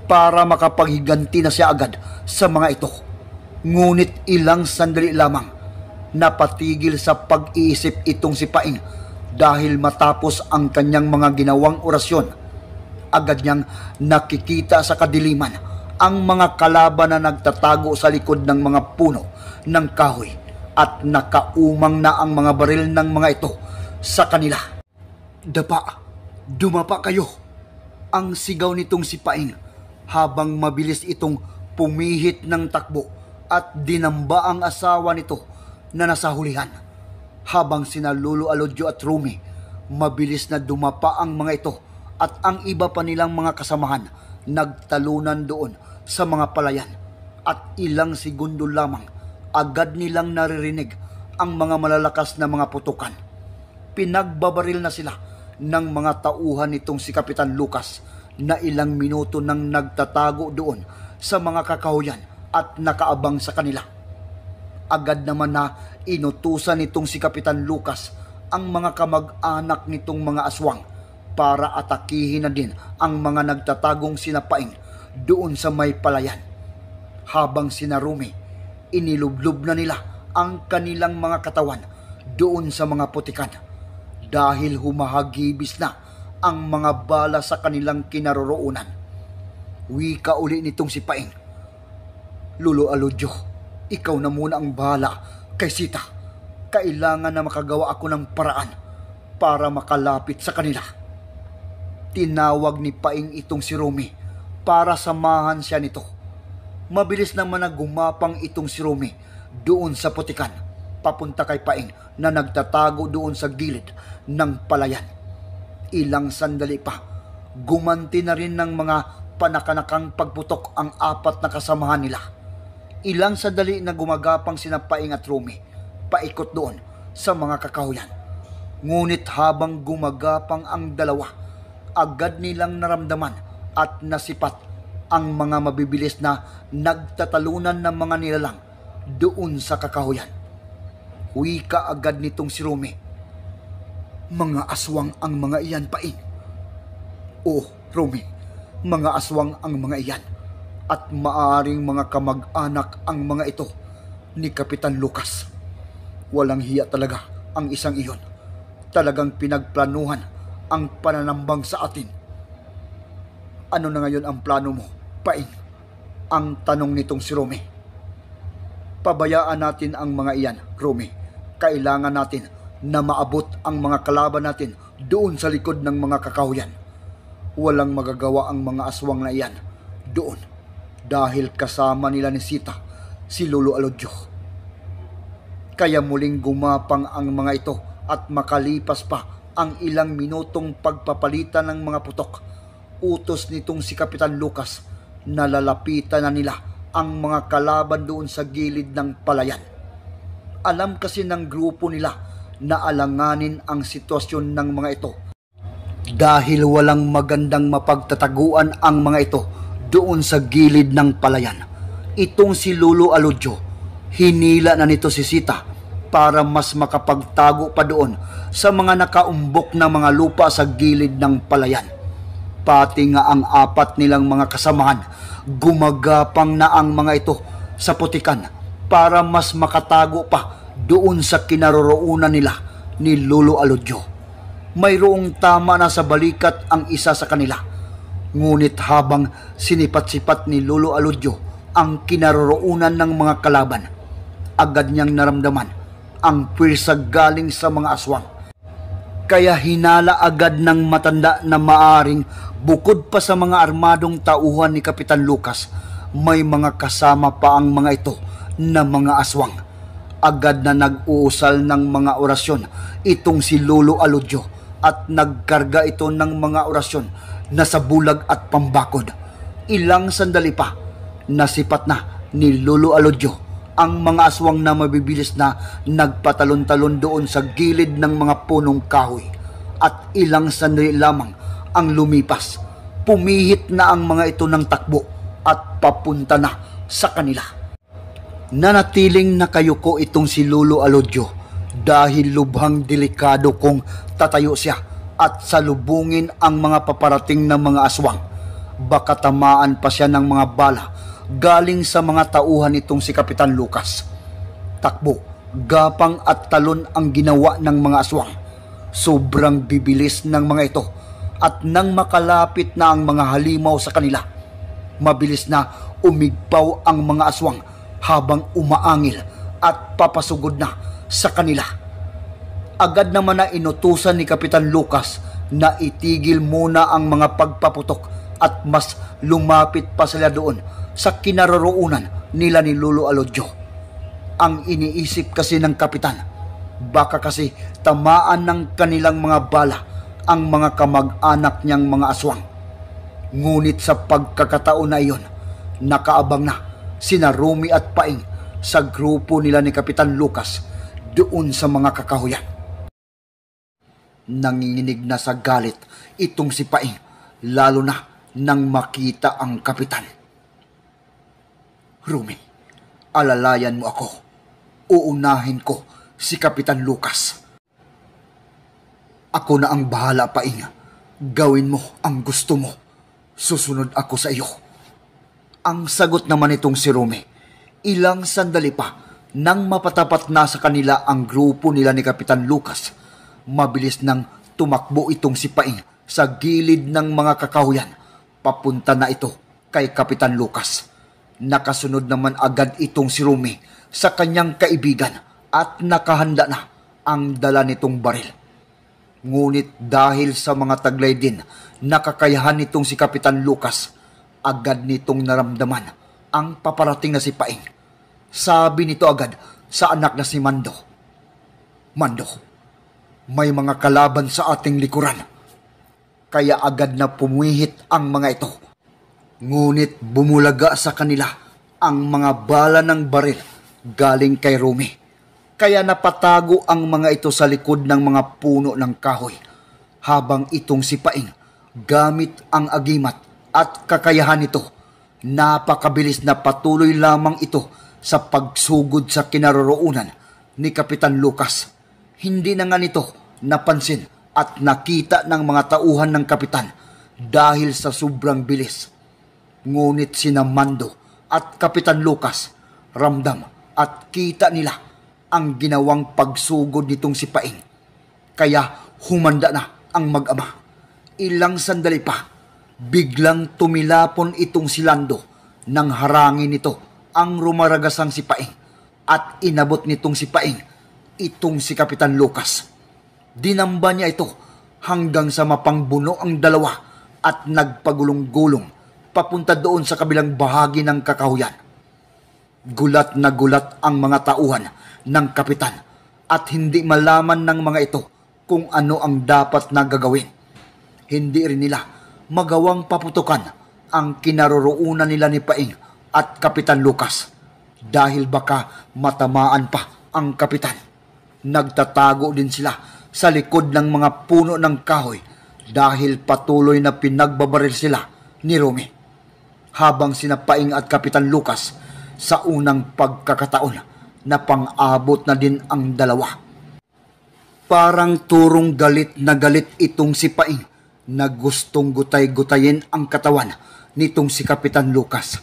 para makapaghiganti na siya agad sa mga ito. Ngunit ilang sandali lamang napatigil sa pag-iisip itong si Paing dahil matapos ang kanyang mga ginawang orasyon, agad niyang nakikita sa kadiliman ang mga kalaban na nagtatago sa likod ng mga puno ng kahoy at nakaumang na ang mga baril ng mga ito sa kanila. Dapa, dumapa kayo! Ang sigaw nitong sipain habang mabilis itong pumihit ng takbo at dinamba ang asawa nito na nasa hulihan habang sina Lolo Alodyo at Rumi. Mabilis na dumapa ang mga ito at ang iba pa nilang mga kasamahan nagtalunan doon sa mga palayan at ilang segundo lamang agad nilang naririnig ang mga malalakas na mga putukan. Pinagbabaril na sila ng mga tauhan nitong si Kapitan Lucas na ilang minuto nang nagtatago doon sa mga kakahuyan at nakaabang sa kanila Agad naman na inutusan nitong si Kapitan Lucas ang mga kamag-anak nitong mga aswang para atakihin na din ang mga nagtatagong sinapain doon sa may palayan. Habang sinarumi, inilublob na nila ang kanilang mga katawan doon sa mga putikan dahil humahagibis na ang mga bala sa kanilang kinaroroonan. Wika uli nitong si Paing. Lulo Aludyo. Ikaw na muna ang bahala kay Sita. Kailangan na makagawa ako ng paraan para makalapit sa kanila. Tinawag ni Paing itong si Rumi para samahan siya nito. Mabilis naman na gumapang itong si Rumi doon sa putikan papunta kay Paing na nagtatago doon sa gilid ng palayan. Ilang sandali pa, gumanti na rin ng mga panakanakang pagputok ang apat na kasamahan nila Ilang sadali na gumagapang sinapaing at Rumi, paikot doon sa mga kakahuyan. Ngunit habang gumagapang ang dalawa, agad nilang naramdaman at nasipat ang mga mabibilis na nagtatalunan ng mga nilalang doon sa kakahuyan. ka agad nitong si Rumi. Mga aswang ang mga iyan paing. Oh, Rumi, mga aswang ang mga iyan at maaring mga kamag-anak ang mga ito ni Kapitan Lucas. Walang hiya talaga ang isang iyon. Talagang pinagplanuhan ang pananambang sa atin. Ano na ngayon ang plano mo, Paing? Ang tanong nitong si Romy. Pabayaan natin ang mga iyan, Romy. Kailangan natin na maabot ang mga kalaban natin doon sa likod ng mga kakahuyan. Walang magagawa ang mga aswang na iyan doon dahil kasama nila ni Sita si Lolo Alodyo. Kaya muling gumapang ang mga ito at makalipas pa ang ilang minutong pagpapalitan ng mga putok. Utos nitong si Kapitan Lucas na lalapitan na nila ang mga kalaban doon sa gilid ng palayan. Alam kasi ng grupo nila na alanganin ang sitwasyon ng mga ito dahil walang magandang mapagtataguan ang mga ito doon sa gilid ng palayan. Itong si Lolo Aludyo, hinila na nito si Sita para mas makapagtago pa doon sa mga nakaumbok na mga lupa sa gilid ng palayan. Pati nga ang apat nilang mga kasamahan, gumagapang na ang mga ito sa putikan para mas makatago pa doon sa kinaroroonan nila ni Lolo Aludyo. Mayroong tama na sa balikat ang isa sa kanila Ngunit habang sinipat-sipat ni Lolo Aludyo ang kinaroroonan ng mga kalaban, agad niyang naramdaman ang pwersa galing sa mga aswang. Kaya hinala agad ng matanda na maaring bukod pa sa mga armadong tauhan ni Kapitan Lucas, may mga kasama pa ang mga ito na mga aswang. Agad na nag-uusal ng mga orasyon itong si Lolo Aludyo at nagkarga ito ng mga orasyon nasa bulag at pambakod. Ilang sandali pa, nasipat na ni Lolo Alodyo ang mga aswang na mabibilis na nagpatalon-talon doon sa gilid ng mga punong kahoy. At ilang sandali lamang ang lumipas. Pumihit na ang mga ito ng takbo at papunta na sa kanila. Nanatiling nakayuko itong si Lolo Alodyo dahil lubhang delikado kong tatayo siya at salubungin ang mga paparating ng mga aswang. Baka tamaan pa siya ng mga bala galing sa mga tauhan nitong si Kapitan Lucas. Takbo, gapang at talon ang ginawa ng mga aswang. Sobrang bibilis ng mga ito at nang makalapit na ang mga halimaw sa kanila. Mabilis na umigpaw ang mga aswang habang umaangil at papasugod na sa kanila agad naman na inutusan ni Kapitan Lucas na itigil muna ang mga pagpaputok at mas lumapit pa sila doon sa kinaroroonan nila ni Lolo Alodjo. Ang iniisip kasi ng kapitan, baka kasi tamaan ng kanilang mga bala ang mga kamag-anak niyang mga aswang. Ngunit sa pagkakataon na iyon, nakaabang na sina Rumi at Paing sa grupo nila ni Kapitan Lucas doon sa mga kakahuyan. Nanginginig na sa galit itong si Pai, lalo na nang makita ang kapitan. Rumi, alalayan mo ako. Uunahin ko si Kapitan Lucas. Ako na ang bahala, Paing. Gawin mo ang gusto mo. Susunod ako sa iyo. Ang sagot naman itong si Rumi, ilang sandali pa nang mapatapat na sa kanila ang grupo nila ni Kapitan Lucas mabilis nang tumakbo itong si Paing sa gilid ng mga kakahuyan. Papunta na ito kay Kapitan Lucas. Nakasunod naman agad itong si Rumi sa kanyang kaibigan at nakahanda na ang dala nitong baril. Ngunit dahil sa mga taglay din nakakayahan nitong si Kapitan Lucas, agad nitong naramdaman ang paparating na si Paing. Sabi nito agad sa anak na si Mando. Mando, may mga kalaban sa ating likuran. Kaya agad na pumihit ang mga ito. Ngunit bumulaga sa kanila ang mga bala ng baril galing kay Rumi. Kaya napatago ang mga ito sa likod ng mga puno ng kahoy habang itong si Paing gamit ang agimat at kakayahan nito. Napakabilis na patuloy lamang ito sa pagsugod sa kinaroroonan ni Kapitan Lucas hindi na nga nito napansin at nakita ng mga tauhan ng kapitan dahil sa sobrang bilis. Ngunit si Namando at Kapitan Lucas ramdam at kita nila ang ginawang pagsugod nitong si Paing. Kaya humanda na ang mag-ama. Ilang sandali pa, biglang tumilapon itong si Lando nang harangin nito ang rumaragasang si Paing at inabot nitong si Paing itong si Kapitan Lucas. Dinamba niya ito hanggang sa mapangbuno ang dalawa at nagpagulong-gulong papunta doon sa kabilang bahagi ng kakahuyan. Gulat na gulat ang mga tauhan ng kapitan at hindi malaman ng mga ito kung ano ang dapat na gagawin. Hindi rin nila magawang paputukan ang kinaroroonan nila ni Paing at Kapitan Lucas dahil baka matamaan pa ang kapitan. Nagtatago din sila sa likod ng mga puno ng kahoy dahil patuloy na pinagbabaril sila ni Rome. Habang sinapaing at Kapitan Lucas sa unang pagkakataon na pang-abot na din ang dalawa. Parang turong galit na galit itong si Paing na gustong gutay-gutayin ang katawan nitong si Kapitan Lucas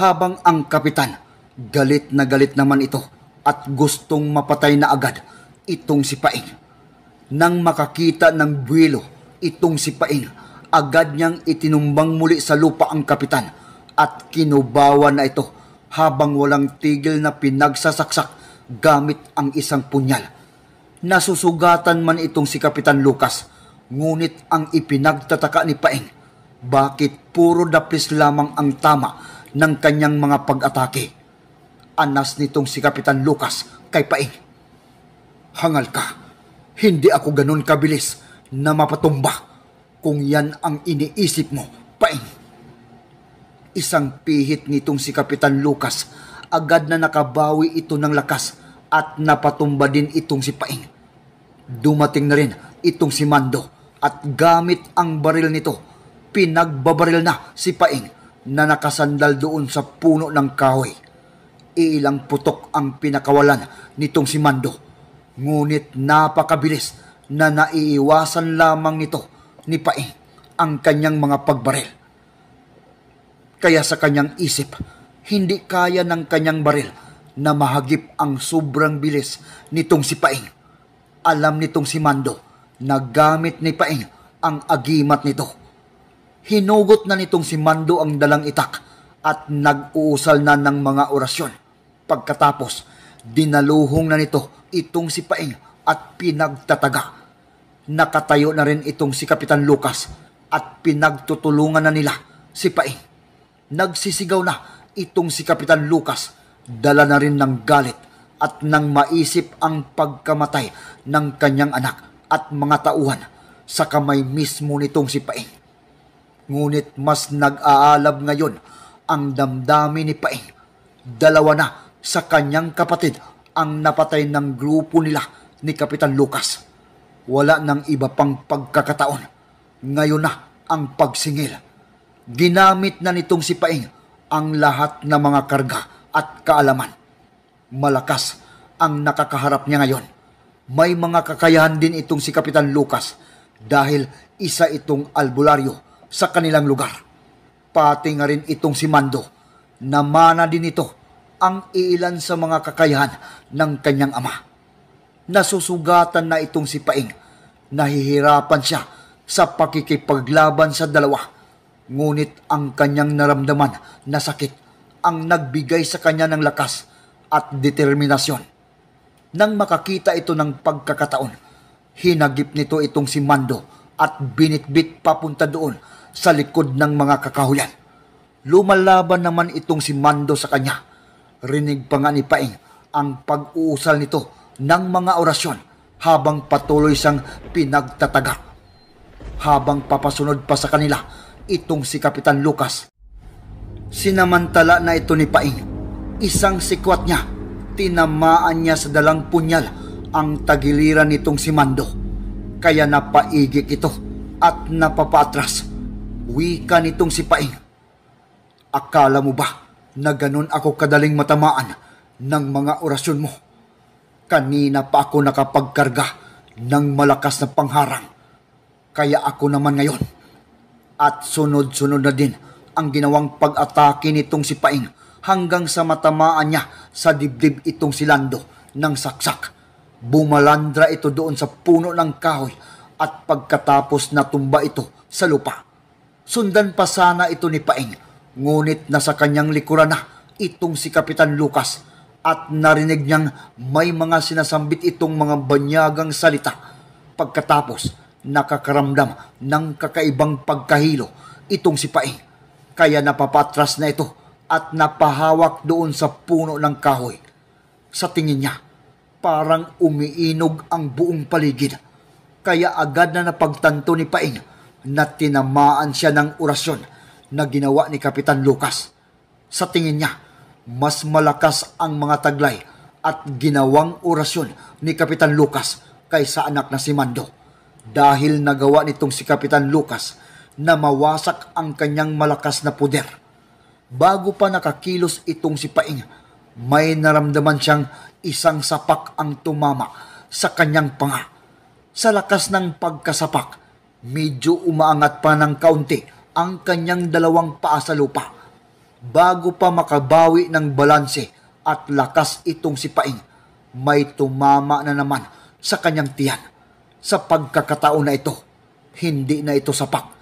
habang ang kapitan galit na galit naman ito at gustong mapatay na agad itong si Paing. Nang makakita ng buwelo itong si Paing, agad niyang itinumbang muli sa lupa ang kapitan at kinubawan na ito habang walang tigil na pinagsasaksak gamit ang isang punyal. Nasusugatan man itong si Kapitan Lucas, ngunit ang ipinagtataka ni Paeng, bakit puro dapis lamang ang tama ng kanyang mga pag-atake. Anas nitong si Kapitan Lucas kay Paeng Hangal ka. Hindi ako ganun kabilis na mapatumba kung yan ang iniisip mo, paing. Isang pihit nitong si Kapitan Lucas, agad na nakabawi ito ng lakas at napatumba din itong si Paing. Dumating na rin itong si Mando at gamit ang baril nito, pinagbabaril na si Paing na nakasandal doon sa puno ng kahoy. Ilang putok ang pinakawalan nitong si Mando Ngunit napakabilis na naiiwasan lamang nito ni Paing ang kanyang mga pagbaril. Kaya sa kanyang isip, hindi kaya ng kanyang baril na mahagip ang sobrang bilis nitong si Paing. Alam nitong si Mando na gamit ni Paing ang agimat nito. Hinugot na nitong si Mando ang dalang itak at nag-uusal na ng mga orasyon. Pagkatapos, dinaluhong na nito itong si Paing at pinagtataga. Nakatayo na rin itong si Kapitan Lucas at pinagtutulungan na nila si Paing. Nagsisigaw na itong si Kapitan Lucas, dala na rin ng galit at nang maisip ang pagkamatay ng kanyang anak at mga tauhan sa kamay mismo nitong si Paing. Ngunit mas nag-aalab ngayon ang damdamin ni Paing. Dalawa na sa kanyang kapatid ang napatay ng grupo nila ni Kapitan Lucas. Wala nang iba pang pagkakataon. Ngayon na ang pagsingil. Ginamit na nitong si Paing ang lahat ng mga karga at kaalaman. Malakas ang nakakaharap niya ngayon. May mga kakayahan din itong si Kapitan Lucas dahil isa itong albularyo sa kanilang lugar. Pati nga rin itong si Mando na mana din ito ang iilan sa mga kakayahan ng kanyang ama. Nasusugatan na itong si Paing. Nahihirapan siya sa pakikipaglaban sa dalawa. Ngunit ang kanyang naramdaman na sakit ang nagbigay sa kanya ng lakas at determinasyon. Nang makakita ito ng pagkakataon, hinagip nito itong si Mando at binitbit papunta doon sa likod ng mga kakahuyan. Lumalaban naman itong si Mando sa kanya Rinig pa nga ni Paing ang pag-uusal nito ng mga orasyon habang patuloy siyang pinagtataga. Habang papasunod pa sa kanila itong si Kapitan Lucas. Sinamantala na ito ni Paing. Isang sikwat niya, tinamaan niya sa dalang punyal ang tagiliran nitong si Mando. Kaya napaigik ito at napapatras. Wika nitong si Paing. Akala mo ba na ganun ako kadaling matamaan ng mga orasyon mo. Kanina pa ako nakapagkarga ng malakas na pangharang. Kaya ako naman ngayon. At sunod-sunod na din ang ginawang pag-atake nitong si Paing hanggang sa matamaan niya sa dibdib itong si Lando ng saksak. Bumalandra ito doon sa puno ng kahoy at pagkatapos natumba ito sa lupa. Sundan pa sana ito ni Paing Ngunit nasa kanyang likuran na itong si Kapitan Lucas at narinig niyang may mga sinasambit itong mga banyagang salita. Pagkatapos, nakakaramdam ng kakaibang pagkahilo itong si Paing. Kaya napapatras na ito at napahawak doon sa puno ng kahoy. Sa tingin niya, parang umiinog ang buong paligid. Kaya agad na napagtanto ni Paing na tinamaan siya ng orasyon na ginawa ni Kapitan Lucas. Sa tingin niya, mas malakas ang mga taglay at ginawang orasyon ni Kapitan Lucas kaysa anak na si Mando. Dahil nagawa nitong si Kapitan Lucas na mawasak ang kanyang malakas na puder. Bago pa nakakilos itong si Paing, may naramdaman siyang isang sapak ang tumama sa kanyang panga. Sa lakas ng pagkasapak, medyo umaangat pa ng kaunti ang kanyang dalawang paa sa lupa bago pa makabawi ng balanse at lakas itong si Paing. May tumama na naman sa kanyang tiyan. Sa pagkakataon na ito, hindi na ito sapak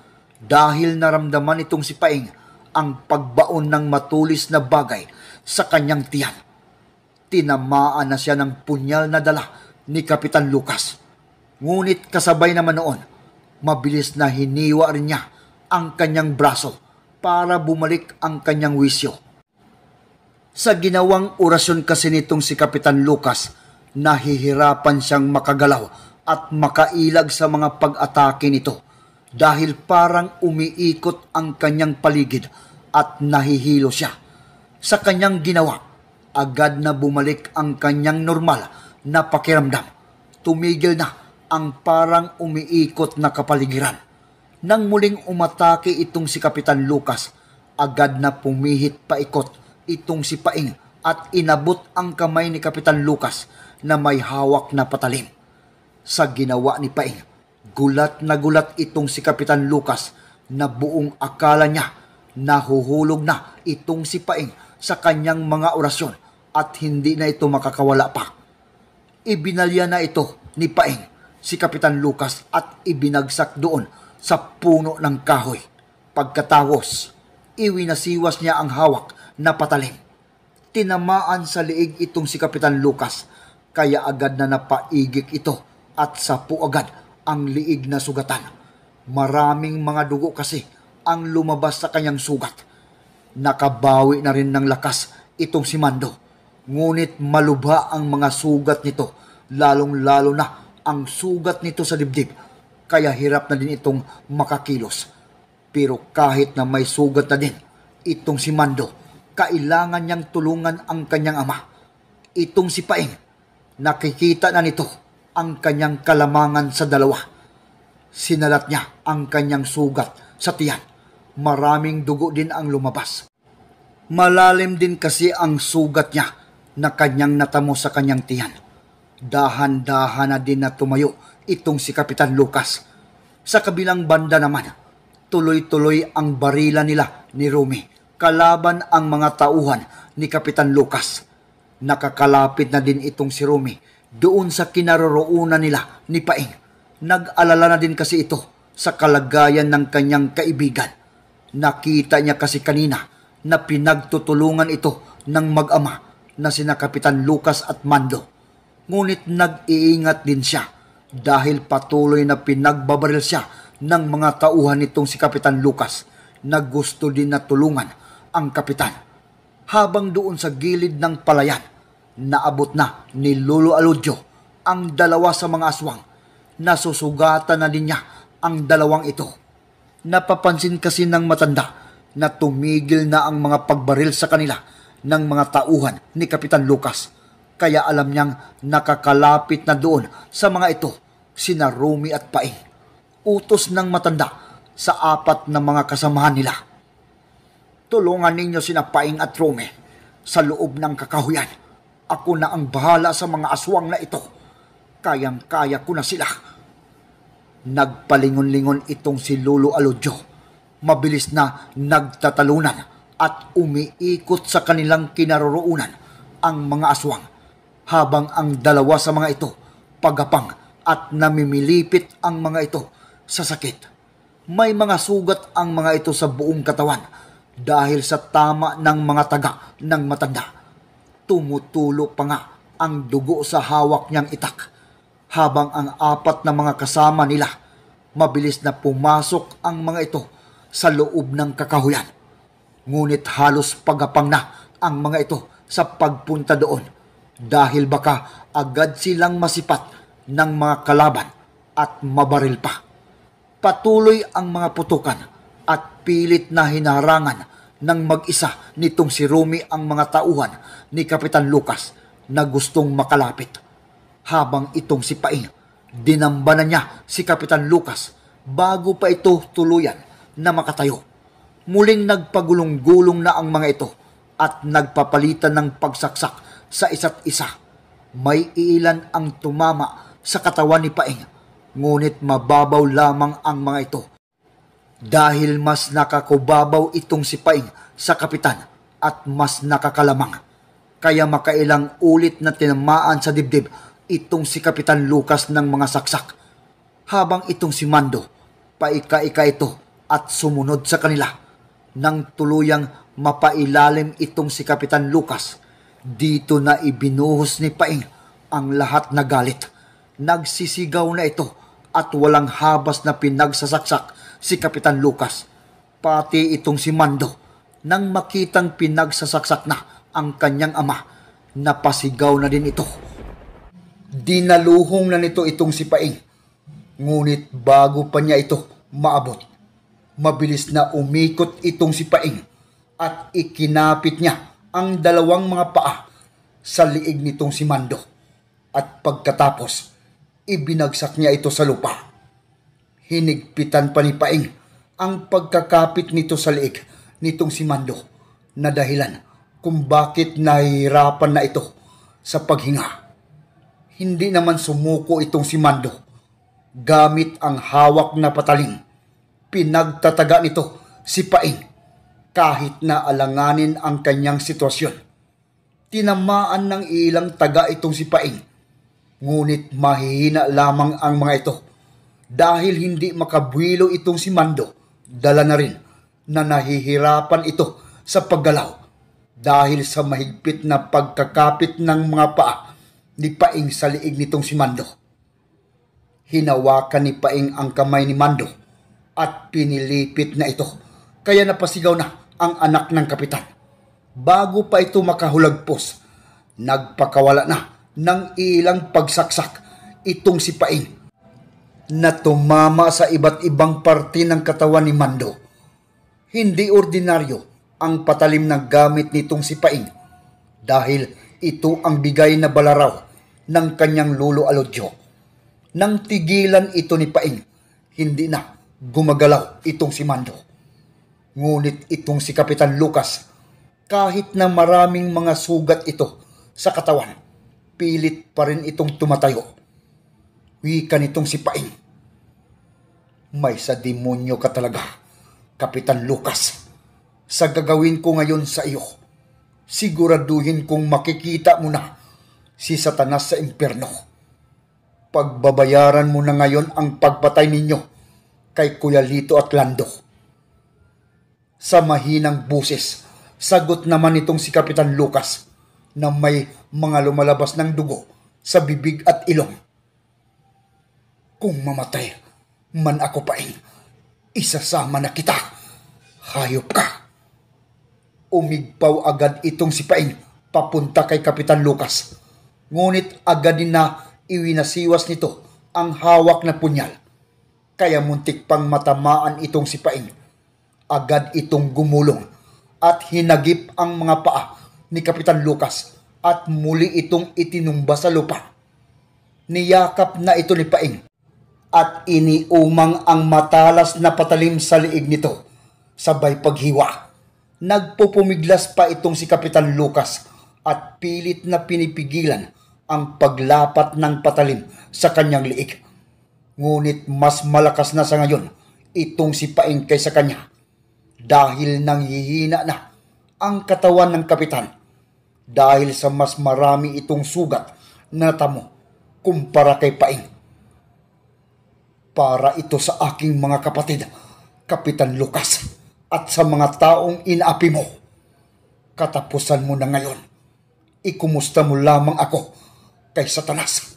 dahil naramdaman itong si Paing ang pagbaon ng matulis na bagay sa kanyang tiyan. Tinamaan na siya ng punyal na dala ni Kapitan Lucas. Ngunit kasabay naman noon, mabilis na hiniwa rin niya ang kanyang braso para bumalik ang kanyang wisyo. Sa ginawang orasyon kasi nitong si Kapitan Lucas, nahihirapan siyang makagalaw at makailag sa mga pag-atake nito dahil parang umiikot ang kanyang paligid at nahihilo siya. Sa kanyang ginawa, agad na bumalik ang kanyang normal na pakiramdam. Tumigil na ang parang umiikot na kapaligiran nang muling umatake itong si Kapitan Lucas, agad na pumihit paikot itong si Paing at inabot ang kamay ni Kapitan Lucas na may hawak na patalim. Sa ginawa ni Paing, gulat na gulat itong si Kapitan Lucas na buong akala niya nahuhulog na itong si Paing sa kanyang mga orasyon at hindi na ito makakawala pa. Ibinalya na ito ni Paing si Kapitan Lucas at ibinagsak doon sa puno ng kahoy. Pagkatawos, iwinasiwas niya ang hawak na patalim. Tinamaan sa liig itong si Kapitan Lucas, kaya agad na napaigik ito at sapu agad ang liig na sugatan. Maraming mga dugo kasi ang lumabas sa kanyang sugat. Nakabawi na rin ng lakas itong si Mando. Ngunit malubha ang mga sugat nito, lalong-lalo na ang sugat nito sa dibdib kaya hirap na din itong makakilos. Pero kahit na may sugat na din, itong si Mando, kailangan niyang tulungan ang kanyang ama. Itong si Paing, nakikita na nito ang kanyang kalamangan sa dalawa. Sinalat niya ang kanyang sugat sa tiyan. Maraming dugo din ang lumabas. Malalim din kasi ang sugat niya na kanyang natamo sa kanyang tiyan. Dahan-dahan na din na tumayo itong si Kapitan Lucas. Sa kabilang banda naman, tuloy-tuloy ang barila nila ni Rumi kalaban ang mga tauhan ni Kapitan Lucas. Nakakalapit na din itong si Rumi doon sa kinaroroonan nila ni Paing. Nag-alala na din kasi ito sa kalagayan ng kanyang kaibigan. Nakita niya kasi kanina na pinagtutulungan ito ng mag-ama na sina Kapitan Lucas at Mando. Ngunit nag-iingat din siya dahil patuloy na pinagbabaril siya ng mga tauhan nitong si Kapitan Lucas na gusto din na tulungan ang kapitan. Habang doon sa gilid ng palayan, naabot na ni Lolo Aludyo ang dalawa sa mga aswang. Nasusugatan na din niya ang dalawang ito. Napapansin kasi ng matanda na tumigil na ang mga pagbaril sa kanila ng mga tauhan ni Kapitan Lucas kaya alam niyang nakakalapit na doon sa mga ito, sina Rumi at Paing. Utos ng matanda sa apat na mga kasamahan nila. Tulungan ninyo sina Paing at Rumi sa loob ng kakahuyan. Ako na ang bahala sa mga aswang na ito. Kayang-kaya ko na sila. Nagpalingon-lingon itong si Lolo Aludyo. Mabilis na nagtatalunan at umiikot sa kanilang kinaroroonan ang mga aswang habang ang dalawa sa mga ito pagapang at namimilipit ang mga ito sa sakit. May mga sugat ang mga ito sa buong katawan dahil sa tama ng mga taga ng matanda. Tumutulo pa nga ang dugo sa hawak niyang itak habang ang apat na mga kasama nila mabilis na pumasok ang mga ito sa loob ng kakahuyan. Ngunit halos pagapang na ang mga ito sa pagpunta doon dahil baka agad silang masipat ng mga kalaban at mabaril pa. Patuloy ang mga putukan at pilit na hinarangan ng mag-isa nitong si Rumi ang mga tauhan ni Kapitan Lucas na gustong makalapit. Habang itong si Paing, dinamba na niya si Kapitan Lucas bago pa ito tuluyan na makatayo. Muling nagpagulong-gulong na ang mga ito at nagpapalitan ng pagsaksak sa isa't isa. May ilan ang tumama sa katawan ni Paing, ngunit mababaw lamang ang mga ito. Dahil mas nakakubabaw itong si Paing sa kapitan at mas nakakalamang. Kaya makailang ulit na tinamaan sa dibdib itong si Kapitan Lucas ng mga saksak. Habang itong si Mando, paika-ika ito at sumunod sa kanila. Nang tuluyang mapailalim itong si Kapitan Lucas dito na ibinuhos ni Paing ang lahat na galit. Nagsisigaw na ito at walang habas na pinagsasaksak si Kapitan Lucas. Pati itong si Mando nang makitang pinagsasaksak na ang kanyang ama. Napasigaw na din ito. Dinaluhong na nito itong si Paing. Ngunit bago pa niya ito maabot, mabilis na umikot itong si Paing at ikinapit niya ang dalawang mga paa sa liig nitong si Mando. At pagkatapos, ibinagsak niya ito sa lupa. Hinigpitan pa ni Paing ang pagkakapit nito sa liig nitong si Mando na dahilan kung bakit nahihirapan na ito sa paghinga. Hindi naman sumuko itong si Mando gamit ang hawak na pataling. Pinagtataga nito si Paing kahit na alanganin ang kanyang sitwasyon. Tinamaan ng ilang taga itong si Paing. Ngunit mahihina lamang ang mga ito dahil hindi makabuilo itong si Mando. Dala na rin na nahihirapan ito sa paggalaw dahil sa mahigpit na pagkakapit ng mga paa ni Paing sa liig nitong si Mando. Hinawakan ni Paing ang kamay ni Mando at pinilipit na ito kaya napasigaw na ang anak ng kapitan. Bago pa ito makahulagpos, nagpakawala na ng ilang pagsaksak itong si Paing na tumama sa iba't ibang parte ng katawan ni Mando. Hindi ordinaryo ang patalim ng gamit nitong si Paing dahil ito ang bigay na balaraw ng kanyang lulo alodyo. Nang tigilan ito ni Paing, hindi na gumagalaw itong si Mando. Ngunit itong si Kapitan Lucas, kahit na maraming mga sugat ito sa katawan, pilit pa rin itong tumatayo. Wika nitong si Paing. May sa demonyo ka talaga, Kapitan Lucas. Sa gagawin ko ngayon sa iyo, siguraduhin kong makikita mo na si Satanas sa impyerno. Pagbabayaran mo na ngayon ang pagpatay ninyo kay Kuya Lito at Lando sa mahinang buses. Sagot naman itong si Kapitan Lucas na may mga lumalabas ng dugo sa bibig at ilong. Kung mamatay man ako paing, eh, isasama na kita. Hayop ka. Umigpaw agad itong si Paing papunta kay Kapitan Lucas. Ngunit agad din na iwinasiwas nito ang hawak na punyal. Kaya muntik pang matamaan itong si Paing Agad itong gumulong at hinagip ang mga paa ni Kapitan Lucas at muli itong itinumba sa lupa. Niyakap na ito ni Paing at iniumang ang matalas na patalim sa liig nito sabay paghiwa. Nagpupumiglas pa itong si Kapitan Lucas at pilit na pinipigilan ang paglapat ng patalim sa kanyang liig. Ngunit mas malakas na sa ngayon itong si Paing kaysa kanya dahil nanghihina na ang katawan ng kapitan dahil sa mas marami itong sugat na tamo kumpara kay Paing. Para ito sa aking mga kapatid, Kapitan Lucas, at sa mga taong inaapi mo. Katapusan mo na ngayon. Ikumusta mo lamang ako kay Satanas.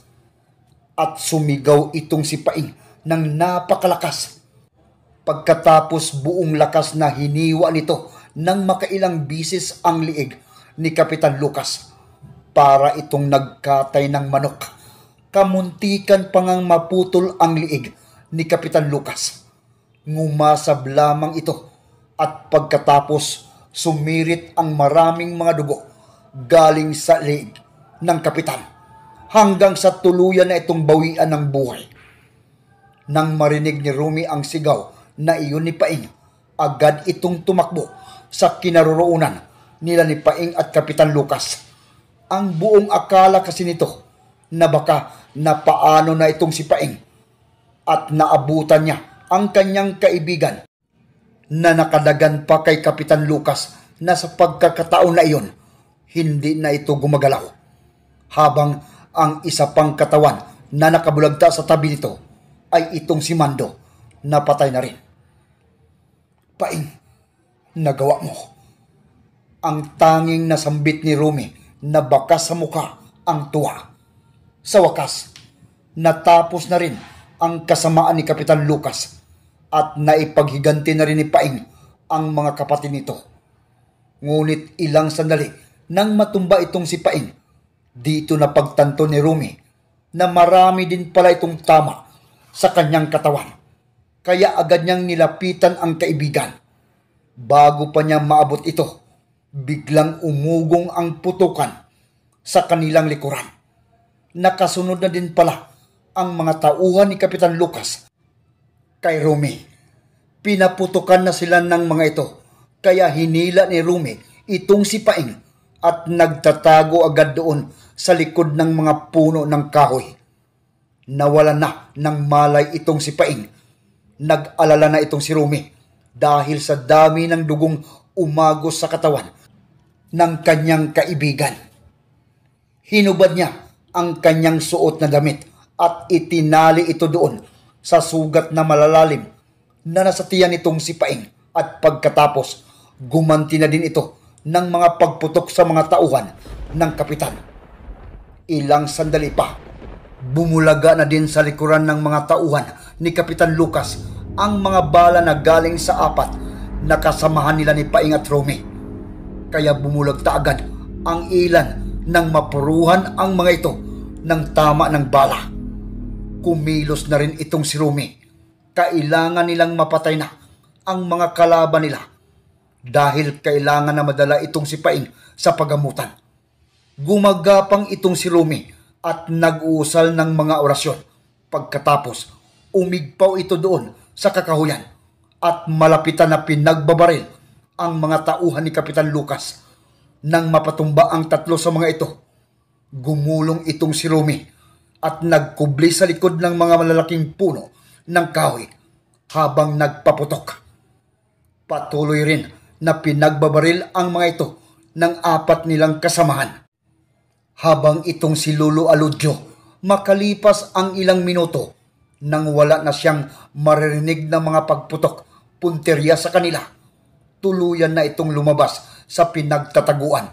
At sumigaw itong si Paing ng napakalakas Pagkatapos buong lakas na hiniwa nito ng makailang bisis ang liig ni Kapitan Lucas para itong nagkatay ng manok. Kamuntikan pa maputol ang liig ni Kapitan Lucas. Ngumasab lamang ito at pagkatapos sumirit ang maraming mga dugo galing sa liig ng kapitan hanggang sa tuluyan na itong bawian ng buhay. Nang marinig ni Rumi ang sigaw na iyon ni Paing. Agad itong tumakbo sa kinaroroonan nila ni Paing at Kapitan Lucas. Ang buong akala kasi nito na baka napaano na itong si Paing at naabutan niya ang kanyang kaibigan na nakadagan pa kay Kapitan Lucas na sa pagkakataon na iyon, hindi na ito gumagalaw. Habang ang isa pang katawan na nakabulagta sa tabi nito ay itong si Mando na patay na rin paing nagawa mo. Ang tanging nasambit ni Rumi na bakas sa muka ang tuwa. Sa wakas, natapos na rin ang kasamaan ni Kapitan Lucas at naipaghiganti na rin ni Paing ang mga kapatid nito. Ngunit ilang sandali nang matumba itong si Paing, dito na pagtanto ni Rumi na marami din pala itong tama sa kanyang katawan kaya agad niyang nilapitan ang kaibigan. Bago pa niya maabot ito, biglang umugong ang putukan sa kanilang likuran. Nakasunod na din pala ang mga tauhan ni Kapitan Lucas kay Rumi. Pinaputukan na sila ng mga ito kaya hinila ni Rumi itong si Paing at nagtatago agad doon sa likod ng mga puno ng kahoy. Nawala na ng malay itong si Paing Nag-alala na itong si Rumi dahil sa dami ng dugong umagos sa katawan ng kanyang kaibigan. Hinubad niya ang kanyang suot na damit at itinali ito doon sa sugat na malalalim na nasatiyan nitong si Paing at pagkatapos gumanti na din ito ng mga pagputok sa mga tauhan ng kapitan. Ilang sandali pa Bumulaga na din sa likuran ng mga tauhan ni Kapitan Lucas ang mga bala na galing sa apat na kasamahan nila ni Paingat Romy. Kaya bumulagta agad ang ilan nang mapuruhan ang mga ito ng tama ng bala. Kumilos na rin itong si Romy. Kailangan nilang mapatay na ang mga kalaban nila dahil kailangan na madala itong si Paing sa pagamutan. Gumagapang itong si Romy at nag-uusal ng mga orasyon. Pagkatapos, umigpaw ito doon sa kakahuyan at malapitan na pinagbabaril ang mga tauhan ni Kapitan Lucas. Nang mapatumba ang tatlo sa mga ito, gumulong itong si Rumi at nagkubli sa likod ng mga malalaking puno ng kahoy habang nagpaputok. Patuloy rin na pinagbabaril ang mga ito ng apat nilang kasamahan habang itong si Lolo Aludyo makalipas ang ilang minuto nang wala na siyang maririnig ng mga pagputok punterya sa kanila. Tuluyan na itong lumabas sa pinagtataguan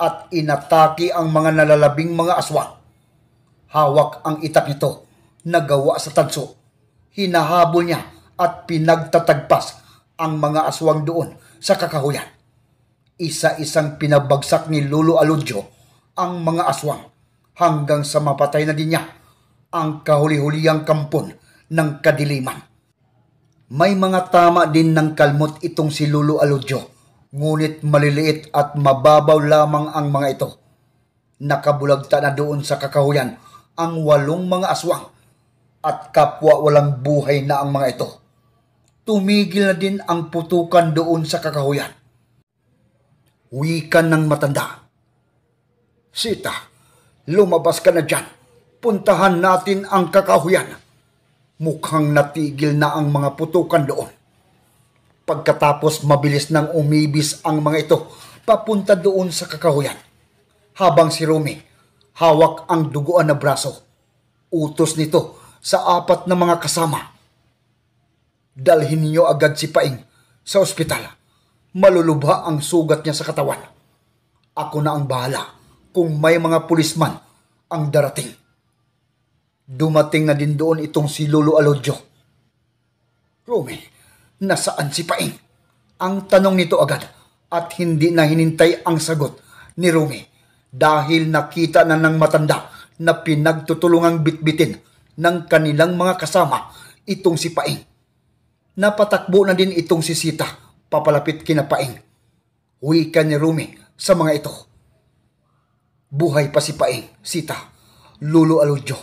at inatake ang mga nalalabing mga aswang. Hawak ang itak nito na gawa sa tanso. Hinahabol niya at pinagtatagpas ang mga aswang doon sa kakahuyan. Isa-isang pinabagsak ni Lolo Aludyo ang mga aswang hanggang sa mapatay na din niya ang kahuli huliang kampon ng kadiliman. May mga tama din ng kalmot itong si Lulu Aludyo, ngunit maliliit at mababaw lamang ang mga ito. Nakabulagta na doon sa kakahuyan ang walong mga aswang at kapwa walang buhay na ang mga ito. Tumigil na din ang putukan doon sa kakahuyan. Wikan ng matanda Sita, lumabas ka na dyan. Puntahan natin ang kakahuyan. Mukhang natigil na ang mga putukan doon. Pagkatapos mabilis nang umibis ang mga ito papunta doon sa kakahuyan. Habang si Rumi hawak ang duguan na braso. Utos nito sa apat na mga kasama. Dalhin niyo agad si Paing sa ospital. Malulubha ang sugat niya sa katawan. Ako na ang bahala kung may mga pulisman ang darating. Dumating na din doon itong si Lolo Alodjo. Romy, nasaan si Paing? Ang tanong nito agad at hindi na hinintay ang sagot ni Romy dahil nakita na ng matanda na pinagtutulungang bitbitin ng kanilang mga kasama itong si Paing. Napatakbo na din itong si Sita papalapit kina Paing. Huwi ka ni Rumi sa mga ito Buhay pa si Paeng, Sita, Lolo Aludyo.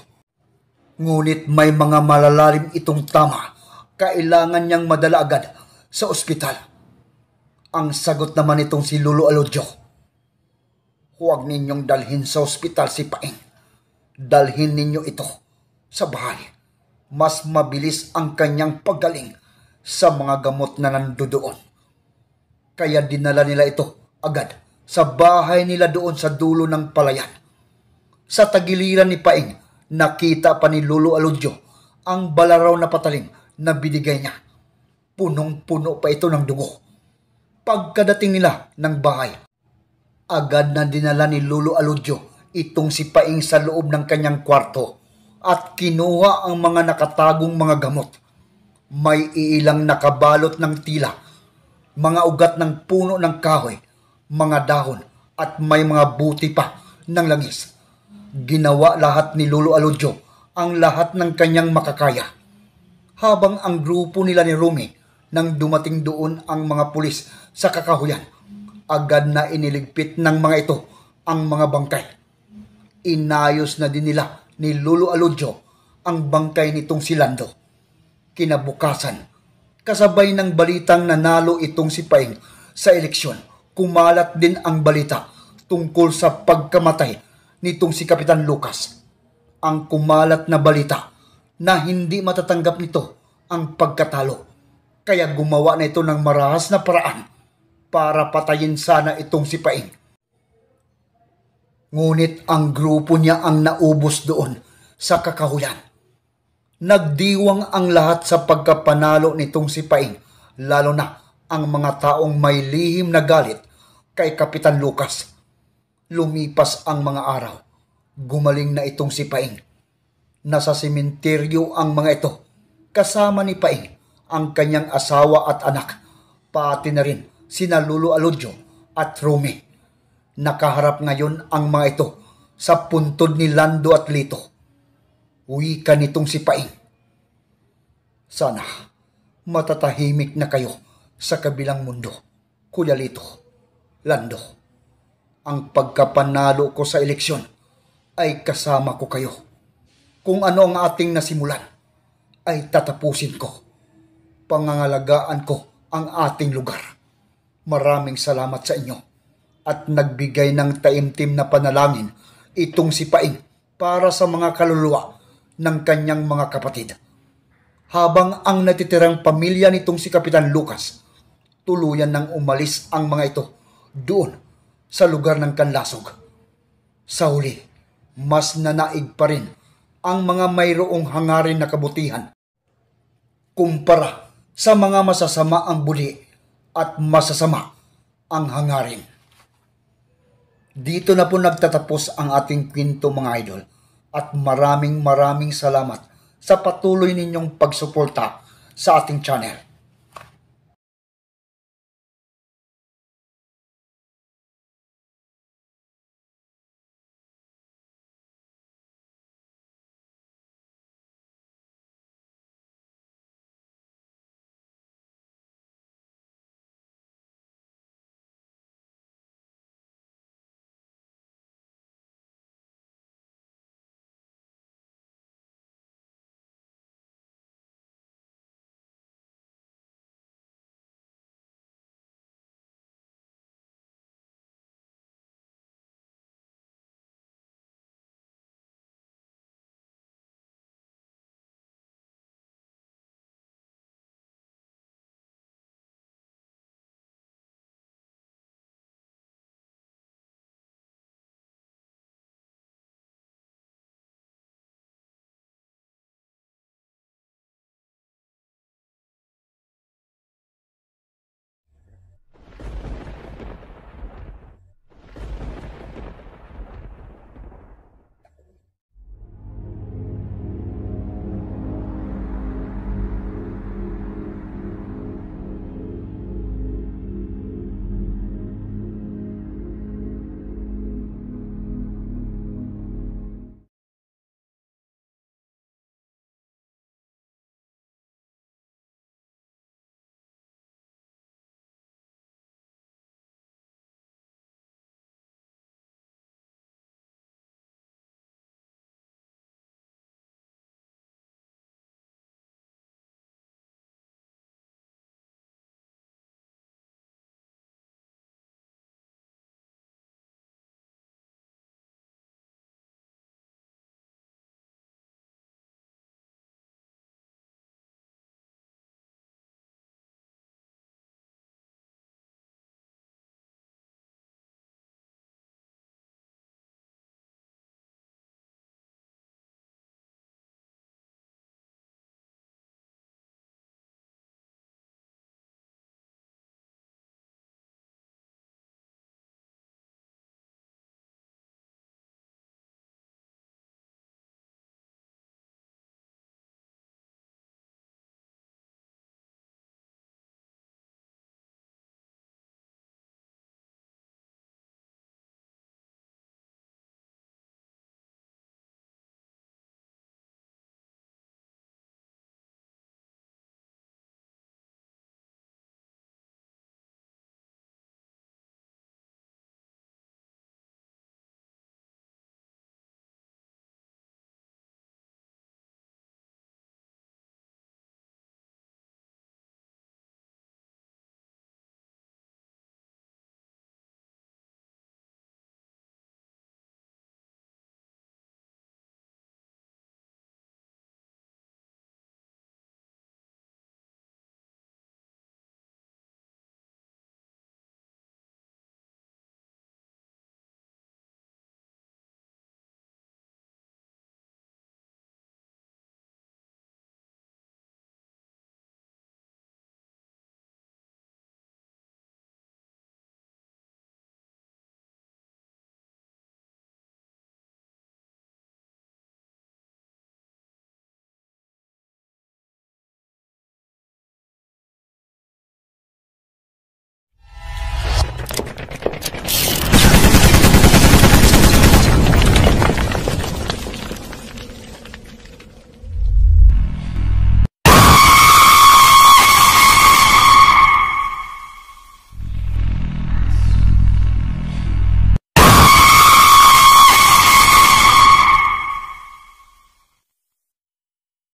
Ngunit may mga malalalim itong tama. Kailangan niyang madala agad sa ospital. Ang sagot naman itong si Lolo Aludyo. Huwag ninyong dalhin sa ospital si Paeng. Dalhin ninyo ito sa bahay. Mas mabilis ang kanyang paggaling sa mga gamot na nandoon. Kaya dinala nila ito agad sa bahay nila doon sa dulo ng palayan. Sa tagiliran ni Paing, nakita pa ni Lolo Aludyo ang balaraw na patalim na binigay niya. Punong-puno pa ito ng dugo. Pagkadating nila ng bahay, agad na dinala ni Lolo Aludyo itong si Paing sa loob ng kanyang kwarto at kinuha ang mga nakatagong mga gamot. May iilang nakabalot ng tila, mga ugat ng puno ng kahoy mga dahon at may mga buti pa ng langis. Ginawa lahat ni Lolo Aludjo ang lahat ng kanyang makakaya. Habang ang grupo nila ni Rumi nang dumating doon ang mga pulis sa kakahuyan, agad na iniligpit ng mga ito ang mga bangkay. Inayos na din nila ni Lolo Aludjo ang bangkay nitong si Lando. Kinabukasan, kasabay ng balitang nanalo itong si Paing sa eleksyon kumalat din ang balita tungkol sa pagkamatay nitong si Kapitan Lucas. Ang kumalat na balita na hindi matatanggap nito ang pagkatalo. Kaya gumawa na ito ng marahas na paraan para patayin sana itong si Paing. Ngunit ang grupo niya ang naubos doon sa kakahuyan. Nagdiwang ang lahat sa pagkapanalo nitong si Paing, lalo na ang mga taong may lihim na galit kay Kapitan Lucas. Lumipas ang mga araw. Gumaling na itong si Paing. Nasa simenteryo ang mga ito. Kasama ni Paing ang kanyang asawa at anak. Pati na rin sina Lulu Aludyo at Rumi. Nakaharap ngayon ang mga ito sa puntod ni Lando at Lito. Uwi ka nitong si Paing. Sana matatahimik na kayo sa kabilang mundo. Kuya Lito, Lando, ang pagkapanalo ko sa eleksyon ay kasama ko kayo. Kung ano ang ating nasimulan, ay tatapusin ko. Pangangalagaan ko ang ating lugar. Maraming salamat sa inyo at nagbigay ng taimtim na panalangin itong si Paing para sa mga kaluluwa ng kanyang mga kapatid. Habang ang natitirang pamilya nitong si Kapitan Lucas tuluyan nang umalis ang mga ito doon sa lugar ng kanlasog. Sa huli, mas nanaig pa rin ang mga mayroong hangarin na kabutihan kumpara sa mga masasama ang buli at masasama ang hangarin. Dito na po nagtatapos ang ating kwento mga idol at maraming maraming salamat sa patuloy ninyong pagsuporta sa ating channel.